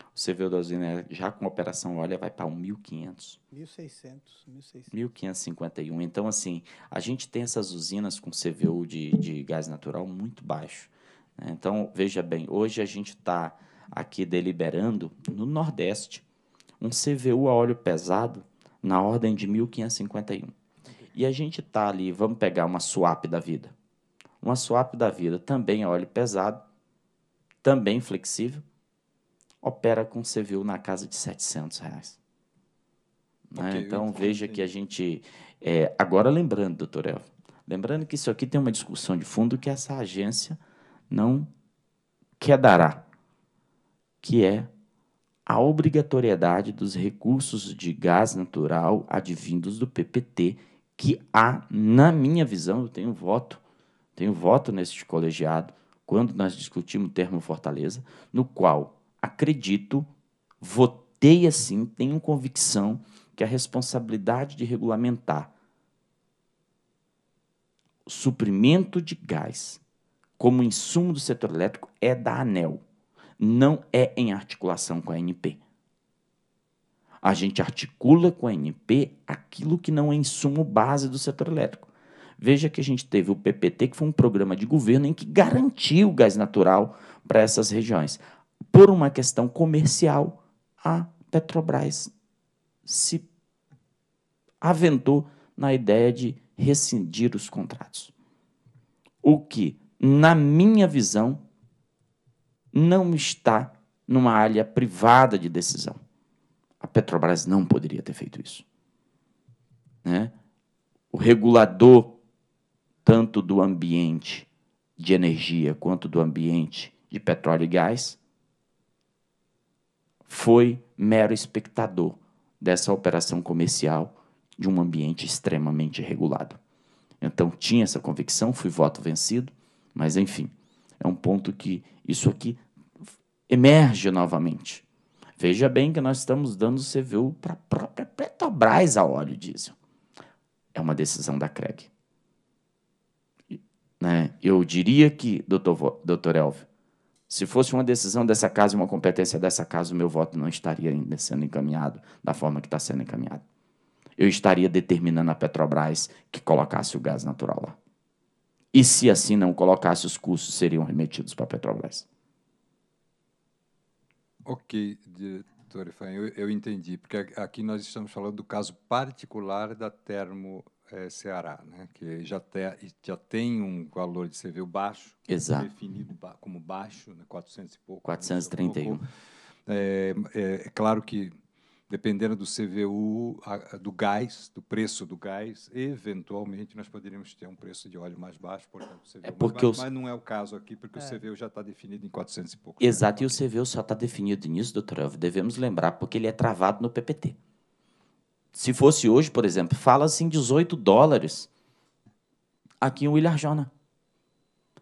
O da usina né, já com operação olha vai para 1.500. 1.600, 1.551. Então, assim, a gente tem essas usinas com CVU uhum. de, de gás natural muito baixo. Né? Então, veja bem, hoje a gente está aqui deliberando no Nordeste um CVU a óleo pesado na ordem de 1.551. E a gente está ali, vamos pegar uma swap da vida. Uma swap da vida também a óleo pesado, também flexível, opera com civil na casa de 700 reais. Né? Okay, né? Então, veja que a gente... É, agora, lembrando, doutor Elvio, lembrando que isso aqui tem uma discussão de fundo que essa agência não quedará, que é a obrigatoriedade dos recursos de gás natural advindos do PPT, que há, na minha visão, eu tenho voto, tenho voto neste colegiado, quando nós discutimos o termo Fortaleza, no qual acredito, votei assim, tenho convicção que a responsabilidade de regulamentar o suprimento de gás como insumo do setor elétrico é da ANEL, não é em articulação com a ANP. A gente articula com a ANP aquilo que não é insumo base do setor elétrico. Veja que a gente teve o PPT, que foi um programa de governo em que garantiu o gás natural para essas regiões por uma questão comercial, a Petrobras se aventou na ideia de rescindir os contratos. O que, na minha visão, não está numa área privada de decisão. A Petrobras não poderia ter feito isso. Né? O regulador, tanto do ambiente de energia quanto do ambiente de petróleo e gás, foi mero espectador dessa operação comercial de um ambiente extremamente regulado. Então, tinha essa convicção, fui voto vencido, mas enfim, é um ponto que isso aqui emerge novamente. Veja bem que nós estamos dando CVU para a própria Petrobras a óleo diesel. É uma decisão da CREG. Né? Eu diria que, doutor, doutor Elvio, se fosse uma decisão dessa casa, uma competência dessa casa, o meu voto não estaria ainda sendo encaminhado da forma que está sendo encaminhado. Eu estaria determinando a Petrobras que colocasse o gás natural lá. E se assim não colocasse, os custos seriam remetidos para a Petrobras. Ok, diretor Efraim, eu, eu entendi, porque aqui nós estamos falando do caso particular da Termo é, Ceará, né? que já, te, já tem um valor de CVU baixo, Exato. definido como baixo, né? 400 e pouco. 431. Né? Pouco. É, é, é claro que, dependendo do CVU, a, do gás, do preço do gás, eventualmente nós poderíamos ter um preço de óleo mais baixo, portanto, CVU é porque baixo, os... mas não é o caso aqui, porque é. o CVU já está definido em 400 e pouco. Né? Exato, né? e o CVU só está definido nisso, doutor. Devemos lembrar, porque ele é travado no PPT. Se fosse hoje, por exemplo, fala-se em 18 dólares aqui em William Jona.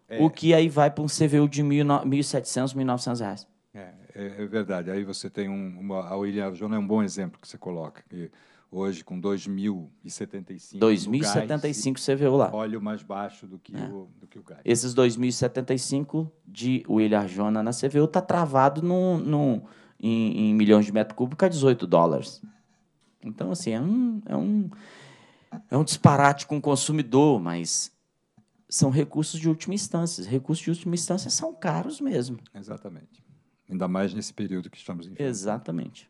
É. O que aí vai para um CVU de 1.700, 1.900 reais. É, é, é, verdade. Aí você tem um, uma, a William Arjona é um bom exemplo que você coloca. Que hoje, com 2.075 2.075 CVU lá. Óleo mais baixo do que, é. o, do que o gás. Esses 2.075 de William Arjona na CVU está travado no em, em milhões de metros cúbicos a 18 dólares. Então, assim, é um, é um, é um disparate com o consumidor, mas são recursos de última instância. recursos de última instância são caros mesmo. Exatamente. Ainda mais nesse período que estamos em. Né? Exatamente.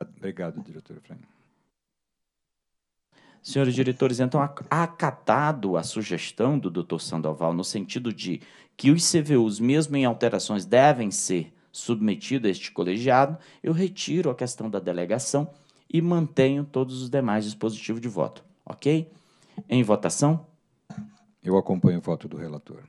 Obrigado, diretor Efraim. Senhores diretores, então, acatado a sugestão do doutor Sandoval, no sentido de que os CVUs, mesmo em alterações, devem ser submetidos a este colegiado, eu retiro a questão da delegação e mantenho todos os demais dispositivos de voto. Ok? Em votação? Eu acompanho o voto do relator.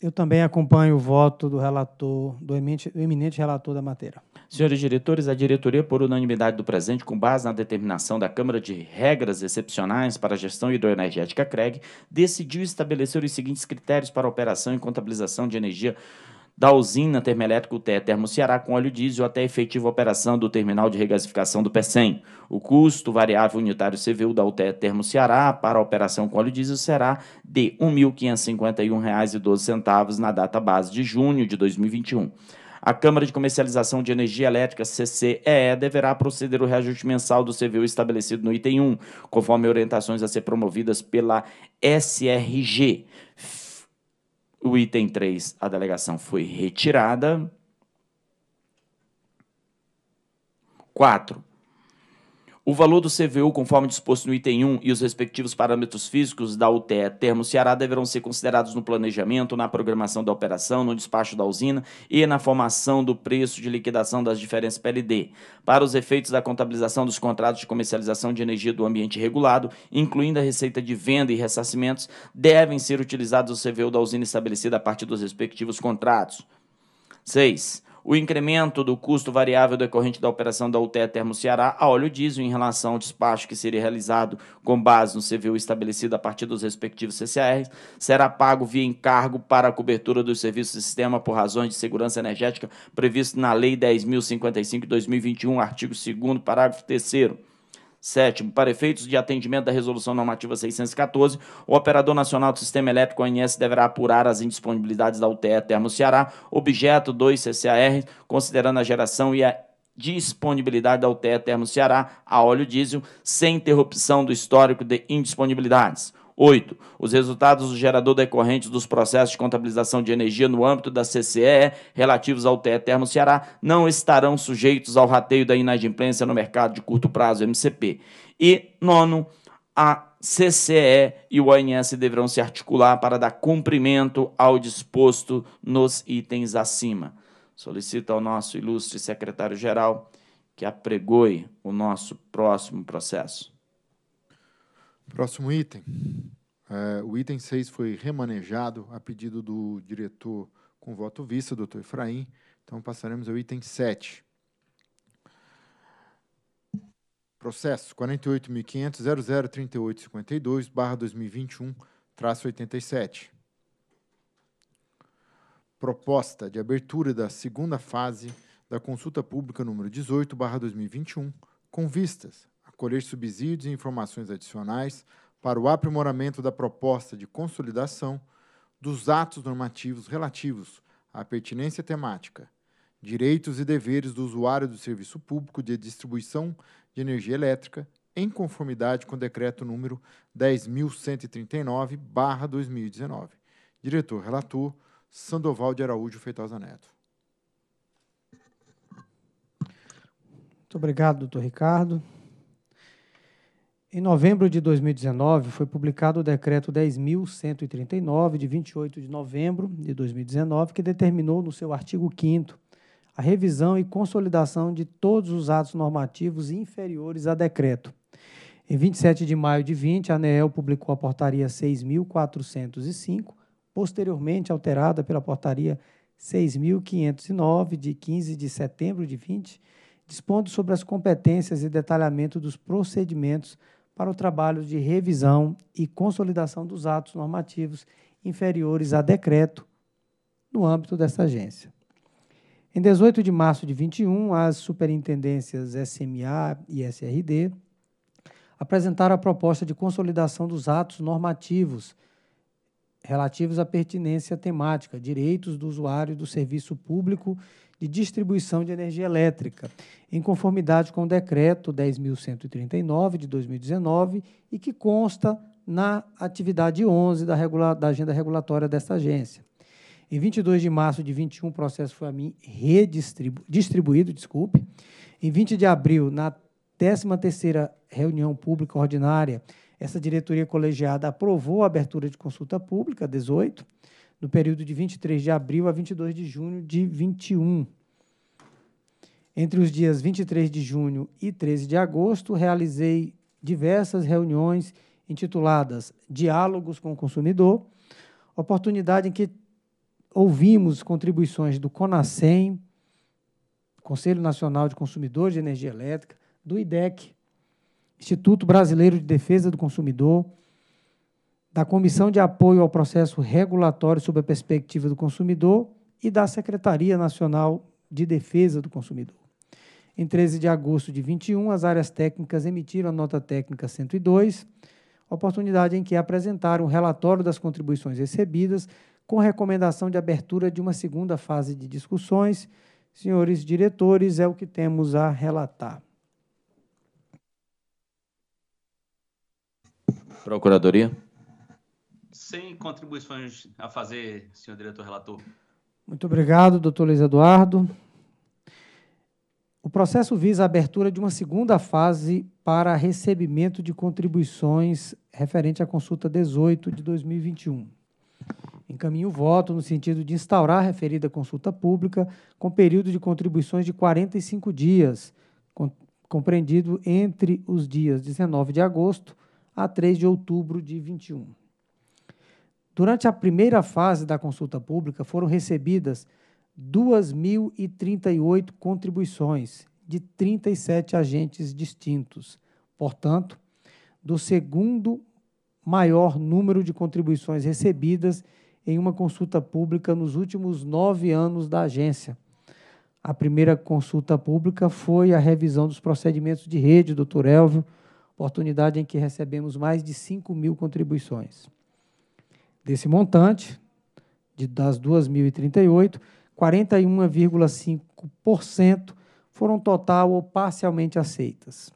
Eu também acompanho o voto do relator, do eminente, do eminente, relator da matéria. Senhores diretores, a diretoria, por unanimidade do presente, com base na determinação da Câmara de Regras Excepcionais para a Gestão Hidroenergética CREG, decidiu estabelecer os seguintes critérios para operação e contabilização de energia da usina termoelétrica UTE Termo Ceará com óleo diesel até a efetiva operação do terminal de regasificação do PECEM. O custo variável unitário CVU da UTE Termo Ceará para a operação com óleo diesel será de R$ 1.551,12 na data base de junho de 2021. A Câmara de Comercialização de Energia Elétrica, CCEE, deverá proceder ao reajuste mensal do CVU estabelecido no item 1, conforme orientações a ser promovidas pela SRG o item 3, a delegação foi retirada. 4. O valor do CVU, conforme disposto no item 1 e os respectivos parâmetros físicos da UTE Termo Ceará deverão ser considerados no planejamento, na programação da operação, no despacho da usina e na formação do preço de liquidação das diferenças PLD, para os efeitos da contabilização dos contratos de comercialização de energia do ambiente regulado, incluindo a receita de venda e ressarcimentos, devem ser utilizados o CVU da usina estabelecida a partir dos respectivos contratos. 6 o incremento do custo variável decorrente da operação da UTE Termo Ceará a óleo diesel em relação ao despacho que seria realizado com base no CVU estabelecido a partir dos respectivos CCRs será pago via encargo para a cobertura dos serviços do sistema por razões de segurança energética previsto na Lei 10.055 de 2021, artigo 2 parágrafo 3 Sétimo, para efeitos de atendimento da Resolução Normativa 614, o Operador Nacional do Sistema Elétrico, ONS, deverá apurar as indisponibilidades da UTE Termo Ceará, objeto 2 CCAR, considerando a geração e a disponibilidade da UTE Termo Ceará a óleo diesel, sem interrupção do histórico de indisponibilidades. 8. Os resultados do gerador decorrentes dos processos de contabilização de energia no âmbito da CCE relativos ao TE Termo Ceará não estarão sujeitos ao rateio da inadimplência no mercado de curto prazo MCP. E nono, a CCE e o ONS deverão se articular para dar cumprimento ao disposto nos itens acima. Solicito ao nosso ilustre secretário-geral que apregoe o nosso próximo processo. Próximo item. É, o item 6 foi remanejado a pedido do diretor com voto vista, doutor Efraim. Então, passaremos ao item 7. Processo 48.500.003852-2021, traço 87. Proposta de abertura da segunda fase da consulta pública número 18, 2021, com vistas colher subsídios e informações adicionais para o aprimoramento da proposta de consolidação dos atos normativos relativos à pertinência temática, direitos e deveres do usuário do serviço público de distribuição de energia elétrica, em conformidade com o decreto número 10.139/2019. Diretor relator Sandoval de Araújo Feitosa Neto. Muito obrigado, doutor Ricardo. Em novembro de 2019, foi publicado o Decreto 10.139, de 28 de novembro de 2019, que determinou, no seu artigo 5, a revisão e consolidação de todos os atos normativos inferiores a decreto. Em 27 de maio de 20, a ANEEL publicou a Portaria 6.405, posteriormente alterada pela Portaria 6.509, de 15 de setembro de 20, dispondo sobre as competências e detalhamento dos procedimentos para o trabalho de revisão e consolidação dos atos normativos inferiores a decreto no âmbito dessa agência. Em 18 de março de 21, as superintendências SMA e SRD apresentaram a proposta de consolidação dos atos normativos relativos à pertinência temática, direitos do usuário do serviço público de distribuição de energia elétrica, em conformidade com o decreto 10.139 de 2019 e que consta na atividade 11 da, regula da agenda regulatória desta agência. Em 22 de março de 21, o processo foi a mim redistribuído, desculpe. Em 20 de abril, na 13ª reunião pública ordinária, essa diretoria colegiada aprovou a abertura de consulta pública 18 no período de 23 de abril a 22 de junho de 21. Entre os dias 23 de junho e 13 de agosto, realizei diversas reuniões intituladas Diálogos com o Consumidor, oportunidade em que ouvimos contribuições do CONASEM, Conselho Nacional de Consumidores de Energia Elétrica, do IDEC, Instituto Brasileiro de Defesa do Consumidor, da Comissão de Apoio ao Processo Regulatório sob a Perspectiva do Consumidor e da Secretaria Nacional de Defesa do Consumidor. Em 13 de agosto de 21, as áreas técnicas emitiram a nota técnica 102, oportunidade em que apresentaram o relatório das contribuições recebidas, com recomendação de abertura de uma segunda fase de discussões. Senhores diretores, é o que temos a relatar. Procuradoria sem contribuições a fazer, senhor diretor relator. Muito obrigado, doutor Luiz Eduardo. O processo visa a abertura de uma segunda fase para recebimento de contribuições referente à consulta 18 de 2021. Encaminho o voto no sentido de instaurar a referida consulta pública com período de contribuições de 45 dias, compreendido entre os dias 19 de agosto a 3 de outubro de 21. Durante a primeira fase da consulta pública, foram recebidas 2.038 contribuições de 37 agentes distintos. Portanto, do segundo maior número de contribuições recebidas em uma consulta pública nos últimos nove anos da agência. A primeira consulta pública foi a revisão dos procedimentos de rede, doutor Elvio, oportunidade em que recebemos mais de 5 mil contribuições. Desse montante, de, das 2.038, 41,5% foram total ou parcialmente aceitas.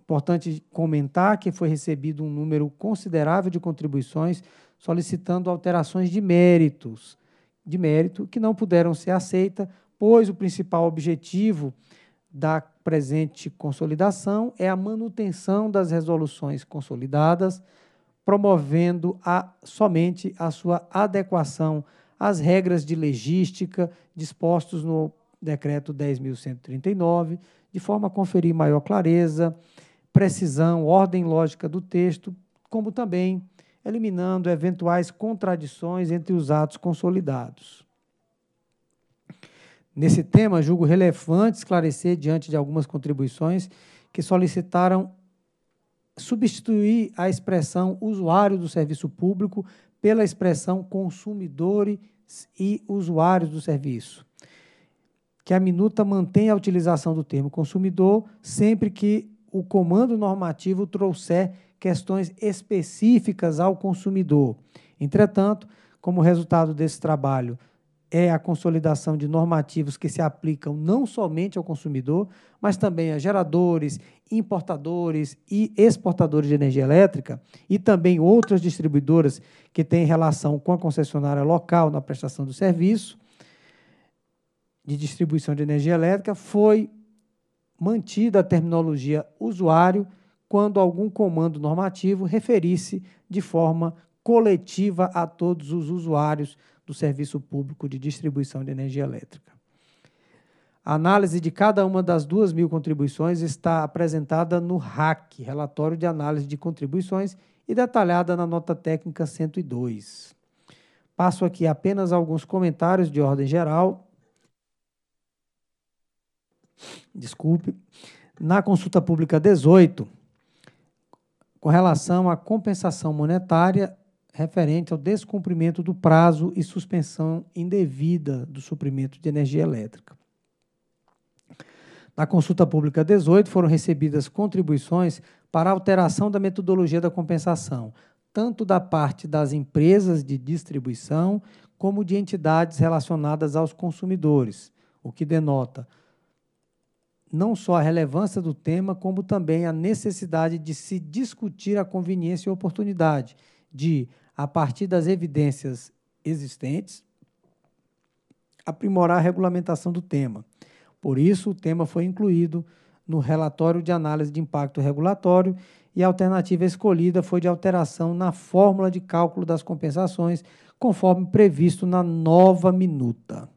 Importante comentar que foi recebido um número considerável de contribuições solicitando alterações de méritos, de mérito que não puderam ser aceitas, pois o principal objetivo da presente consolidação é a manutenção das resoluções consolidadas promovendo a, somente a sua adequação às regras de legística dispostos no decreto 10.139, de forma a conferir maior clareza, precisão, ordem lógica do texto, como também eliminando eventuais contradições entre os atos consolidados. Nesse tema, julgo relevante esclarecer, diante de algumas contribuições que solicitaram substituir a expressão usuário do serviço público pela expressão consumidores e usuários do serviço. Que a minuta mantenha a utilização do termo consumidor sempre que o comando normativo trouxer questões específicas ao consumidor. Entretanto, como resultado desse trabalho é a consolidação de normativos que se aplicam não somente ao consumidor, mas também a geradores, importadores e exportadores de energia elétrica e também outras distribuidoras que têm relação com a concessionária local na prestação do serviço de distribuição de energia elétrica, foi mantida a terminologia usuário quando algum comando normativo referisse de forma coletiva a todos os usuários do Serviço Público de Distribuição de Energia Elétrica. A análise de cada uma das duas mil contribuições está apresentada no RAC, Relatório de Análise de Contribuições, e detalhada na Nota Técnica 102. Passo aqui apenas alguns comentários de ordem geral. Desculpe. Na consulta pública 18, com relação à compensação monetária, referente ao descumprimento do prazo e suspensão indevida do suprimento de energia elétrica. Na consulta pública 18, foram recebidas contribuições para alteração da metodologia da compensação, tanto da parte das empresas de distribuição como de entidades relacionadas aos consumidores, o que denota não só a relevância do tema, como também a necessidade de se discutir a conveniência e oportunidade de a partir das evidências existentes, aprimorar a regulamentação do tema. Por isso, o tema foi incluído no relatório de análise de impacto regulatório e a alternativa escolhida foi de alteração na fórmula de cálculo das compensações, conforme previsto na nova minuta.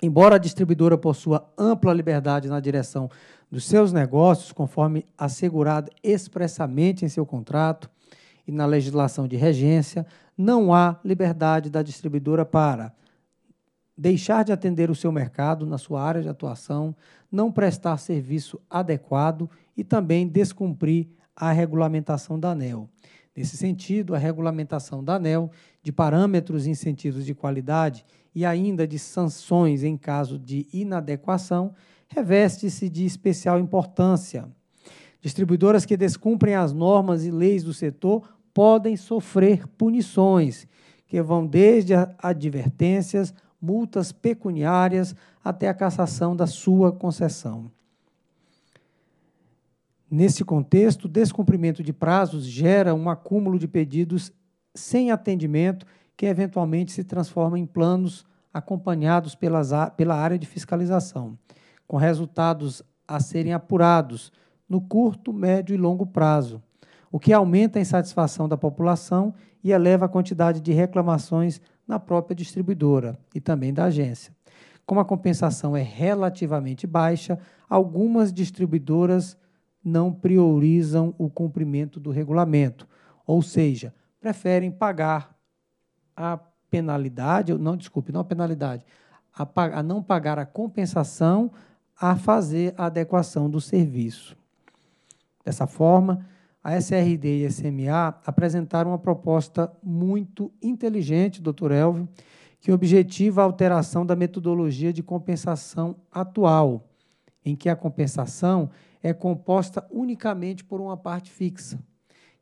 Embora a distribuidora possua ampla liberdade na direção dos seus negócios, conforme assegurado expressamente em seu contrato, e na legislação de regência, não há liberdade da distribuidora para deixar de atender o seu mercado na sua área de atuação, não prestar serviço adequado e também descumprir a regulamentação da ANEL. Nesse sentido, a regulamentação da ANEL de parâmetros e incentivos de qualidade e ainda de sanções em caso de inadequação reveste-se de especial importância. Distribuidoras que descumprem as normas e leis do setor podem sofrer punições, que vão desde advertências, multas pecuniárias, até a cassação da sua concessão. Nesse contexto, descumprimento de prazos gera um acúmulo de pedidos sem atendimento que eventualmente se transforma em planos acompanhados pelas, pela área de fiscalização, com resultados a serem apurados no curto, médio e longo prazo, o que aumenta a insatisfação da população e eleva a quantidade de reclamações na própria distribuidora e também da agência. Como a compensação é relativamente baixa, algumas distribuidoras não priorizam o cumprimento do regulamento, ou seja, preferem pagar a penalidade, não, desculpe, não a penalidade, a, a não pagar a compensação a fazer a adequação do serviço. Dessa forma, a SRD e a SMA apresentaram uma proposta muito inteligente, doutor Elvio, que objetiva a alteração da metodologia de compensação atual, em que a compensação é composta unicamente por uma parte fixa,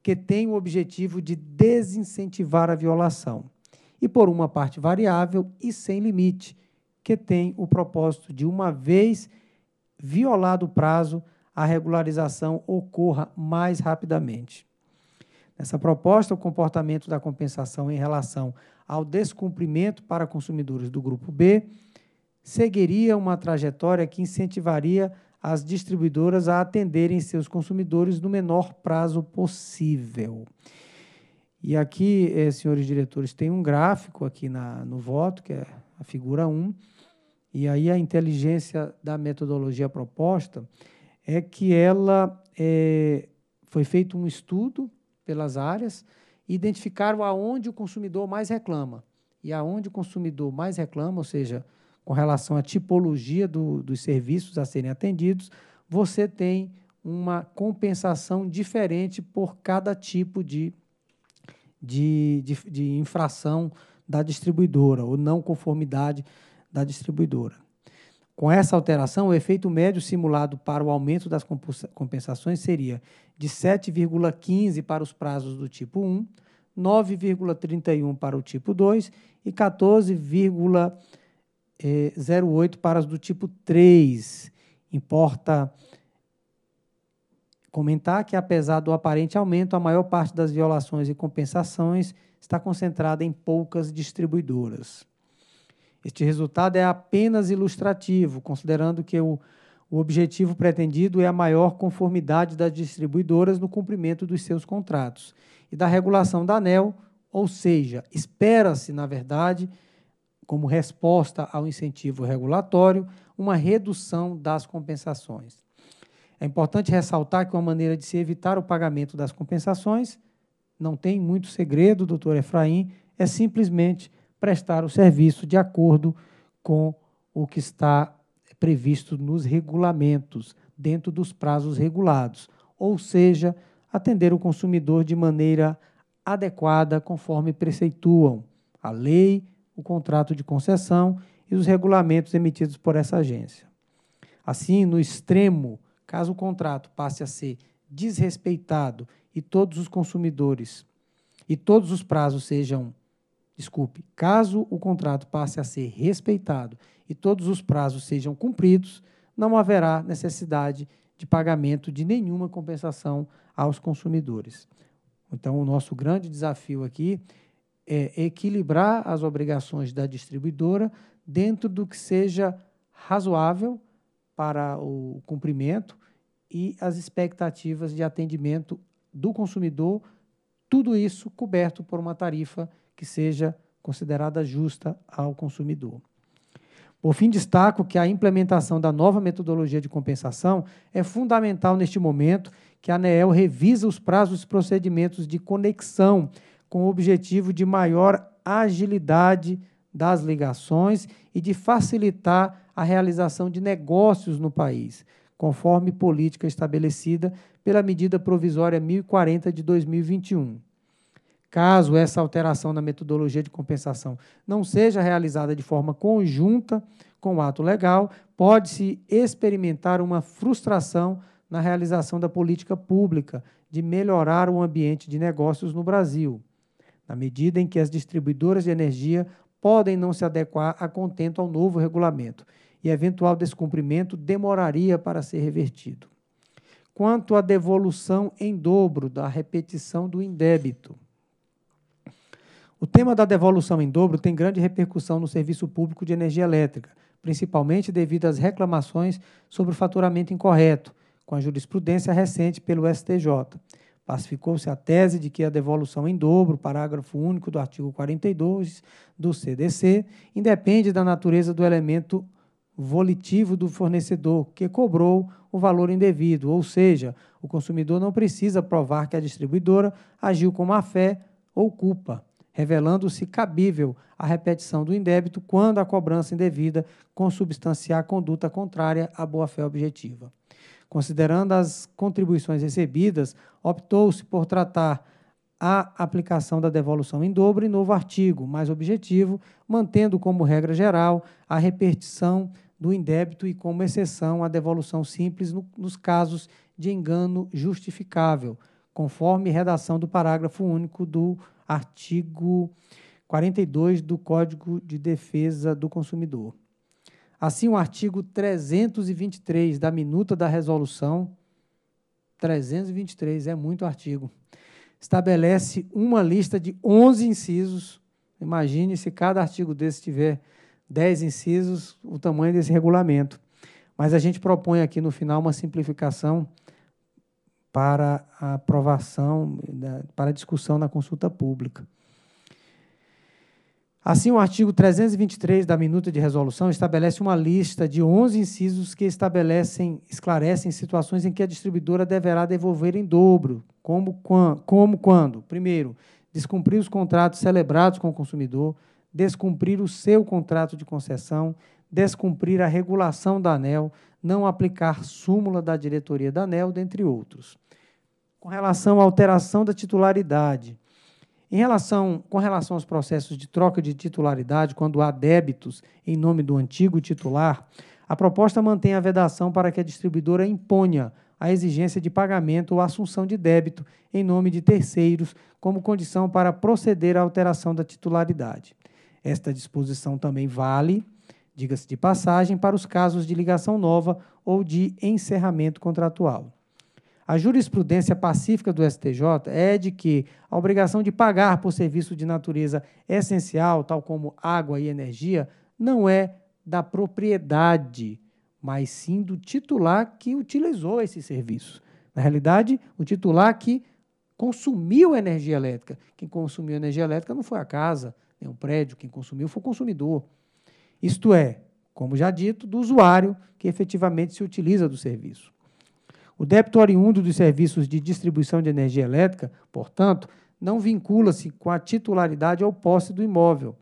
que tem o objetivo de desincentivar a violação, e por uma parte variável e sem limite, que tem o propósito de, uma vez violado o prazo, a regularização ocorra mais rapidamente. Nessa proposta, o comportamento da compensação em relação ao descumprimento para consumidores do grupo B seguiria uma trajetória que incentivaria as distribuidoras a atenderem seus consumidores no menor prazo possível. E aqui, eh, senhores diretores, tem um gráfico aqui na, no voto, que é a figura 1, e aí a inteligência da metodologia proposta é que ela é, foi feito um estudo pelas áreas, identificaram aonde o consumidor mais reclama. E aonde o consumidor mais reclama, ou seja, com relação à tipologia do, dos serviços a serem atendidos, você tem uma compensação diferente por cada tipo de, de, de, de infração da distribuidora ou não conformidade da distribuidora. Com essa alteração, o efeito médio simulado para o aumento das compensações seria de 7,15 para os prazos do tipo 1, 9,31 para o tipo 2 e 14,08 eh, para os do tipo 3. Importa comentar que, apesar do aparente aumento, a maior parte das violações e compensações está concentrada em poucas distribuidoras. Este resultado é apenas ilustrativo, considerando que o, o objetivo pretendido é a maior conformidade das distribuidoras no cumprimento dos seus contratos e da regulação da ANEL, ou seja, espera-se, na verdade, como resposta ao incentivo regulatório, uma redução das compensações. É importante ressaltar que uma maneira de se evitar o pagamento das compensações, não tem muito segredo, doutor Efraim, é simplesmente prestar o serviço de acordo com o que está previsto nos regulamentos, dentro dos prazos regulados, ou seja, atender o consumidor de maneira adequada, conforme preceituam a lei, o contrato de concessão e os regulamentos emitidos por essa agência. Assim, no extremo, caso o contrato passe a ser desrespeitado e todos os consumidores e todos os prazos sejam Desculpe, caso o contrato passe a ser respeitado e todos os prazos sejam cumpridos, não haverá necessidade de pagamento de nenhuma compensação aos consumidores. Então, o nosso grande desafio aqui é equilibrar as obrigações da distribuidora dentro do que seja razoável para o cumprimento e as expectativas de atendimento do consumidor, tudo isso coberto por uma tarifa que seja considerada justa ao consumidor. Por fim, destaco que a implementação da nova metodologia de compensação é fundamental neste momento que a ANEEL revisa os prazos e procedimentos de conexão com o objetivo de maior agilidade das ligações e de facilitar a realização de negócios no país, conforme política estabelecida pela medida provisória 1040 de 2021 caso essa alteração na metodologia de compensação não seja realizada de forma conjunta com o ato legal, pode-se experimentar uma frustração na realização da política pública de melhorar o ambiente de negócios no Brasil, na medida em que as distribuidoras de energia podem não se adequar a contento ao novo regulamento e eventual descumprimento demoraria para ser revertido. Quanto à devolução em dobro da repetição do indébito, o tema da devolução em dobro tem grande repercussão no serviço público de energia elétrica, principalmente devido às reclamações sobre o faturamento incorreto, com a jurisprudência recente pelo STJ. Pacificou-se a tese de que a devolução em dobro, parágrafo único do artigo 42 do CDC, independe da natureza do elemento volitivo do fornecedor que cobrou o valor indevido, ou seja, o consumidor não precisa provar que a distribuidora agiu com má fé ou culpa revelando-se cabível a repetição do indébito quando a cobrança indevida consubstanciar conduta contrária à boa-fé objetiva. Considerando as contribuições recebidas, optou-se por tratar a aplicação da devolução em dobro em novo artigo, mais objetivo, mantendo como regra geral a repetição do indébito e como exceção a devolução simples no, nos casos de engano justificável, conforme redação do parágrafo único do artigo 42 do Código de Defesa do Consumidor. Assim, o artigo 323 da minuta da resolução, 323 é muito artigo, estabelece uma lista de 11 incisos. Imagine se cada artigo desse tiver 10 incisos, o tamanho desse regulamento. Mas a gente propõe aqui no final uma simplificação para a aprovação, para a discussão na consulta pública. Assim, o artigo 323 da minuta de resolução estabelece uma lista de 11 incisos que estabelecem, esclarecem situações em que a distribuidora deverá devolver em dobro, como, como quando, primeiro, descumprir os contratos celebrados com o consumidor, descumprir o seu contrato de concessão, descumprir a regulação da ANEL, não aplicar súmula da diretoria da ANEL, dentre outros. Com relação à alteração da titularidade, em relação, com relação aos processos de troca de titularidade, quando há débitos em nome do antigo titular, a proposta mantém a vedação para que a distribuidora imponha a exigência de pagamento ou assunção de débito em nome de terceiros como condição para proceder à alteração da titularidade. Esta disposição também vale diga-se de passagem, para os casos de ligação nova ou de encerramento contratual. A jurisprudência pacífica do STJ é de que a obrigação de pagar por serviço de natureza essencial, tal como água e energia, não é da propriedade, mas sim do titular que utilizou esse serviço. Na realidade, o titular que consumiu energia elétrica. Quem consumiu energia elétrica não foi a casa, nem o prédio, quem consumiu foi o consumidor isto é, como já dito, do usuário que efetivamente se utiliza do serviço. O débito oriundo dos serviços de distribuição de energia elétrica, portanto, não vincula-se com a titularidade ou posse do imóvel,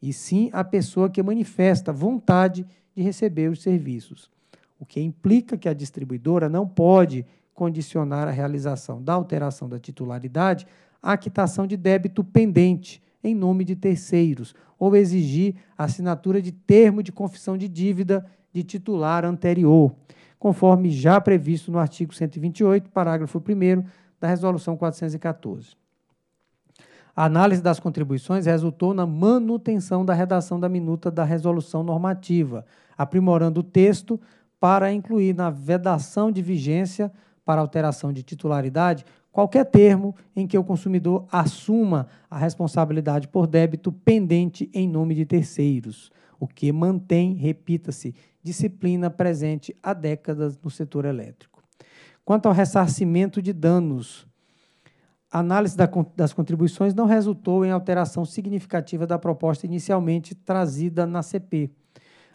e sim à pessoa que manifesta vontade de receber os serviços, o que implica que a distribuidora não pode condicionar a realização da alteração da titularidade à quitação de débito pendente em nome de terceiros, ou exigir a assinatura de termo de confissão de dívida de titular anterior, conforme já previsto no artigo 128, parágrafo 1 da Resolução 414. A análise das contribuições resultou na manutenção da redação da minuta da resolução normativa, aprimorando o texto para incluir na vedação de vigência para alteração de titularidade qualquer termo em que o consumidor assuma a responsabilidade por débito pendente em nome de terceiros, o que mantém, repita-se, disciplina presente há décadas no setor elétrico. Quanto ao ressarcimento de danos, a análise das contribuições não resultou em alteração significativa da proposta inicialmente trazida na CP.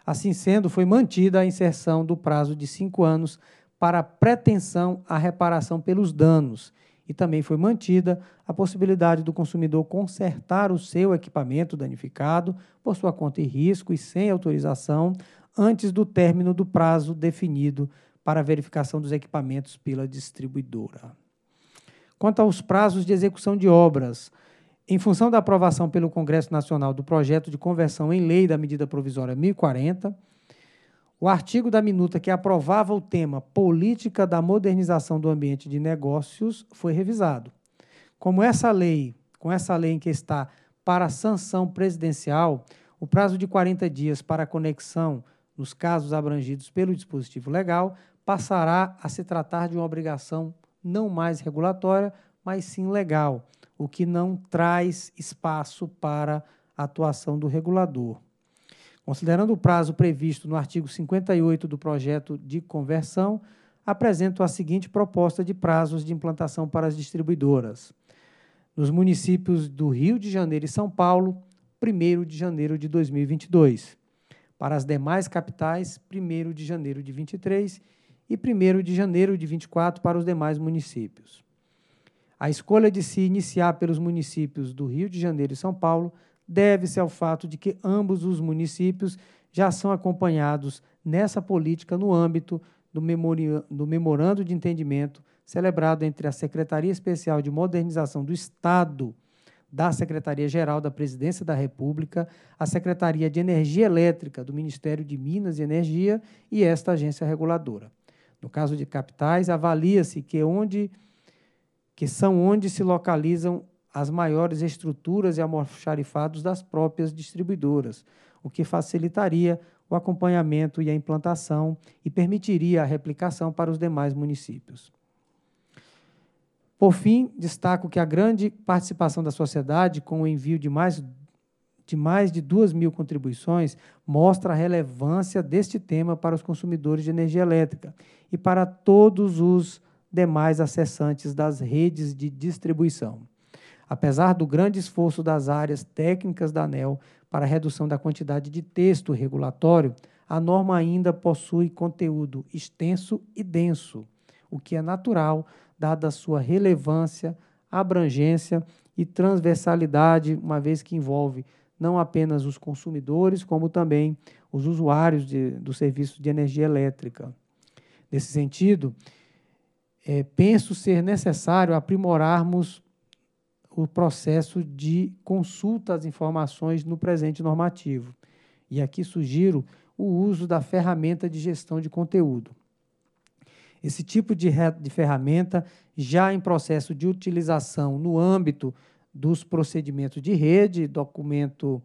Assim sendo, foi mantida a inserção do prazo de cinco anos para pretensão à reparação pelos danos e também foi mantida a possibilidade do consumidor consertar o seu equipamento danificado por sua conta e risco e sem autorização antes do término do prazo definido para a verificação dos equipamentos pela distribuidora. Quanto aos prazos de execução de obras, em função da aprovação pelo Congresso Nacional do projeto de conversão em lei da medida provisória 1040, o artigo da minuta que aprovava o tema Política da Modernização do Ambiente de Negócios foi revisado. Como essa lei, com essa lei em que está para sanção presidencial, o prazo de 40 dias para conexão nos casos abrangidos pelo dispositivo legal passará a se tratar de uma obrigação não mais regulatória, mas sim legal, o que não traz espaço para a atuação do regulador. Considerando o prazo previsto no artigo 58 do projeto de conversão, apresento a seguinte proposta de prazos de implantação para as distribuidoras. Nos municípios do Rio de Janeiro e São Paulo, 1 de janeiro de 2022. Para as demais capitais, 1 de janeiro de 2023 e 1 de janeiro de 2024 para os demais municípios. A escolha de se iniciar pelos municípios do Rio de Janeiro e São Paulo deve-se ao fato de que ambos os municípios já são acompanhados nessa política no âmbito do, do Memorando de Entendimento celebrado entre a Secretaria Especial de Modernização do Estado da Secretaria-Geral da Presidência da República, a Secretaria de Energia Elétrica do Ministério de Minas e Energia e esta agência reguladora. No caso de capitais, avalia-se que onde que são onde se localizam as maiores estruturas e almoxarifados das próprias distribuidoras, o que facilitaria o acompanhamento e a implantação e permitiria a replicação para os demais municípios. Por fim, destaco que a grande participação da sociedade, com o envio de mais de, mais de 2 mil contribuições, mostra a relevância deste tema para os consumidores de energia elétrica e para todos os demais acessantes das redes de distribuição apesar do grande esforço das áreas técnicas da ANEL para a redução da quantidade de texto regulatório, a norma ainda possui conteúdo extenso e denso, o que é natural, dada a sua relevância, abrangência e transversalidade, uma vez que envolve não apenas os consumidores, como também os usuários de, do serviço de energia elétrica. Nesse sentido, é, penso ser necessário aprimorarmos o processo de consulta às informações no presente normativo. E aqui sugiro o uso da ferramenta de gestão de conteúdo. Esse tipo de, de ferramenta, já em processo de utilização no âmbito dos procedimentos de rede, documento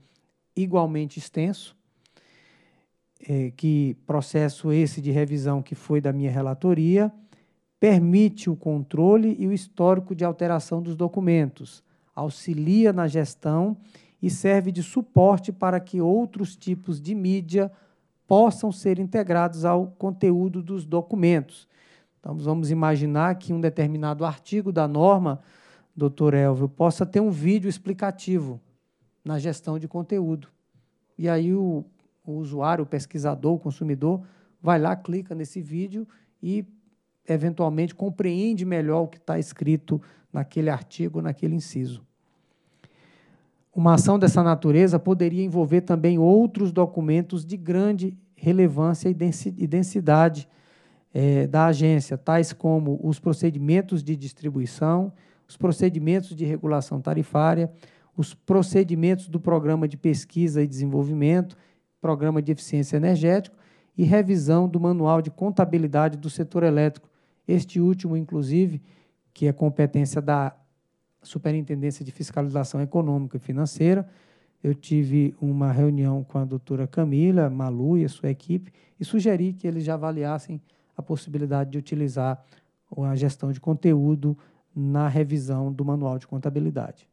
igualmente extenso, é, que processo esse de revisão que foi da minha relatoria, permite o controle e o histórico de alteração dos documentos, auxilia na gestão e serve de suporte para que outros tipos de mídia possam ser integrados ao conteúdo dos documentos. Então, vamos imaginar que um determinado artigo da norma, doutor Elvio, possa ter um vídeo explicativo na gestão de conteúdo. E aí o, o usuário, o pesquisador, o consumidor, vai lá, clica nesse vídeo e eventualmente compreende melhor o que está escrito naquele artigo, naquele inciso. Uma ação dessa natureza poderia envolver também outros documentos de grande relevância e densidade é, da agência, tais como os procedimentos de distribuição, os procedimentos de regulação tarifária, os procedimentos do programa de pesquisa e desenvolvimento, programa de eficiência energética e revisão do manual de contabilidade do setor elétrico, este último, inclusive, que é competência da Superintendência de Fiscalização Econômica e Financeira. Eu tive uma reunião com a doutora Camila, Malu e a sua equipe e sugeri que eles já avaliassem a possibilidade de utilizar a gestão de conteúdo na revisão do manual de contabilidade.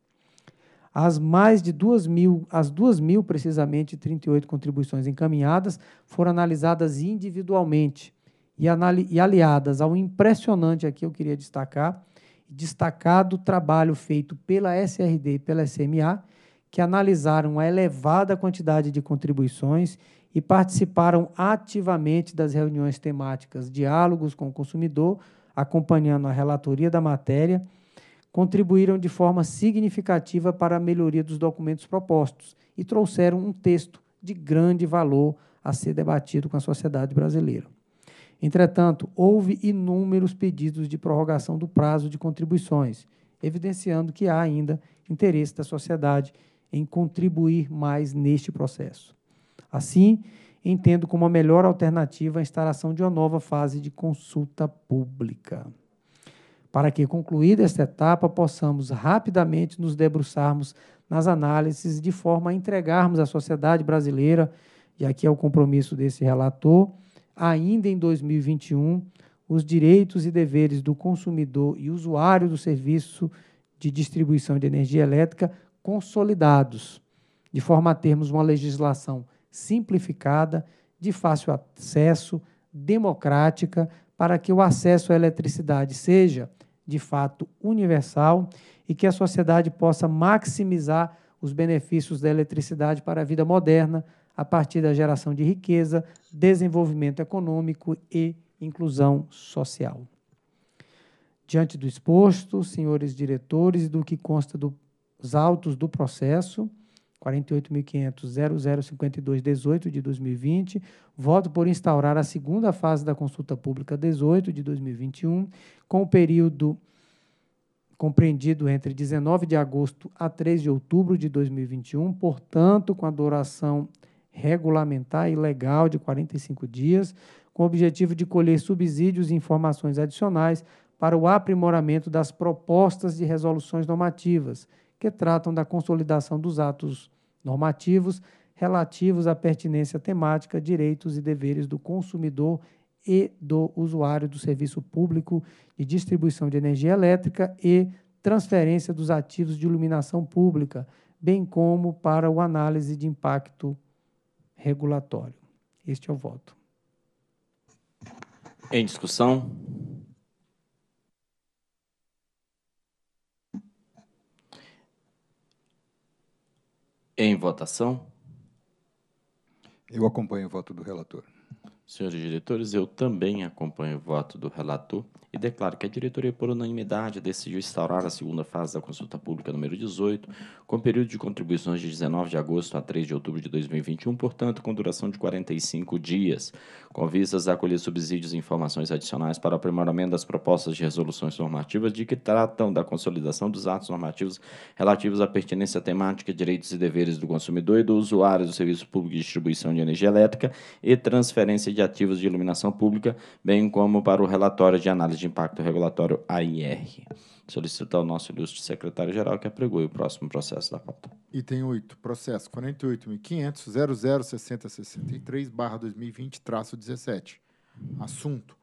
As mais de 2 mil, as 2 mil precisamente, 38 contribuições encaminhadas foram analisadas individualmente e, anali e aliadas ao impressionante aqui, eu queria destacar, destacado trabalho feito pela SRD e pela SMA, que analisaram a elevada quantidade de contribuições e participaram ativamente das reuniões temáticas Diálogos com o Consumidor, acompanhando a relatoria da matéria, contribuíram de forma significativa para a melhoria dos documentos propostos e trouxeram um texto de grande valor a ser debatido com a sociedade brasileira. Entretanto, houve inúmeros pedidos de prorrogação do prazo de contribuições, evidenciando que há ainda interesse da sociedade em contribuir mais neste processo. Assim, entendo como a melhor alternativa a instalação de uma nova fase de consulta pública. Para que, concluída esta etapa, possamos rapidamente nos debruçarmos nas análises de forma a entregarmos à sociedade brasileira, e aqui é o compromisso desse relator, ainda em 2021, os direitos e deveres do consumidor e usuário do serviço de distribuição de energia elétrica consolidados, de forma a termos uma legislação simplificada, de fácil acesso, democrática, para que o acesso à eletricidade seja, de fato, universal e que a sociedade possa maximizar os benefícios da eletricidade para a vida moderna, a partir da geração de riqueza, desenvolvimento econômico e inclusão social. Diante do exposto, senhores diretores, e do que consta dos autos do processo 48.500.005218 de 2020, voto por instaurar a segunda fase da consulta pública 18 de 2021, com o período compreendido entre 19 de agosto a 3 de outubro de 2021, portanto, com a duração regulamentar e legal de 45 dias, com o objetivo de colher subsídios e informações adicionais para o aprimoramento das propostas de resoluções normativas, que tratam da consolidação dos atos normativos relativos à pertinência temática, direitos e deveres do consumidor e do usuário do serviço público de distribuição de energia elétrica e transferência dos ativos de iluminação pública, bem como para o análise de impacto regulatório. Este é o voto. Em discussão? Em votação? Eu acompanho o voto do relator. Senhores diretores, eu também acompanho o voto do relator e declaro que a diretoria, por unanimidade, decidiu instaurar a segunda fase da consulta pública número 18, com período de contribuições de 19 de agosto a 3 de outubro de 2021, portanto, com duração de 45 dias, com vistas a acolher subsídios e informações adicionais para o aprimoramento das propostas de resoluções normativas de que tratam da consolidação dos atos normativos relativos à pertinência temática, direitos e deveres do consumidor e do usuário do serviço público de distribuição de energia elétrica e transferência de ativos de iluminação pública, bem como para o relatório de análise de impacto regulatório AIR. Solicitar ao nosso ilustre secretário-geral que apregoe o próximo processo da pauta. Item 8, processo 48.500.006063-2020-17. Assunto: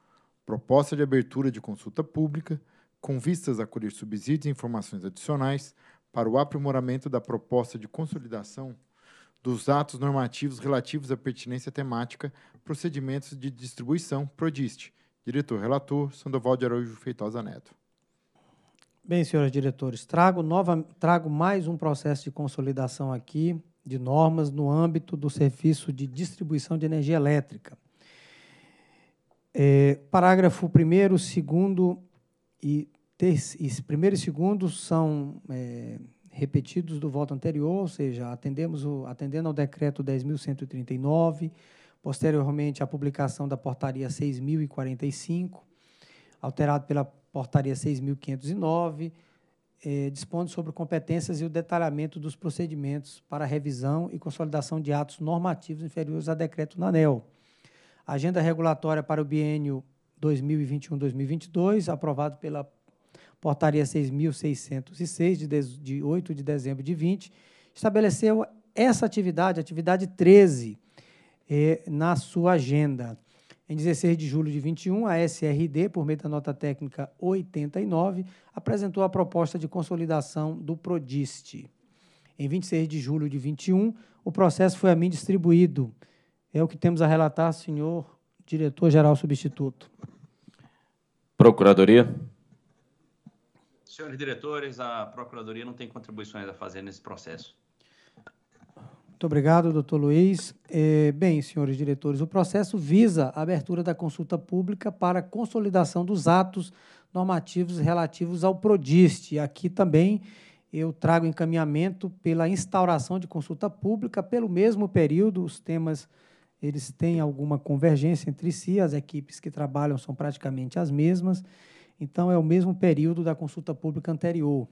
proposta de abertura de consulta pública com vistas a colher subsídios e informações adicionais para o aprimoramento da proposta de consolidação dos atos normativos relativos à pertinência temática, procedimentos de distribuição, prodiste Diretor relator Sandoval de Araújo Feitosa Neto. Bem, senhores diretores, trago, nova, trago mais um processo de consolidação aqui de normas no âmbito do serviço de distribuição de energia elétrica. É, parágrafo 1, 2 e 3. Primeiro e segundo são é, repetidos do voto anterior, ou seja, atendemos o, atendendo ao decreto 10.139, posteriormente a publicação da Portaria 6.045, alterado pela Portaria 6.509, eh, é, dispondo sobre competências e o detalhamento dos procedimentos para revisão e consolidação de atos normativos inferiores a decreto na ANEL. Agenda regulatória para o biênio 2021-2022, aprovado pela Portaria 6.606, de, de 8 de dezembro de 20, estabeleceu essa atividade, atividade 13, na sua agenda. Em 16 de julho de 21, a SRD, por meio da nota técnica 89, apresentou a proposta de consolidação do Prodist Em 26 de julho de 21, o processo foi a mim distribuído. É o que temos a relatar, senhor diretor-geral substituto. Procuradoria. Senhores diretores, a Procuradoria não tem contribuições a fazer nesse processo. Muito obrigado, doutor Luiz. É, bem, senhores diretores, o processo visa a abertura da consulta pública para consolidação dos atos normativos relativos ao PRODIST. Aqui também eu trago encaminhamento pela instauração de consulta pública pelo mesmo período. Os temas eles têm alguma convergência entre si, as equipes que trabalham são praticamente as mesmas, então é o mesmo período da consulta pública anterior.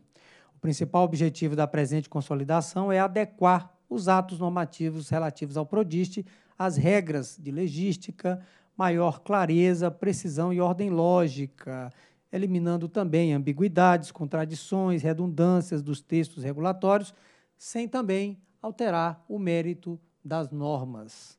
O principal objetivo da presente consolidação é adequar os atos normativos relativos ao prodiste, as regras de legística, maior clareza, precisão e ordem lógica, eliminando também ambiguidades, contradições, redundâncias dos textos regulatórios, sem também alterar o mérito das normas.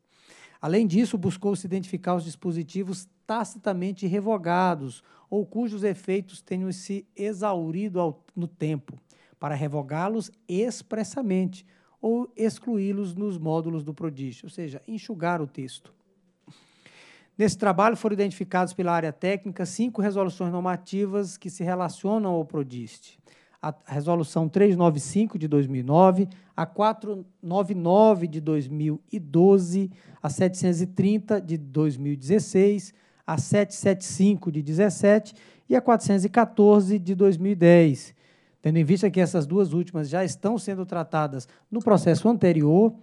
Além disso, buscou-se identificar os dispositivos tacitamente revogados ou cujos efeitos tenham se exaurido ao, no tempo, para revogá-los expressamente, ou excluí-los nos módulos do prodígio, ou seja, enxugar o texto. Nesse trabalho foram identificados pela área técnica cinco resoluções normativas que se relacionam ao prodiste: A resolução 395 de 2009, a 499 de 2012, a 730 de 2016, a 775 de 17 e a 414 de 2010 Tendo em vista que essas duas últimas já estão sendo tratadas no processo anterior,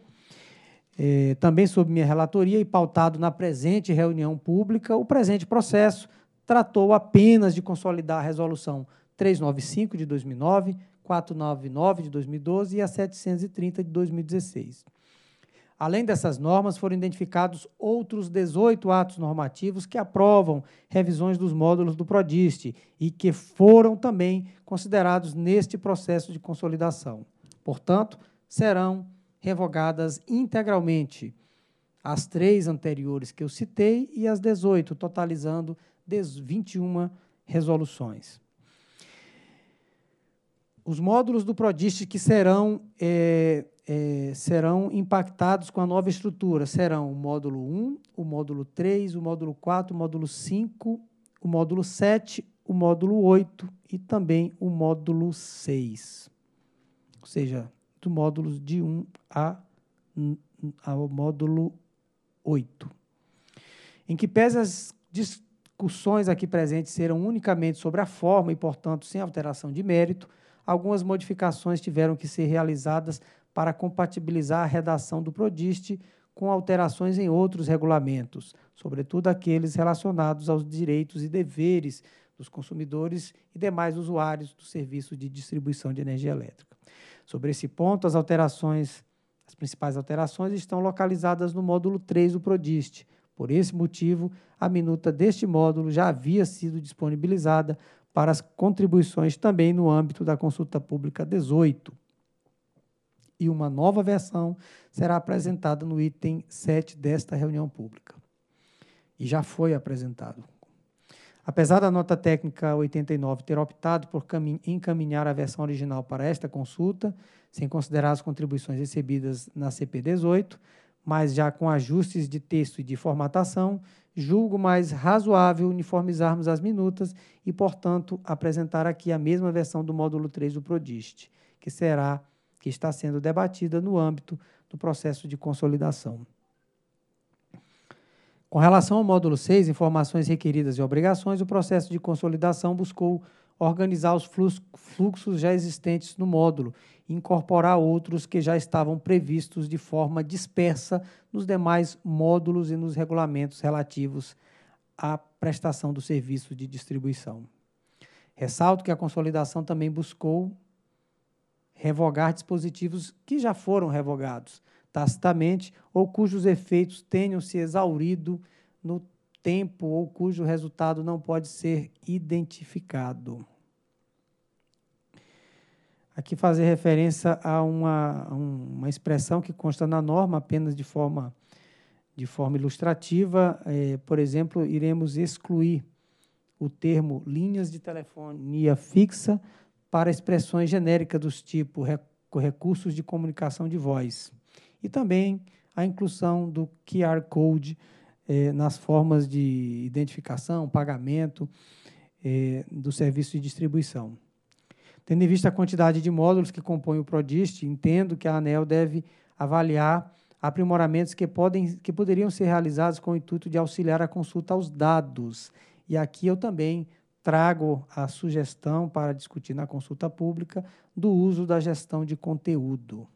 eh, também sob minha relatoria e pautado na presente reunião pública, o presente processo tratou apenas de consolidar a resolução 395 de 2009, 499 de 2012 e a 730 de 2016. Além dessas normas, foram identificados outros 18 atos normativos que aprovam revisões dos módulos do PRODIST e que foram também considerados neste processo de consolidação. Portanto, serão revogadas integralmente as três anteriores que eu citei e as 18, totalizando 21 resoluções. Os módulos do PRODIST que serão é, é, serão impactados com a nova estrutura. Serão o módulo 1, o módulo 3, o módulo 4, o módulo 5, o módulo 7, o módulo 8 e também o módulo 6. Ou seja, do módulos de 1 a, ao módulo 8. Em que pese as discussões aqui presentes serão unicamente sobre a forma e, portanto, sem alteração de mérito, algumas modificações tiveram que ser realizadas para compatibilizar a redação do Prodiste com alterações em outros regulamentos, sobretudo aqueles relacionados aos direitos e deveres dos consumidores e demais usuários do serviço de distribuição de energia elétrica. Sobre esse ponto, as alterações, as principais alterações estão localizadas no módulo 3 do Prodiste. Por esse motivo, a minuta deste módulo já havia sido disponibilizada para as contribuições também no âmbito da consulta pública 18 e uma nova versão será apresentada no item 7 desta reunião pública. E já foi apresentado. Apesar da nota técnica 89 ter optado por encaminhar a versão original para esta consulta, sem considerar as contribuições recebidas na CP18, mas já com ajustes de texto e de formatação, julgo mais razoável uniformizarmos as minutas e, portanto, apresentar aqui a mesma versão do módulo 3 do Prodist, que será que está sendo debatida no âmbito do processo de consolidação. Com relação ao módulo 6, informações requeridas e obrigações, o processo de consolidação buscou organizar os fluxos já existentes no módulo e incorporar outros que já estavam previstos de forma dispersa nos demais módulos e nos regulamentos relativos à prestação do serviço de distribuição. Ressalto que a consolidação também buscou revogar dispositivos que já foram revogados tacitamente ou cujos efeitos tenham se exaurido no tempo ou cujo resultado não pode ser identificado. Aqui fazer referência a uma, uma expressão que consta na norma apenas de forma, de forma ilustrativa. É, por exemplo, iremos excluir o termo linhas de telefonia fixa para expressões genéricas dos tipos recursos de comunicação de voz. E também a inclusão do QR Code eh, nas formas de identificação, pagamento eh, do serviço de distribuição. Tendo em vista a quantidade de módulos que compõem o Prodist, entendo que a ANEL deve avaliar aprimoramentos que, podem, que poderiam ser realizados com o intuito de auxiliar a consulta aos dados. E aqui eu também trago a sugestão para discutir na consulta pública do uso da gestão de conteúdo.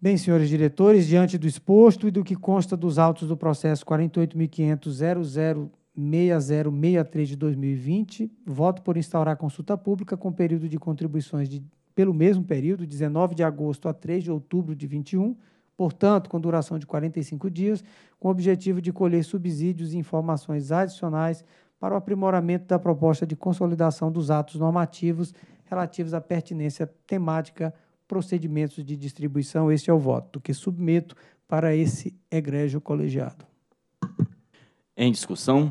Bem, senhores diretores, diante do exposto e do que consta dos autos do processo 48.500.006063 de 2020, voto por instaurar consulta pública com período de contribuições de, pelo mesmo período, 19 de agosto a 3 de outubro de 21 portanto, com duração de 45 dias, com o objetivo de colher subsídios e informações adicionais para o aprimoramento da proposta de consolidação dos atos normativos relativos à pertinência temática, procedimentos de distribuição. Este é o voto que submeto para esse egrégio colegiado. Em discussão?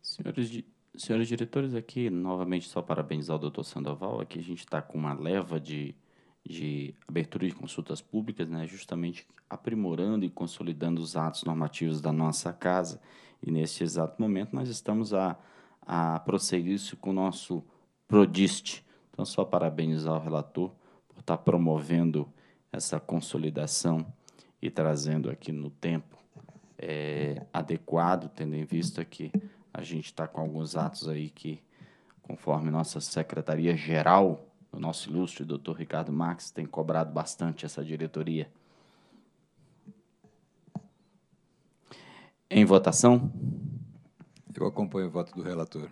Senhores, senhores diretores, aqui novamente só parabenizar o doutor Sandoval, aqui a gente está com uma leva de de abertura de consultas públicas, né, justamente aprimorando e consolidando os atos normativos da nossa casa. E neste exato momento nós estamos a, a prosseguir isso com o nosso PRODIST. Então, só parabenizar o relator por estar promovendo essa consolidação e trazendo aqui no tempo é, adequado, tendo em vista que a gente está com alguns atos aí que, conforme nossa Secretaria-Geral, o nosso ilustre doutor Ricardo max tem cobrado bastante essa diretoria. Em votação? Eu acompanho o voto do relator.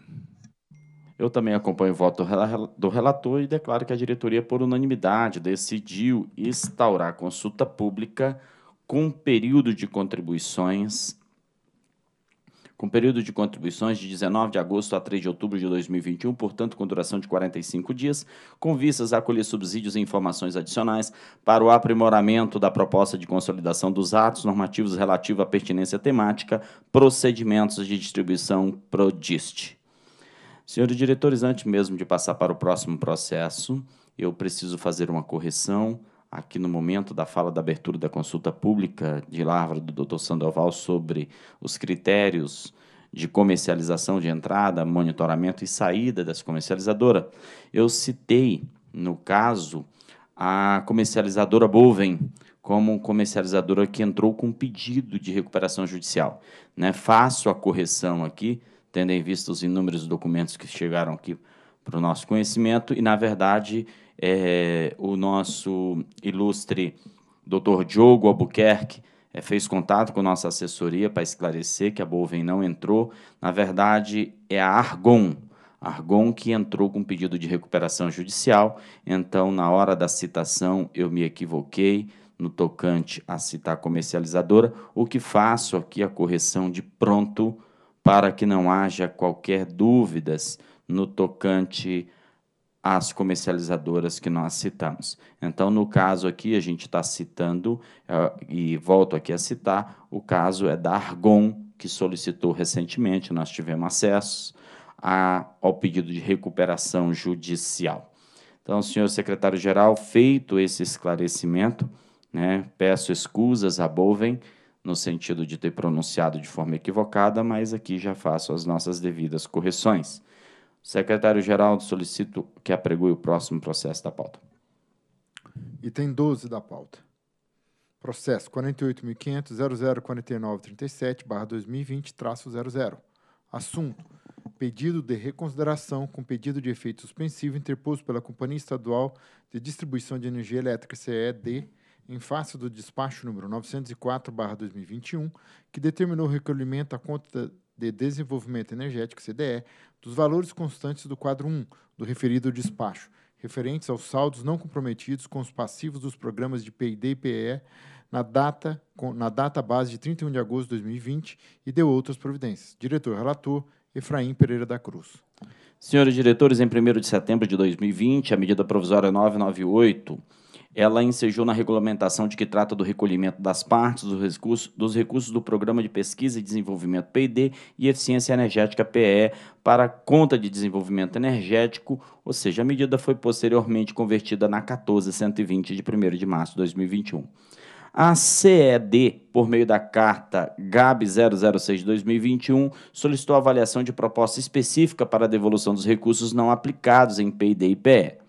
Eu também acompanho o voto do relator e declaro que a diretoria, por unanimidade, decidiu instaurar consulta pública com período de contribuições com período de contribuições de 19 de agosto a 3 de outubro de 2021, portanto, com duração de 45 dias, com vistas a acolher subsídios e informações adicionais para o aprimoramento da proposta de consolidação dos atos normativos relativo à pertinência temática, procedimentos de distribuição PRODIST. Senhores diretores, antes mesmo de passar para o próximo processo, eu preciso fazer uma correção aqui no momento da fala da abertura da consulta pública de Larva do Dr. Sandoval sobre os critérios de comercialização de entrada, monitoramento e saída dessa comercializadora, eu citei, no caso, a comercializadora Boven como comercializadora que entrou com pedido de recuperação judicial. Né? Faço a correção aqui, tendo em vista os inúmeros documentos que chegaram aqui para o nosso conhecimento, e, na verdade, é, o nosso ilustre doutor Diogo Albuquerque é, fez contato com nossa assessoria para esclarecer que a Bovem não entrou. Na verdade, é a Argon. Argon que entrou com pedido de recuperação judicial. Então, na hora da citação, eu me equivoquei no tocante a citar a comercializadora, o que faço aqui a correção de pronto para que não haja qualquer dúvidas no tocante as comercializadoras que nós citamos. Então, no caso aqui, a gente está citando, eh, e volto aqui a citar, o caso é da Argon, que solicitou recentemente, nós tivemos acesso a, ao pedido de recuperação judicial. Então, senhor secretário-geral, feito esse esclarecimento, né, peço escusas à Boven, no sentido de ter pronunciado de forma equivocada, mas aqui já faço as nossas devidas correções. Secretário-geral, solicito que apregue o próximo processo da pauta. Item 12 da pauta. Processo 48.500.004937-2020-00. Assunto. Pedido de reconsideração com pedido de efeito suspensivo interposto pela Companhia Estadual de Distribuição de Energia Elétrica CED em face do despacho número 904/2021, que determinou o recolhimento à conta de Desenvolvimento Energético, CDE, dos valores constantes do quadro 1 do referido despacho, referentes aos saldos não comprometidos com os passivos dos programas de P&D e PE na data, com, na data base de 31 de agosto de 2020 e deu outras providências. Diretor relator Efraim Pereira da Cruz. Senhores diretores, em 1 de setembro de 2020, a medida provisória 998 ela ensejou na regulamentação de que trata do recolhimento das partes dos recursos, dos recursos do Programa de Pesquisa e Desenvolvimento PD e Eficiência Energética PE para conta de desenvolvimento energético, ou seja, a medida foi posteriormente convertida na 14120 de 1 de março de 2021. A CED, por meio da carta GAB 006 2021, solicitou avaliação de proposta específica para a devolução dos recursos não aplicados em PID e PE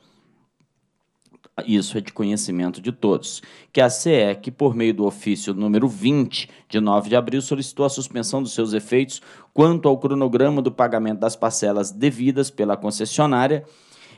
isso é de conhecimento de todos, que a CEC, por meio do ofício número 20, de 9 de abril, solicitou a suspensão dos seus efeitos quanto ao cronograma do pagamento das parcelas devidas pela concessionária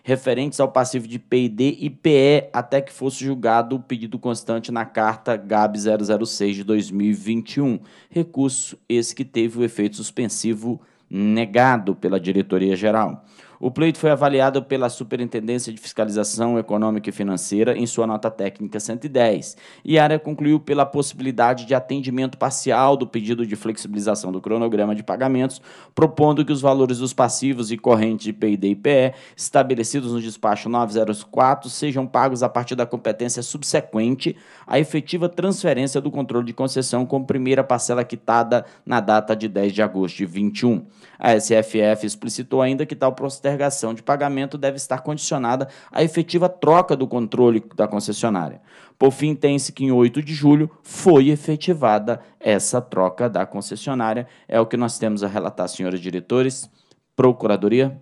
referentes ao passivo de PID e PE até que fosse julgado o pedido constante na carta GAB 006 de 2021. Recurso esse que teve o efeito suspensivo negado pela diretoria geral. O pleito foi avaliado pela Superintendência de Fiscalização Econômica e Financeira em sua nota técnica 110 e a área concluiu pela possibilidade de atendimento parcial do pedido de flexibilização do cronograma de pagamentos, propondo que os valores dos passivos e correntes de PID e PE estabelecidos no despacho 904 sejam pagos a partir da competência subsequente à efetiva transferência do controle de concessão com primeira parcela quitada na data de 10 de agosto de 21. A SFF explicitou ainda que tal processo postergação de pagamento deve estar condicionada à efetiva troca do controle da concessionária. Por fim, tem-se que em 8 de julho foi efetivada essa troca da concessionária. É o que nós temos a relatar, senhores diretores. Procuradoria.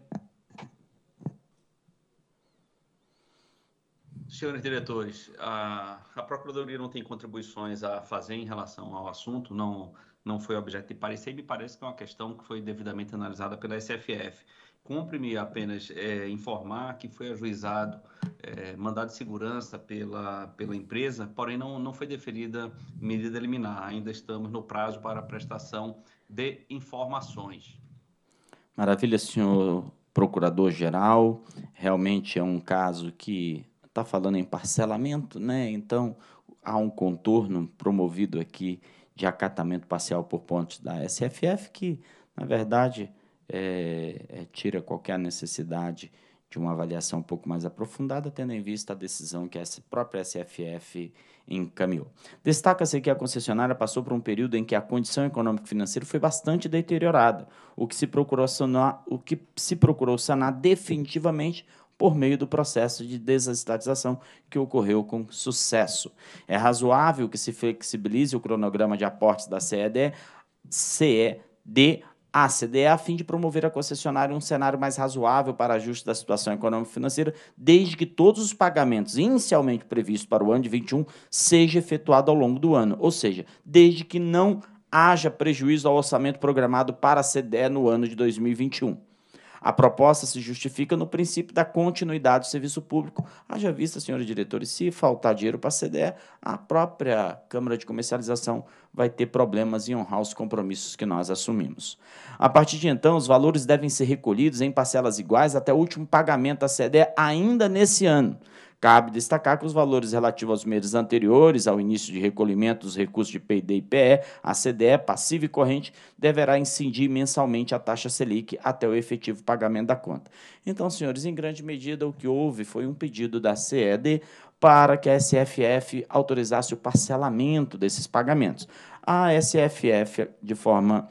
Senhores diretores, a, a Procuradoria não tem contribuições a fazer em relação ao assunto, não, não foi objeto de parecer, e me parece que é uma questão que foi devidamente analisada pela SFF. Cumpre-me apenas é, informar que foi ajuizado é, mandado de segurança pela, pela empresa, porém não, não foi deferida medida liminar. Ainda estamos no prazo para a prestação de informações. Maravilha, senhor procurador-geral. Realmente é um caso que está falando em parcelamento, né? Então há um contorno promovido aqui de acatamento parcial por pontos da SFF que, na verdade, é, é, tira qualquer necessidade de uma avaliação um pouco mais aprofundada, tendo em vista a decisão que a própria SFF encaminhou. Destaca-se que a concessionária passou por um período em que a condição econômico-financeira foi bastante deteriorada, o que se procurou sanar, o que se procurou sanar definitivamente por meio do processo de desestatização que ocorreu com sucesso. É razoável que se flexibilize o cronograma de aportes da CED, CED a ah, CDE é a fim de promover a concessionária um cenário mais razoável para ajuste da situação econômico-financeira, desde que todos os pagamentos inicialmente previstos para o ano de 21 seja efetuado ao longo do ano, ou seja, desde que não haja prejuízo ao orçamento programado para a CDE no ano de 2021. A proposta se justifica no princípio da continuidade do serviço público. Haja vista, senhores diretores, se faltar dinheiro para a CDE, a própria Câmara de Comercialização vai ter problemas em honrar os compromissos que nós assumimos. A partir de então, os valores devem ser recolhidos em parcelas iguais até o último pagamento da CDE ainda nesse ano. Cabe destacar que os valores relativos aos meses anteriores ao início de recolhimento dos recursos de PD e PE, a CDE, passivo e corrente, deverá incidir mensalmente a taxa Selic até o efetivo pagamento da conta. Então, senhores, em grande medida o que houve foi um pedido da CED para que a SFF autorizasse o parcelamento desses pagamentos. A SFF, de forma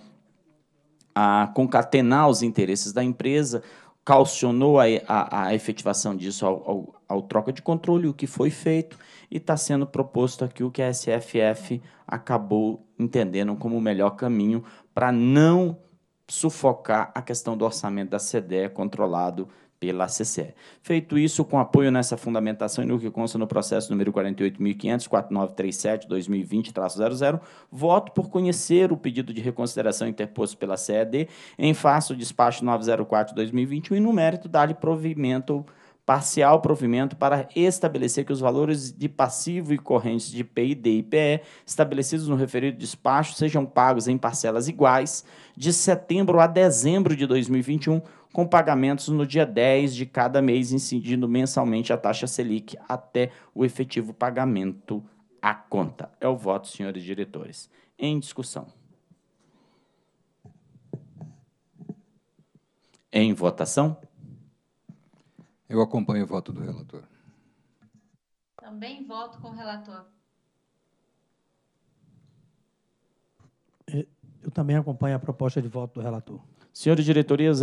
a concatenar os interesses da empresa, calcionou a, a, a efetivação disso ao, ao ao troca de controle, o que foi feito, e está sendo proposto aqui o que a SFF acabou entendendo como o melhor caminho para não sufocar a questão do orçamento da CDE controlado pela CCE. Feito isso, com apoio nessa fundamentação e no que consta no processo número 48.500.4937-2020-00, voto por conhecer o pedido de reconsideração interposto pela CED em face do despacho 904-2021 e no mérito dar-lhe provimento parcial provimento para estabelecer que os valores de passivo e correntes de PID e PE estabelecidos no referido despacho sejam pagos em parcelas iguais de setembro a dezembro de 2021, com pagamentos no dia 10 de cada mês, incidindo mensalmente a taxa Selic até o efetivo pagamento à conta. É o voto, senhores diretores. Em discussão. Em votação. Eu acompanho o voto do relator. Também voto com o relator. É, eu também acompanho a proposta de voto do relator. Senhores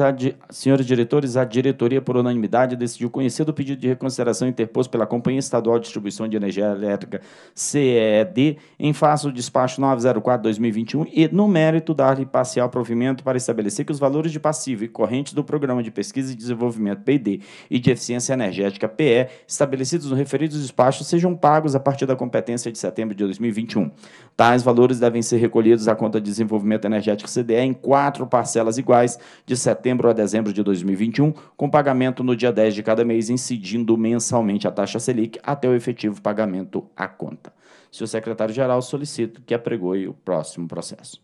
a, di... senhores diretores, a diretoria, por unanimidade, decidiu conhecer do pedido de reconsideração interposto pela Companhia Estadual de Distribuição de Energia Elétrica, CED, em face do despacho 904-2021 e, no mérito, dar-lhe parcial provimento para estabelecer que os valores de passivo e corrente do Programa de Pesquisa e Desenvolvimento, PD, e de Eficiência Energética, PE, estabelecidos no referido despacho, sejam pagos a partir da competência de setembro de 2021. Tais valores devem ser recolhidos à conta de desenvolvimento energético CDE em quatro parcelas iguais de setembro a dezembro de 2021, com pagamento no dia 10 de cada mês, incidindo mensalmente a taxa Selic até o efetivo pagamento à conta. Se o secretário-geral solicita que apregoe o próximo processo.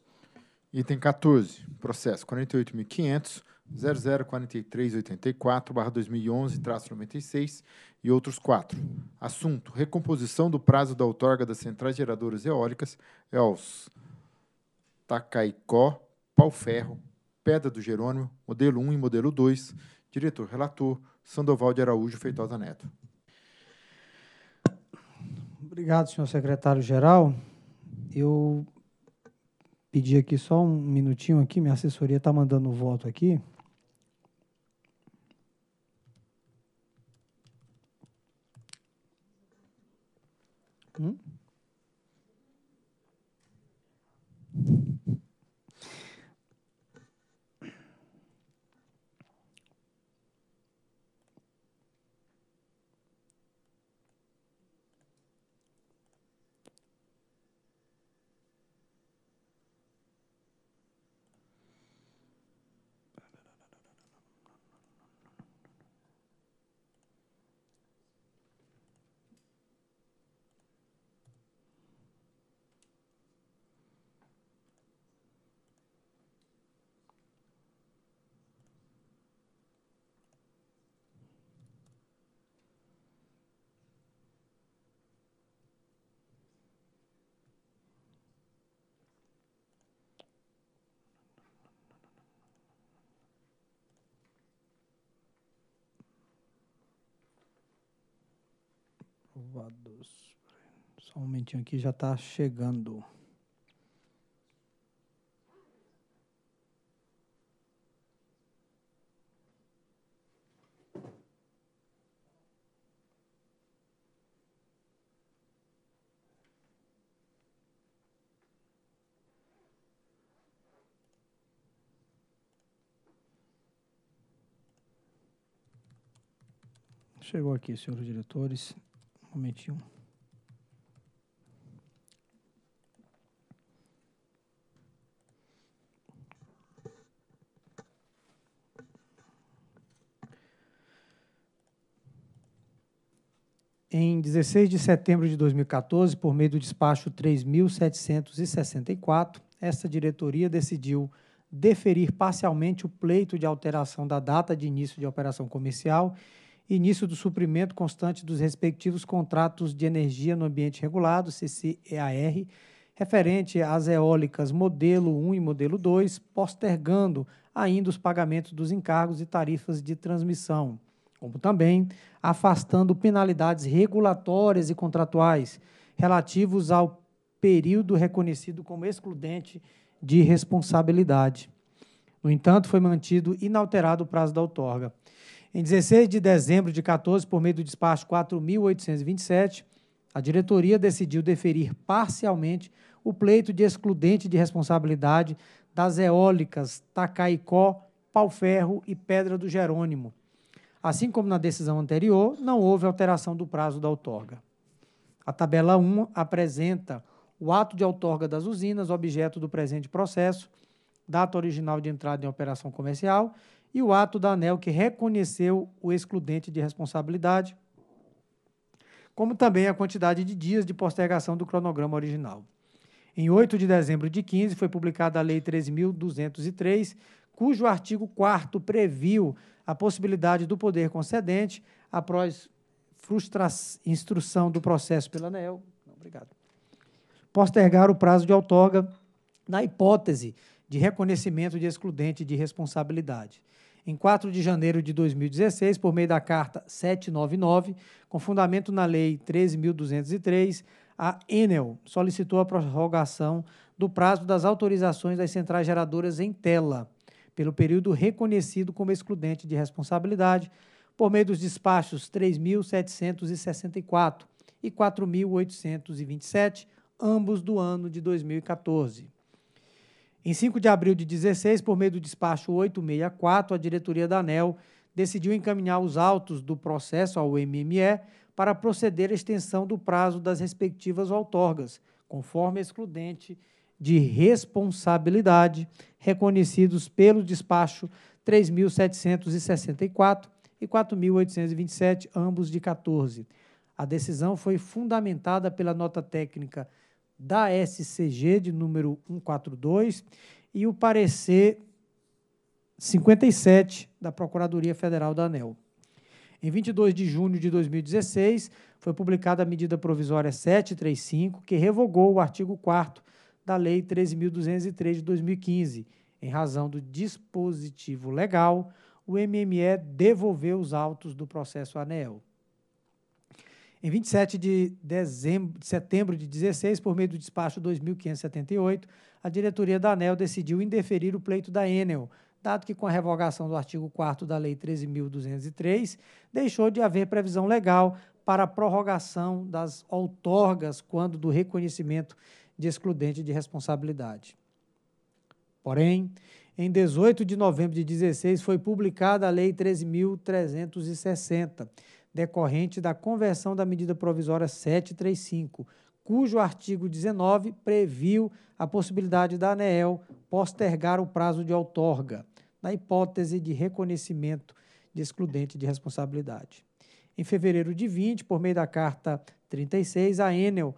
Item 14, processo 48.500. 004384-2011-96 e outros quatro. Assunto: recomposição do prazo da outorga das centrais geradoras eólicas EOLS, Tacaicó, Pau Ferro, Pedra do Jerônimo, modelo 1 e modelo 2, diretor relator Sandoval de Araújo Feitosa Neto. Obrigado, senhor secretário-geral. Eu pedi aqui só um minutinho aqui, minha assessoria está mandando o um voto aqui. Hum? salvados. Só um momentinho aqui, já está chegando. Chegou aqui, senhores diretores momentinho. Em 16 de setembro de 2014, por meio do despacho 3764, esta diretoria decidiu deferir parcialmente o pleito de alteração da data de início de operação comercial início do suprimento constante dos respectivos contratos de energia no ambiente regulado, CCEAR, referente às eólicas modelo 1 e modelo 2, postergando ainda os pagamentos dos encargos e tarifas de transmissão, como também afastando penalidades regulatórias e contratuais relativos ao período reconhecido como excludente de responsabilidade. No entanto, foi mantido inalterado o prazo da outorga. Em 16 de dezembro de 14, por meio do despacho 4827, a diretoria decidiu deferir parcialmente o pleito de excludente de responsabilidade das eólicas Tacaicó, Palferro e Pedra do Jerônimo. Assim como na decisão anterior, não houve alteração do prazo da outorga. A tabela 1 apresenta o ato de outorga das usinas, objeto do presente processo, data original de entrada em operação comercial e o ato da ANEL que reconheceu o excludente de responsabilidade, como também a quantidade de dias de postergação do cronograma original. Em 8 de dezembro de 15 foi publicada a Lei 13.203, cujo artigo 4 previu a possibilidade do poder concedente, após instrução do processo pela ANEL, não, obrigado, postergar o prazo de outorga na hipótese de reconhecimento de excludente de responsabilidade em 4 de janeiro de 2016, por meio da Carta 799, com fundamento na Lei 13.203, a Enel solicitou a prorrogação do prazo das autorizações das centrais geradoras em tela, pelo período reconhecido como excludente de responsabilidade, por meio dos despachos 3.764 e 4.827, ambos do ano de 2014. Em 5 de abril de 16, por meio do despacho 864, a diretoria da ANEL decidiu encaminhar os autos do processo ao MME para proceder à extensão do prazo das respectivas outorgas, conforme excludente de responsabilidade reconhecidos pelo despacho 3764 e 4827, ambos de 14. A decisão foi fundamentada pela nota técnica da SCG de número 142 e o parecer 57 da Procuradoria Federal da ANEL. Em 22 de junho de 2016, foi publicada a medida provisória 735, que revogou o artigo 4 da Lei 13.203 de 2015. Em razão do dispositivo legal, o MME devolveu os autos do processo ANEL. Em 27 de, dezembro, de setembro de 16, por meio do despacho 2578, a diretoria da ANEL decidiu indeferir o pleito da Enel, dado que com a revogação do artigo 4 da Lei 13.203, deixou de haver previsão legal para a prorrogação das outorgas quando do reconhecimento de excludente de responsabilidade. Porém, em 18 de novembro de 16 foi publicada a Lei 13.360, decorrente da conversão da medida provisória 735, cujo artigo 19 previu a possibilidade da ANEEL postergar o prazo de outorga, na hipótese de reconhecimento de excludente de responsabilidade. Em fevereiro de 20, por meio da carta 36, a Enel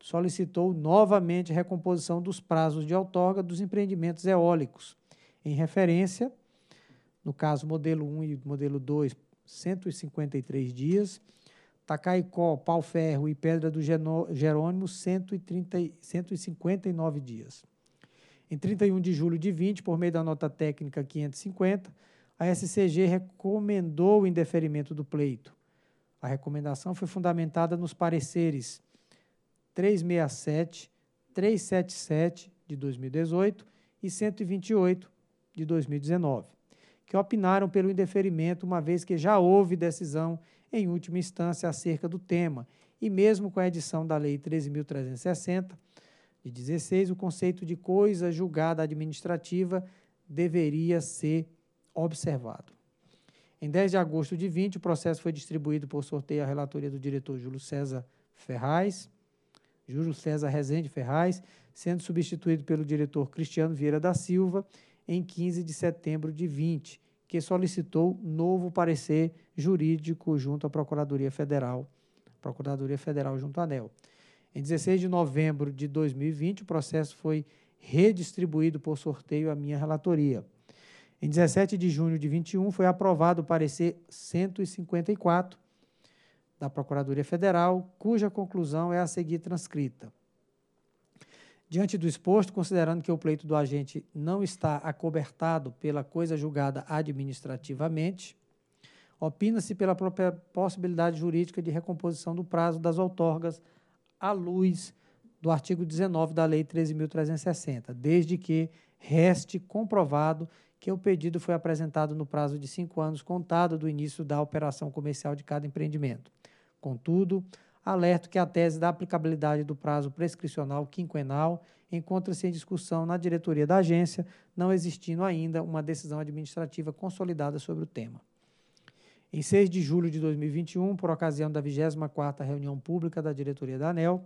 solicitou novamente recomposição dos prazos de outorga dos empreendimentos eólicos, em referência, no caso modelo 1 e modelo 2, 153 dias. Tacaicó, Pau Ferro e Pedra do Jerônimo, 130, 159 dias. Em 31 de julho de 20, por meio da nota técnica 550, a SCG recomendou o indeferimento do pleito. A recomendação foi fundamentada nos pareceres 367, 377 de 2018 e 128 de 2019 que opinaram pelo indeferimento, uma vez que já houve decisão em última instância acerca do tema. E mesmo com a edição da Lei 13.360, de 16, o conceito de coisa julgada administrativa deveria ser observado. Em 10 de agosto de 20, o processo foi distribuído por sorteio à relatoria do diretor Júlio César Ferraz, Júlio César Rezende Ferraz, sendo substituído pelo diretor Cristiano Vieira da Silva em 15 de setembro de 20, que solicitou novo parecer jurídico junto à Procuradoria Federal, Procuradoria Federal junto à ANEL. Em 16 de novembro de 2020, o processo foi redistribuído por sorteio à minha relatoria. Em 17 de junho de 21, foi aprovado o parecer 154 da Procuradoria Federal, cuja conclusão é a seguir transcrita. Diante do exposto, considerando que o pleito do agente não está acobertado pela coisa julgada administrativamente, opina-se pela própria possibilidade jurídica de recomposição do prazo das outorgas à luz do artigo 19 da Lei 13.360, desde que reste comprovado que o pedido foi apresentado no prazo de cinco anos contado do início da operação comercial de cada empreendimento. Contudo, alerto que a tese da aplicabilidade do prazo prescricional quinquenal encontra-se em discussão na diretoria da agência, não existindo ainda uma decisão administrativa consolidada sobre o tema. Em 6 de julho de 2021, por ocasião da 24ª reunião pública da diretoria da ANEL,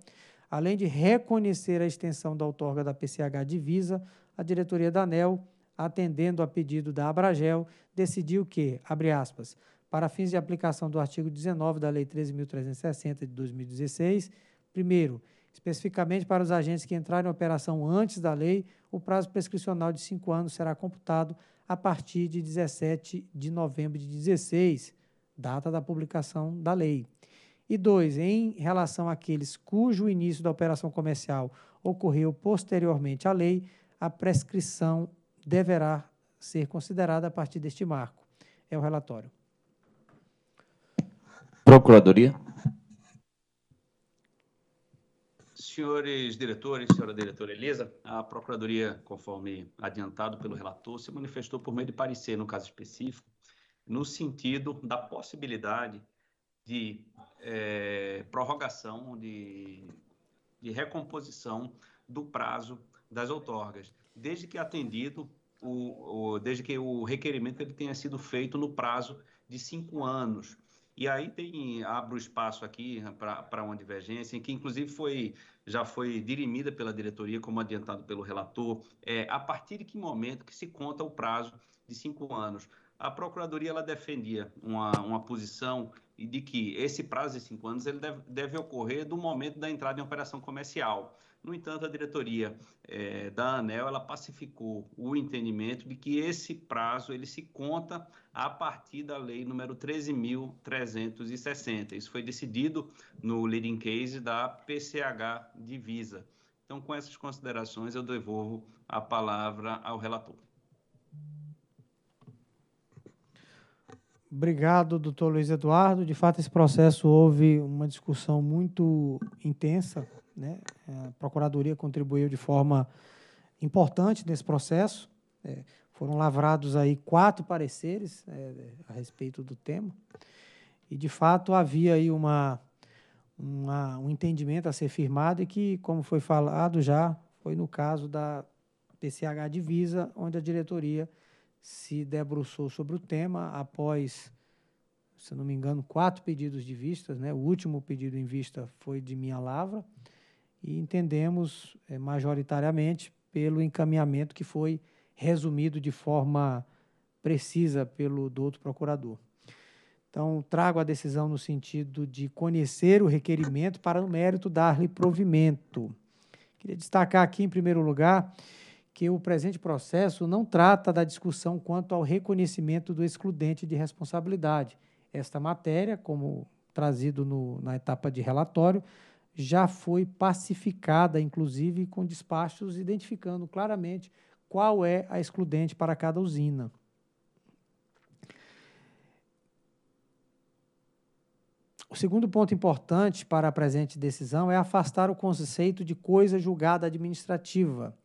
além de reconhecer a extensão da outorga da PCH Divisa, a diretoria da ANEL, atendendo a pedido da Abragel, decidiu que, abre aspas, para fins de aplicação do artigo 19 da Lei 13.360 de 2016, primeiro, especificamente para os agentes que entrarem em operação antes da lei, o prazo prescricional de cinco anos será computado a partir de 17 de novembro de 16, data da publicação da lei. E dois, em relação àqueles cujo início da operação comercial ocorreu posteriormente à lei, a prescrição deverá ser considerada a partir deste marco. É o relatório. Procuradoria. Senhores diretores, senhora diretora Elisa, a Procuradoria, conforme adiantado pelo relator, se manifestou por meio de parecer no caso específico, no sentido da possibilidade de é, prorrogação, de, de recomposição do prazo das outorgas, desde que atendido, o, o, desde que o requerimento ele tenha sido feito no prazo de cinco anos e aí tem abro espaço aqui para uma divergência, que inclusive foi já foi dirimida pela diretoria, como adiantado pelo relator, é, a partir de que momento que se conta o prazo de cinco anos. A Procuradoria ela defendia uma, uma posição de que esse prazo de cinco anos ele deve, deve ocorrer do momento da entrada em operação comercial. No entanto, a diretoria é, da ANEL ela pacificou o entendimento de que esse prazo ele se conta a partir da lei número 13.360. Isso foi decidido no leading case da PCH Divisa. Então, com essas considerações, eu devolvo a palavra ao relator. Obrigado, doutor Luiz Eduardo. De fato, esse processo houve uma discussão muito intensa né? É, a Procuradoria contribuiu de forma importante nesse processo. É, foram lavrados aí quatro pareceres é, a respeito do tema. E, de fato, havia aí uma, uma, um entendimento a ser firmado e que, como foi falado já, foi no caso da PCH Divisa, onde a diretoria se debruçou sobre o tema após, se não me engano, quatro pedidos de vistas. Né? O último pedido em vista foi de minha lavra e entendemos é, majoritariamente pelo encaminhamento que foi resumido de forma precisa pelo doutor procurador. Então, trago a decisão no sentido de conhecer o requerimento para, no mérito, dar-lhe provimento. Queria destacar aqui, em primeiro lugar, que o presente processo não trata da discussão quanto ao reconhecimento do excludente de responsabilidade. Esta matéria, como trazido no, na etapa de relatório, já foi pacificada, inclusive com despachos identificando claramente qual é a excludente para cada usina. O segundo ponto importante para a presente decisão é afastar o conceito de coisa julgada administrativa.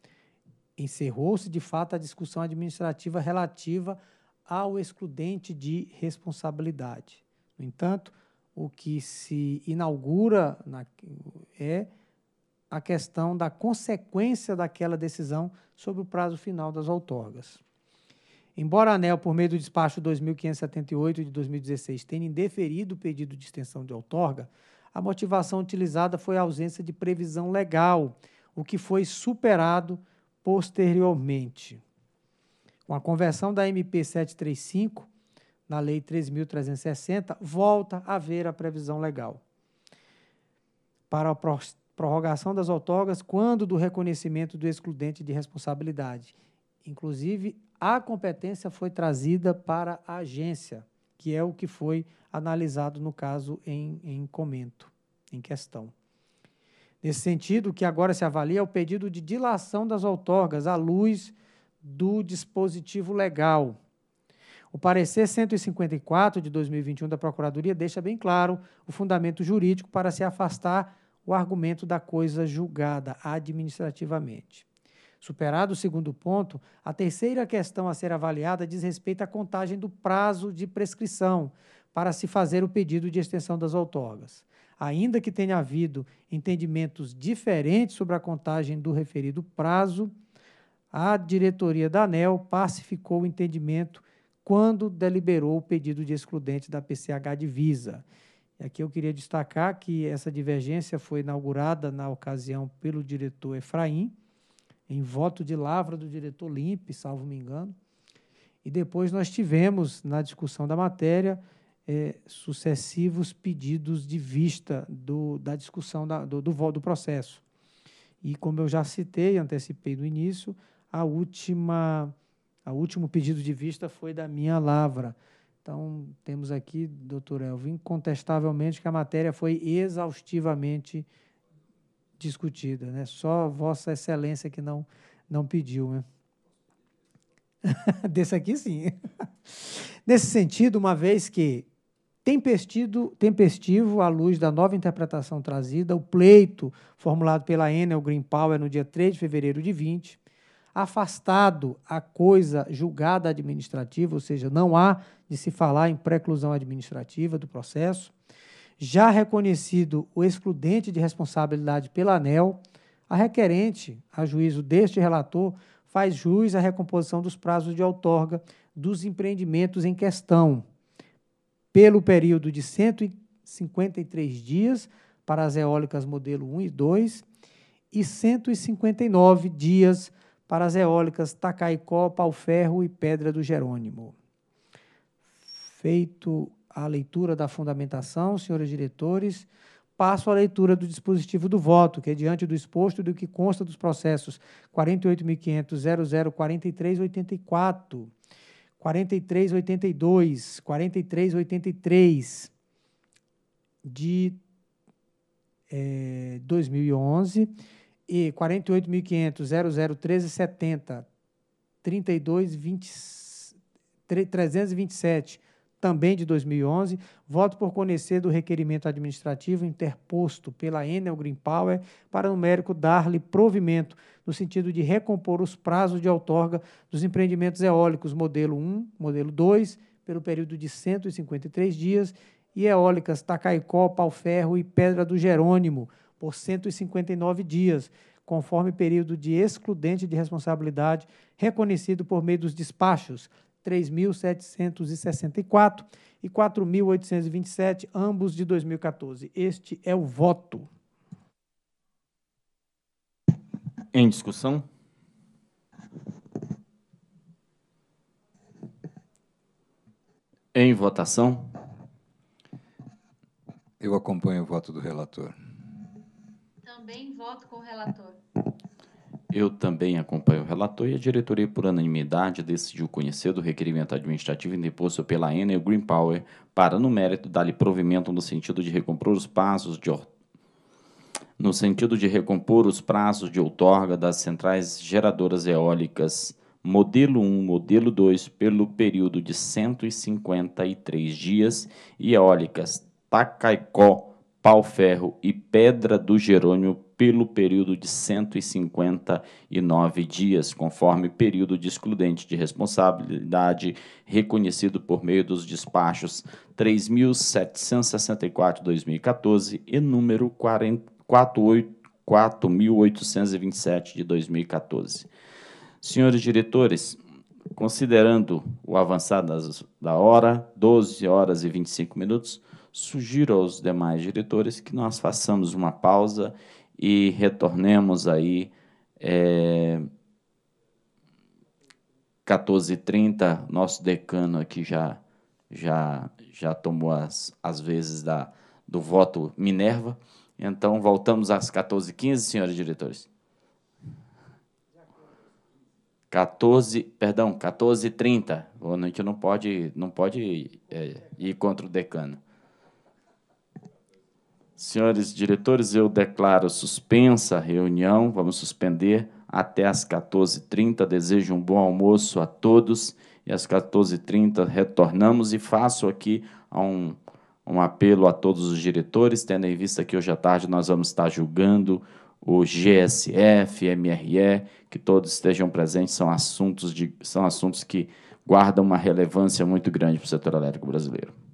Encerrou-se de fato a discussão administrativa relativa ao excludente de responsabilidade. No entanto, o que se inaugura na, é a questão da consequência daquela decisão sobre o prazo final das outorgas. Embora a ANEL, por meio do despacho 2578 de 2016, tenha indeferido o pedido de extensão de outorga, a motivação utilizada foi a ausência de previsão legal, o que foi superado posteriormente. Com a conversão da MP 735, na Lei 3.360, volta a haver a previsão legal para a prorrogação das outorgas quando do reconhecimento do excludente de responsabilidade. Inclusive, a competência foi trazida para a agência, que é o que foi analisado no caso em, em comento, em questão. Nesse sentido, o que agora se avalia é o pedido de dilação das outorgas à luz do dispositivo legal, o parecer 154 de 2021 da Procuradoria deixa bem claro o fundamento jurídico para se afastar o argumento da coisa julgada administrativamente. Superado o segundo ponto, a terceira questão a ser avaliada diz respeito à contagem do prazo de prescrição para se fazer o pedido de extensão das outorgas. Ainda que tenha havido entendimentos diferentes sobre a contagem do referido prazo, a diretoria da ANEL pacificou o entendimento quando deliberou o pedido de excludente da PCH Divisa. E aqui eu queria destacar que essa divergência foi inaugurada na ocasião pelo diretor Efraim, em voto de lavra do diretor Limpe, salvo me engano. E depois nós tivemos, na discussão da matéria, eh, sucessivos pedidos de vista do, da discussão da, do, do, do processo. E como eu já citei, antecipei no início, a última o último pedido de vista foi da minha lavra. Então, temos aqui, doutor Elvio, incontestavelmente que a matéria foi exaustivamente discutida. Né? Só Vossa Excelência que não, não pediu. Né? <laughs> Desse aqui, sim. <laughs> Nesse sentido, uma vez que tempestido, tempestivo, à luz da nova interpretação trazida, o pleito formulado pela Enel Green Power no dia 3 de fevereiro de 20, afastado a coisa julgada administrativa, ou seja, não há de se falar em preclusão administrativa do processo, já reconhecido o excludente de responsabilidade pela ANEL, a requerente, a juízo deste relator, faz jus à recomposição dos prazos de outorga dos empreendimentos em questão, pelo período de 153 dias para as eólicas modelo 1 e 2 e 159 dias para para as eólicas Tacaicó, Pau-Ferro e Pedra do Jerônimo. Feito a leitura da fundamentação, senhores diretores, passo à leitura do dispositivo do voto, que é diante do exposto do que consta dos processos 48.500.004384, 4382, 4383 de é, eh, 2011 e 48.500.001370 também de 2011, voto por conhecer do requerimento administrativo interposto pela Enel Green Power para o numérico dar-lhe provimento no sentido de recompor os prazos de outorga dos empreendimentos eólicos modelo 1, modelo 2, pelo período de 153 dias, e eólicas Tacaicó, Pau Ferro e Pedra do Jerônimo, por 159 dias, conforme período de excludente de responsabilidade reconhecido por meio dos despachos 3.764 e 4.827, ambos de 2014. Este é o voto. Em discussão? Em votação? Eu acompanho o voto do relator também voto com o relator. Eu também acompanho o relator e a diretoria, por unanimidade, decidiu conhecer do requerimento administrativo imposto pela Enel Green Power para, no mérito, dar-lhe provimento no sentido de recompor os passos de no sentido de recompor os prazos de outorga das centrais geradoras eólicas modelo 1, modelo 2, pelo período de 153 dias, e eólicas Tacaicó, pau-ferro e pedra do Jerônimo pelo período de 159 dias, conforme período de excludente de responsabilidade reconhecido por meio dos despachos 3764/2014 e número 4827 de 2014. Senhores diretores, considerando o avançado da hora, 12 horas e 25 minutos, sugiro aos demais diretores que nós façamos uma pausa e retornemos aí é, 14h30, nosso decano aqui já já já tomou as, as vezes da, do voto Minerva. Então, voltamos às 14h15, senhores diretores. 14, perdão, 14h30. A gente não pode, não pode é, ir contra o decano. Senhores diretores, eu declaro suspensa a reunião. Vamos suspender até as 14h30. Desejo um bom almoço a todos. E às 14h30 retornamos e faço aqui um, um apelo a todos os diretores, tendo em vista que hoje à tarde nós vamos estar julgando o GSF, MRE, que todos estejam presentes, são assuntos, de, são assuntos que guardam uma relevância muito grande para o setor elétrico brasileiro.